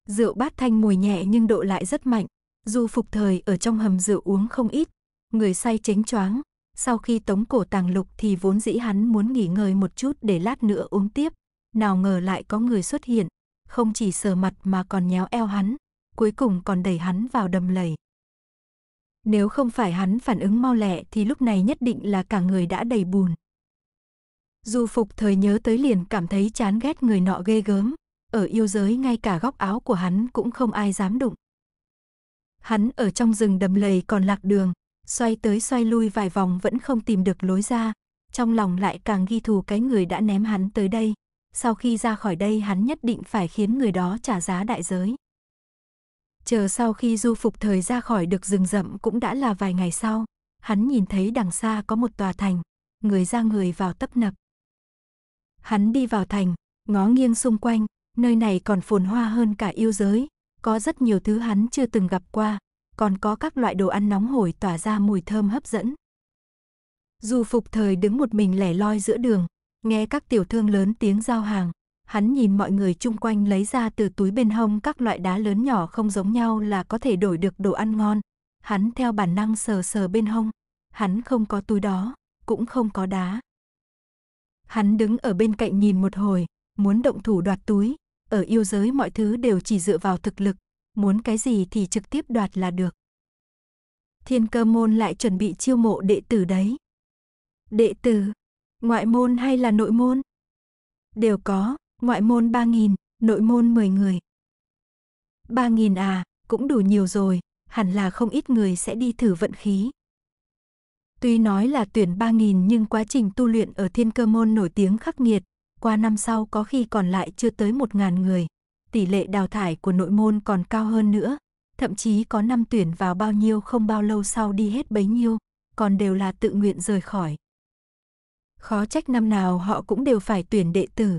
S1: Rượu bát thanh mùi nhẹ nhưng độ lại rất mạnh. Du phục thời ở trong hầm rượu uống không ít. Người say chánh choáng. Sau khi tống cổ tàng lục thì vốn dĩ hắn muốn nghỉ ngơi một chút để lát nữa uống tiếp. Nào ngờ lại có người xuất hiện, không chỉ sờ mặt mà còn nhéo eo hắn, cuối cùng còn đẩy hắn vào đầm lầy. Nếu không phải hắn phản ứng mau lẹ thì lúc này nhất định là cả người đã đầy bùn. Du phục thời nhớ tới liền cảm thấy chán ghét người nọ ghê gớm, ở yêu giới ngay cả góc áo của hắn cũng không ai dám đụng. Hắn ở trong rừng đầm lầy còn lạc đường, xoay tới xoay lui vài vòng vẫn không tìm được lối ra, trong lòng lại càng ghi thù cái người đã ném hắn tới đây sau khi ra khỏi đây hắn nhất định phải khiến người đó trả giá đại giới. Chờ sau khi du phục thời ra khỏi được rừng rậm cũng đã là vài ngày sau, hắn nhìn thấy đằng xa có một tòa thành, người ra người vào tấp nập. Hắn đi vào thành, ngó nghiêng xung quanh, nơi này còn phồn hoa hơn cả yêu giới, có rất nhiều thứ hắn chưa từng gặp qua, còn có các loại đồ ăn nóng hổi tỏa ra mùi thơm hấp dẫn. Du phục thời đứng một mình lẻ loi giữa đường, nghe các tiểu thương lớn tiếng giao hàng, hắn nhìn mọi người chung quanh lấy ra từ túi bên hông các loại đá lớn nhỏ không giống nhau là có thể đổi được đồ ăn ngon. Hắn theo bản năng sờ sờ bên hông, hắn không có túi đó, cũng không có đá. Hắn đứng ở bên cạnh nhìn một hồi, muốn động thủ đoạt túi, ở yêu giới mọi thứ đều chỉ dựa vào thực lực, muốn cái gì thì trực tiếp đoạt là được. Thiên cơ môn lại chuẩn bị chiêu mộ đệ tử đấy. Đệ tử, Ngoại môn hay là nội môn? Đều có, ngoại môn 3.000, nội môn 10 người. 3.000 à, cũng đủ nhiều rồi, hẳn là không ít người sẽ đi thử vận khí. Tuy nói là tuyển 3.000 nhưng quá trình tu luyện ở thiên cơ môn nổi tiếng khắc nghiệt, qua năm sau có khi còn lại chưa tới 1.000 người. Tỷ lệ đào thải của nội môn còn cao hơn nữa, thậm chí có năm tuyển vào bao nhiêu không bao lâu sau đi hết bấy nhiêu, còn đều là tự nguyện rời khỏi khó trách năm nào họ cũng đều phải tuyển đệ tử.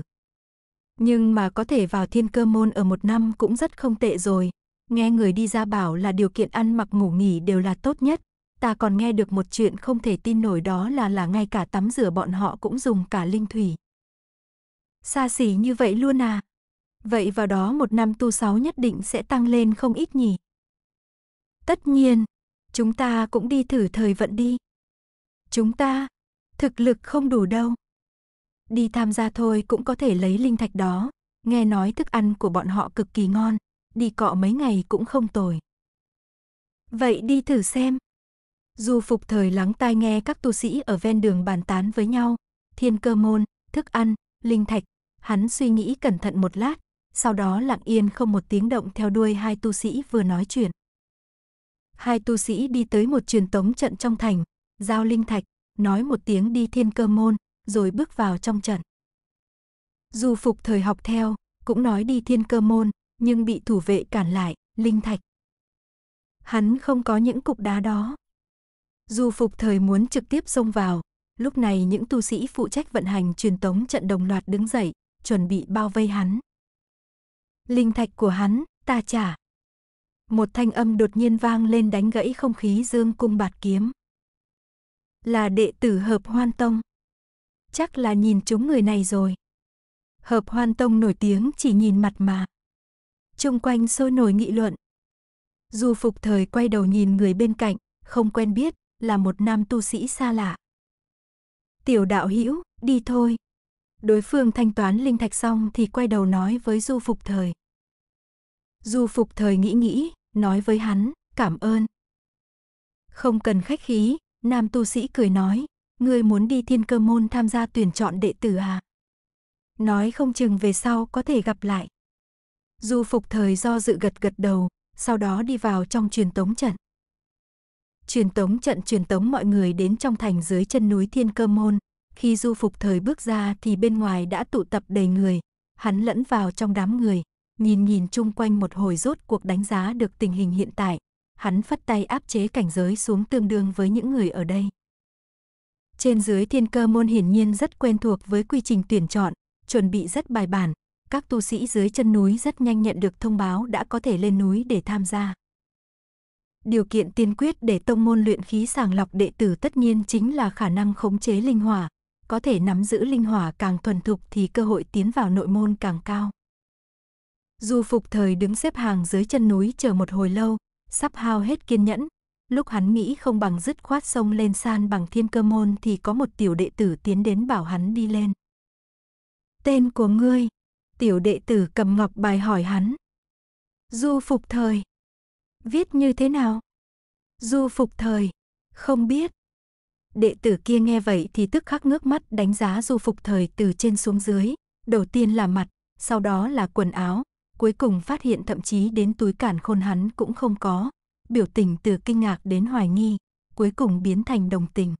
S1: Nhưng mà có thể vào thiên cơ môn ở một năm cũng rất không tệ rồi. Nghe người đi ra bảo là điều kiện ăn mặc ngủ nghỉ đều là tốt nhất. Ta còn nghe được một chuyện không thể tin nổi đó là là ngay cả tắm rửa bọn họ cũng dùng cả linh thủy. Xa xỉ như vậy luôn à? Vậy vào đó một năm tu sáu nhất định sẽ tăng lên không ít nhỉ? Tất nhiên, chúng ta cũng đi thử thời vận đi. Chúng ta, Thực lực không đủ đâu. Đi tham gia thôi cũng có thể lấy linh thạch đó. Nghe nói thức ăn của bọn họ cực kỳ ngon. Đi cọ mấy ngày cũng không tồi. Vậy đi thử xem. Du phục thời lắng tai nghe các tu sĩ ở ven đường bàn tán với nhau. Thiên cơ môn, thức ăn, linh thạch. Hắn suy nghĩ cẩn thận một lát. Sau đó lặng yên không một tiếng động theo đuôi hai tu sĩ vừa nói chuyện hai tu sĩ đi tới một truyền tống trận trong thành, giao linh thạch, nói một tiếng đi thiên cơ môn, rồi bước vào trong trận. dù phục thời học theo, cũng nói đi thiên cơ môn, nhưng bị thủ vệ cản lại, linh thạch. Hắn không có những cục đá đó. dù phục thời muốn trực tiếp xông vào, lúc này những tu sĩ phụ trách vận hành truyền tống trận đồng loạt đứng dậy, chuẩn bị bao vây hắn. Linh thạch của hắn, ta trả. Một thanh âm đột nhiên vang lên đánh gãy không khí dương cung bạt kiếm là đệ tử hợp hoan tông. Chắc là nhìn chúng người này rồi. Hợp hoan tông nổi tiếng chỉ nhìn mặt mà. Trung quanh sôi nổi nghị luận. Du phục thời quay đầu nhìn người bên cạnh, không quen biết, là một nam tu sĩ xa lạ. Tiểu đạo hữu đi thôi. Đối phương thanh toán linh thạch xong thì quay đầu nói với du phục thời. Du phục thời nghĩ nghĩ, nói với hắn, cảm ơn. Không cần khách khí, Nam tu sĩ cười nói, ngươi muốn đi thiên cơ môn tham gia tuyển chọn đệ tử à? Nói không chừng về sau có thể gặp lại. Du phục thời do dự gật gật đầu, sau đó đi vào trong truyền tống trận. Truyền tống trận truyền tống mọi người đến trong thành dưới chân núi Thiên Cơ Môn. Khi du phục thời bước ra thì bên ngoài đã tụ tập đầy người. Hắn lẫn vào trong đám người, nhìn nhìn chung quanh một hồi rốt cuộc đánh giá được tình hình hiện tại, hắn phất tay áp chế cảnh giới xuống tương đương với những người ở đây. Trên dưới thiên cơ môn hiển nhiên rất quen thuộc với quy trình tuyển chọn, chuẩn bị rất bài bản, các tu sĩ dưới chân núi rất nhanh nhận được thông báo đã có thể lên núi để tham gia. Điều kiện tiên quyết để tông môn luyện khí sàng lọc đệ tử tất nhiên chính là khả năng khống chế linh hỏa, có thể nắm giữ linh hỏa càng thuần thục thì cơ hội tiến vào nội môn càng cao. dù phục thời đứng xếp hàng dưới chân núi chờ một hồi lâu, sắp hao hết kiên nhẫn. Lúc hắn nghĩ không bằng dứt khoát sông lên san bằng thiên cơ môn thì có một tiểu đệ tử tiến đến bảo hắn đi lên. Tên của ngươi, tiểu đệ tử cầm ngọc bài hỏi hắn. Du phục thời. Viết như thế nào? Du phục thời, không biết. Đệ tử kia nghe vậy thì tức khắc ngước mắt đánh giá du phục thời từ trên xuống dưới, đầu tiên là mặt, sau đó là quần áo, Cuối cùng phát hiện thậm chí đến túi cản khôn hắn cũng không có. Biểu tình từ kinh ngạc đến hoài nghi, cuối cùng biến thành đồng tình.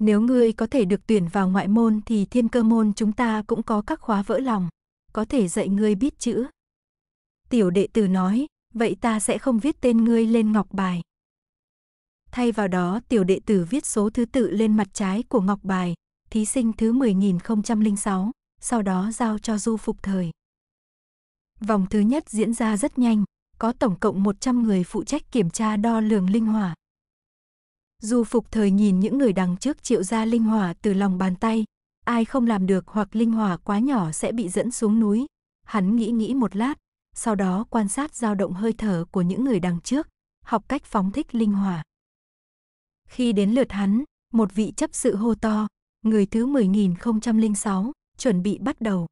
S1: Nếu ngươi có thể được tuyển vào ngoại môn thì thiên cơ môn chúng ta cũng có các khóa vỡ lòng, có thể dạy ngươi biết chữ. Tiểu đệ tử nói, vậy ta sẽ không viết tên ngươi lên ngọc bài. Thay vào đó tiểu đệ tử viết số thứ tự lên mặt trái của ngọc bài, thí sinh thứ 10.006, sau đó giao cho du phục thời. Vòng thứ nhất diễn ra rất nhanh, có tổng cộng 100 người phụ trách kiểm tra đo lường linh hỏa. Du Phục Thời nhìn những người đằng trước triệu ra linh hỏa từ lòng bàn tay, ai không làm được hoặc linh hỏa quá nhỏ sẽ bị dẫn xuống núi. Hắn nghĩ nghĩ một lát, sau đó quan sát dao động hơi thở của những người đằng trước, học cách phóng thích linh hỏa. Khi đến lượt hắn, một vị chấp sự hô to, người thứ 10.006, chuẩn bị bắt đầu.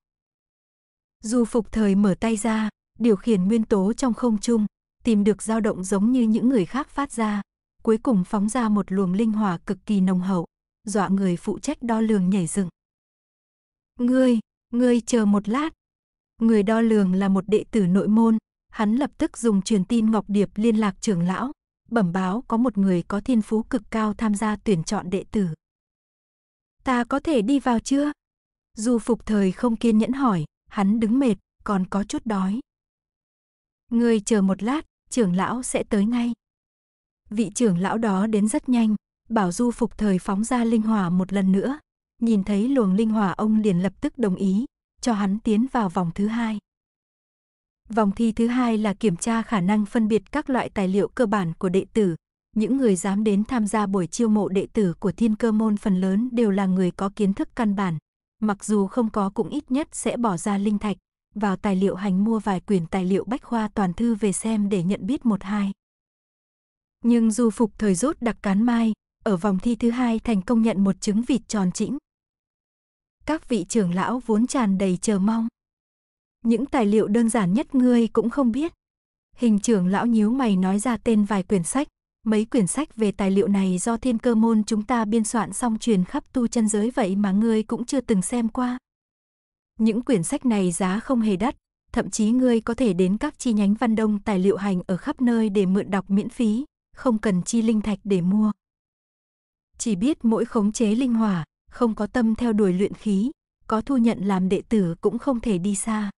S1: Du phục thời mở tay ra, điều khiển nguyên tố trong không trung, tìm được dao động giống như những người khác phát ra, cuối cùng phóng ra một luồng linh hỏa cực kỳ nồng hậu, dọa người phụ trách đo lường nhảy dựng. Ngươi, ngươi chờ một lát. Người đo lường là một đệ tử nội môn, hắn lập tức dùng truyền tin Ngọc Điệp liên lạc trưởng lão, bẩm báo có một người có thiên phú cực cao tham gia tuyển chọn đệ tử. Ta có thể đi vào chưa? Du phục thời không kiên nhẫn hỏi, hắn đứng mệt, còn có chút đói. Người chờ một lát, trưởng lão sẽ tới ngay. Vị trưởng lão đó đến rất nhanh, bảo du phục thời phóng ra linh hỏa một lần nữa. Nhìn thấy luồng linh hỏa ông liền lập tức đồng ý, cho hắn tiến vào vòng thứ hai. Vòng thi thứ hai là kiểm tra khả năng phân biệt các loại tài liệu cơ bản của đệ tử. Những người dám đến tham gia buổi chiêu mộ đệ tử của thiên cơ môn phần lớn đều là người có kiến thức căn bản, mặc dù không có cũng ít nhất sẽ bỏ ra linh thạch, vào tài liệu hành mua vài quyển tài liệu bách khoa toàn thư về xem để nhận biết một hai. Nhưng dù phục thời rốt đặc cán mai, ở vòng thi thứ hai thành công nhận một trứng vịt tròn chỉnh. Các vị trưởng lão vốn tràn đầy chờ mong. Những tài liệu đơn giản nhất ngươi cũng không biết. Hình trưởng lão nhíu mày nói ra tên vài quyển sách, Mấy quyển sách về tài liệu này do thiên cơ môn chúng ta biên soạn xong truyền khắp tu chân giới vậy mà ngươi cũng chưa từng xem qua. Những quyển sách này giá không hề đắt, thậm chí ngươi có thể đến các chi nhánh văn đông tài liệu hành ở khắp nơi để mượn đọc miễn phí, không cần chi linh thạch để mua. Chỉ biết mỗi khống chế linh hỏa, không có tâm theo đuổi luyện khí, có thu nhận làm đệ tử cũng không thể đi xa.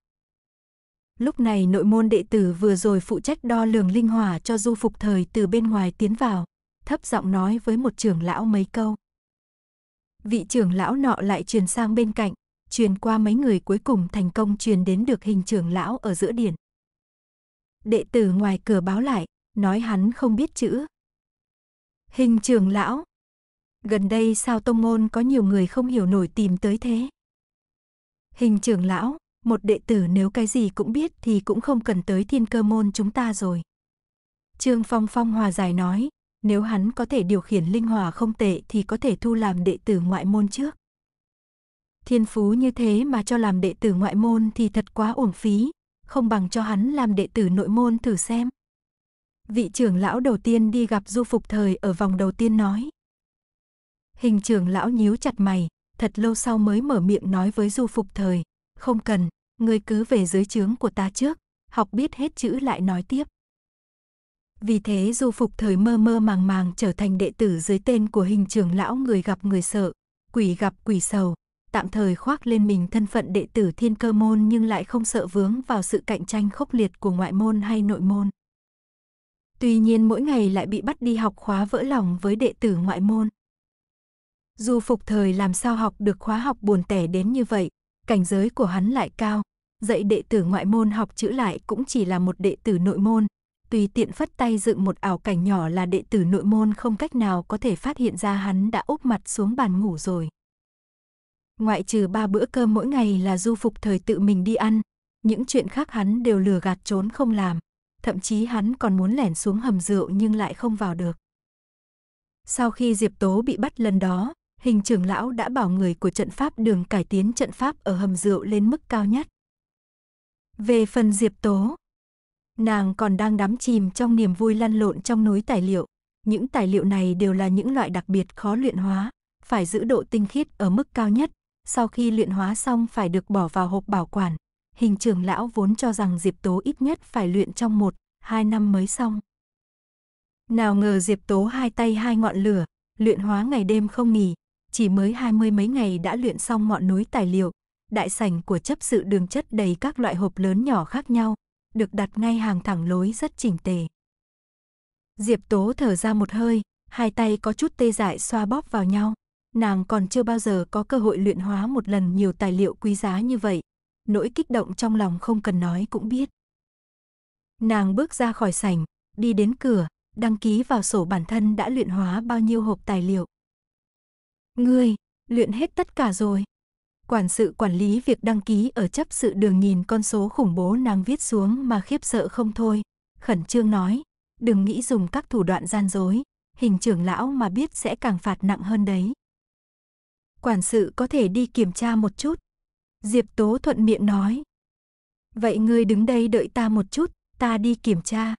S1: Lúc này nội môn đệ tử vừa rồi phụ trách đo lường linh hỏa cho du phục thời từ bên ngoài tiến vào, thấp giọng nói với một trưởng lão mấy câu. Vị trưởng lão nọ lại truyền sang bên cạnh, truyền qua mấy người cuối cùng thành công truyền đến được hình trưởng lão ở giữa điển. Đệ tử ngoài cửa báo lại, nói hắn không biết chữ. Hình trưởng lão, gần đây sao tông môn có nhiều người không hiểu nổi tìm tới thế? Hình trưởng lão, một đệ tử nếu cái gì cũng biết thì cũng không cần tới thiên cơ môn chúng ta rồi. Trương Phong Phong hòa giải nói, nếu hắn có thể điều khiển linh hỏa không tệ thì có thể thu làm đệ tử ngoại môn trước. Thiên phú như thế mà cho làm đệ tử ngoại môn thì thật quá uổng phí, không bằng cho hắn làm đệ tử nội môn thử xem. Vị trưởng lão đầu tiên đi gặp du phục thời ở vòng đầu tiên nói. Hình trưởng lão nhíu chặt mày, thật lâu sau mới mở miệng nói với du phục thời, không cần, Ngươi cứ về dưới trướng của ta trước, học biết hết chữ lại nói tiếp. Vì thế du phục thời mơ mơ màng màng trở thành đệ tử dưới tên của hình trưởng lão người gặp người sợ, quỷ gặp quỷ sầu, tạm thời khoác lên mình thân phận đệ tử thiên cơ môn nhưng lại không sợ vướng vào sự cạnh tranh khốc liệt của ngoại môn hay nội môn. Tuy nhiên mỗi ngày lại bị bắt đi học khóa vỡ lòng với đệ tử ngoại môn. Du phục thời làm sao học được khóa học buồn tẻ đến như vậy, cảnh giới của hắn lại cao, dạy đệ tử ngoại môn học chữ lại cũng chỉ là một đệ tử nội môn, tùy tiện phất tay dựng một ảo cảnh nhỏ là đệ tử nội môn không cách nào có thể phát hiện ra hắn đã úp mặt xuống bàn ngủ rồi. Ngoại trừ ba bữa cơm mỗi ngày là du phục thời tự mình đi ăn, những chuyện khác hắn đều lừa gạt trốn không làm, thậm chí hắn còn muốn lẻn xuống hầm rượu nhưng lại không vào được. Sau khi Diệp Tố bị bắt lần đó, hình trưởng lão đã bảo người của trận pháp đường cải tiến trận pháp ở hầm rượu lên mức cao nhất. Về phần Diệp Tố, nàng còn đang đắm chìm trong niềm vui lăn lộn trong núi tài liệu. Những tài liệu này đều là những loại đặc biệt khó luyện hóa, phải giữ độ tinh khiết ở mức cao nhất, sau khi luyện hóa xong phải được bỏ vào hộp bảo quản. Hình trưởng lão vốn cho rằng Diệp Tố ít nhất phải luyện trong một, hai năm mới xong. Nào ngờ Diệp Tố hai tay hai ngọn lửa, luyện hóa ngày đêm không nghỉ, chỉ mới hai mươi mấy ngày đã luyện xong ngọn núi tài liệu, đại sảnh của chấp sự đường chất đầy các loại hộp lớn nhỏ khác nhau, được đặt ngay hàng thẳng lối rất chỉnh tề. Diệp Tố thở ra một hơi, hai tay có chút tê dại xoa bóp vào nhau. Nàng còn chưa bao giờ có cơ hội luyện hóa một lần nhiều tài liệu quý giá như vậy. Nỗi kích động trong lòng không cần nói cũng biết. Nàng bước ra khỏi sảnh, đi đến cửa, đăng ký vào sổ bản thân đã luyện hóa bao nhiêu hộp tài liệu. Ngươi, luyện hết tất cả rồi. Quản sự quản lý việc đăng ký ở chấp sự đường nhìn con số khủng bố nàng viết xuống mà khiếp sợ không thôi. Khẩn trương nói, đừng nghĩ dùng các thủ đoạn gian dối, hình trưởng lão mà biết sẽ càng phạt nặng hơn đấy. Quản sự có thể đi kiểm tra một chút. Diệp Tố thuận miệng nói. Vậy ngươi đứng đây đợi ta một chút, ta đi kiểm tra.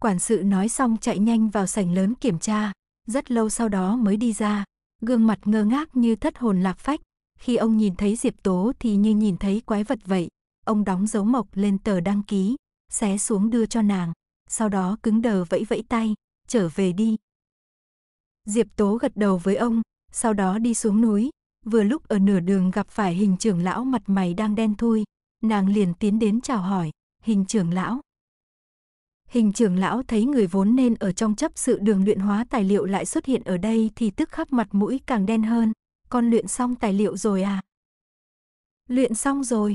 S1: Quản sự nói xong chạy nhanh vào sảnh lớn kiểm tra, rất lâu sau đó mới đi ra, gương mặt ngơ ngác như thất hồn lạc phách. Khi ông nhìn thấy Diệp Tố thì như nhìn thấy quái vật vậy. Ông đóng dấu mộc lên tờ đăng ký, xé xuống đưa cho nàng, sau đó cứng đờ vẫy vẫy tay, trở về đi. Diệp Tố gật đầu với ông, sau đó đi xuống núi, vừa lúc ở nửa đường gặp phải hình trưởng lão mặt mày đang đen thui, nàng liền tiến đến chào hỏi, hình trưởng lão, hình trưởng lão thấy người vốn nên ở trong chấp sự đường luyện hóa tài liệu lại xuất hiện ở đây thì tức khắc mặt mũi càng đen hơn. Con luyện xong tài liệu rồi à? Luyện xong rồi.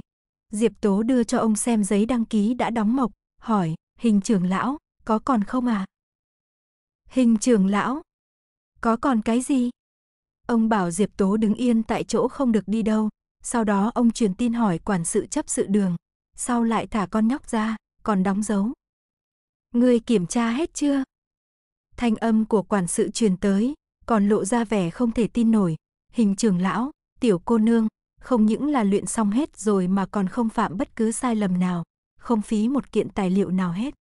S1: Diệp Tố đưa cho ông xem giấy đăng ký đã đóng mộc, hỏi, hình trưởng lão, có còn không à? Hình trưởng lão, có còn cái gì? Ông bảo Diệp Tố đứng yên tại chỗ không được đi đâu, sau đó ông truyền tin hỏi quản sự chấp sự đường, sau lại thả con nhóc ra, còn đóng dấu. Ngươi kiểm tra hết chưa? Thanh âm của quản sự truyền tới, còn lộ ra vẻ không thể tin nổi. Hình trưởng lão, tiểu cô nương, không những là luyện xong hết rồi mà còn không phạm bất cứ sai lầm nào, không phí một kiện tài liệu nào hết.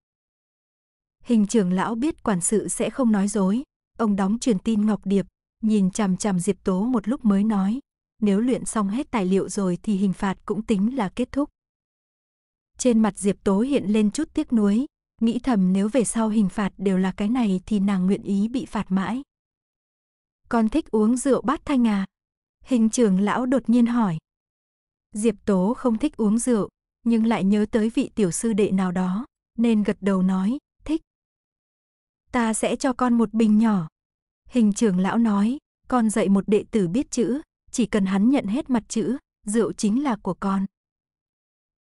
S1: Hình trưởng lão biết quản sự sẽ không nói dối, ông đóng truyền tin Ngọc Điệp, nhìn chằm chằm Diệp Tố một lúc mới nói, nếu luyện xong hết tài liệu rồi thì hình phạt cũng tính là kết thúc. Trên mặt Diệp Tố hiện lên chút tiếc nuối, Nghĩ thầm nếu về sau hình phạt đều là cái này thì nàng nguyện ý bị phạt mãi. Con thích uống rượu bát thanh à? Hình trưởng lão đột nhiên hỏi. Diệp Tố không thích uống rượu, nhưng lại nhớ tới vị tiểu sư đệ nào đó, nên gật đầu nói, thích. Ta sẽ cho con một bình nhỏ. Hình trưởng lão nói, con dạy một đệ tử biết chữ, chỉ cần hắn nhận hết mặt chữ, rượu chính là của con.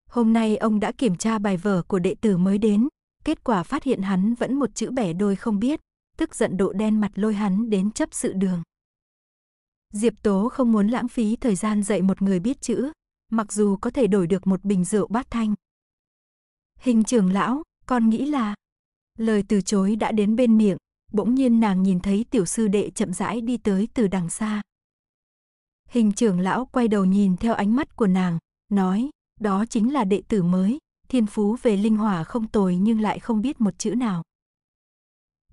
S1: Hôm nay ông đã kiểm tra bài vở của đệ tử mới đến, kết quả phát hiện hắn vẫn một chữ bẻ đôi không biết, tức giận độ đen mặt lôi hắn đến chấp sự đường. Diệp Tố không muốn lãng phí thời gian dạy một người biết chữ, mặc dù có thể đổi được một bình rượu bát thanh. Hình trưởng lão, con nghĩ là... Lời từ chối đã đến bên miệng, bỗng nhiên nàng nhìn thấy tiểu sư đệ chậm rãi đi tới từ đằng xa. Hình trưởng lão quay đầu nhìn theo ánh mắt của nàng, nói, đó chính là đệ tử mới, thiên phú về linh hỏa không tồi nhưng lại không biết một chữ nào.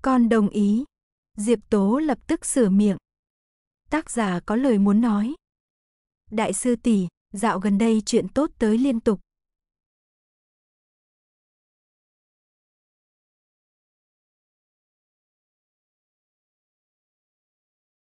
S1: Con đồng ý. Diệp Tố lập tức sửa miệng. Tác giả có lời muốn nói. Đại sư tỷ, dạo gần đây chuyện tốt tới liên tục,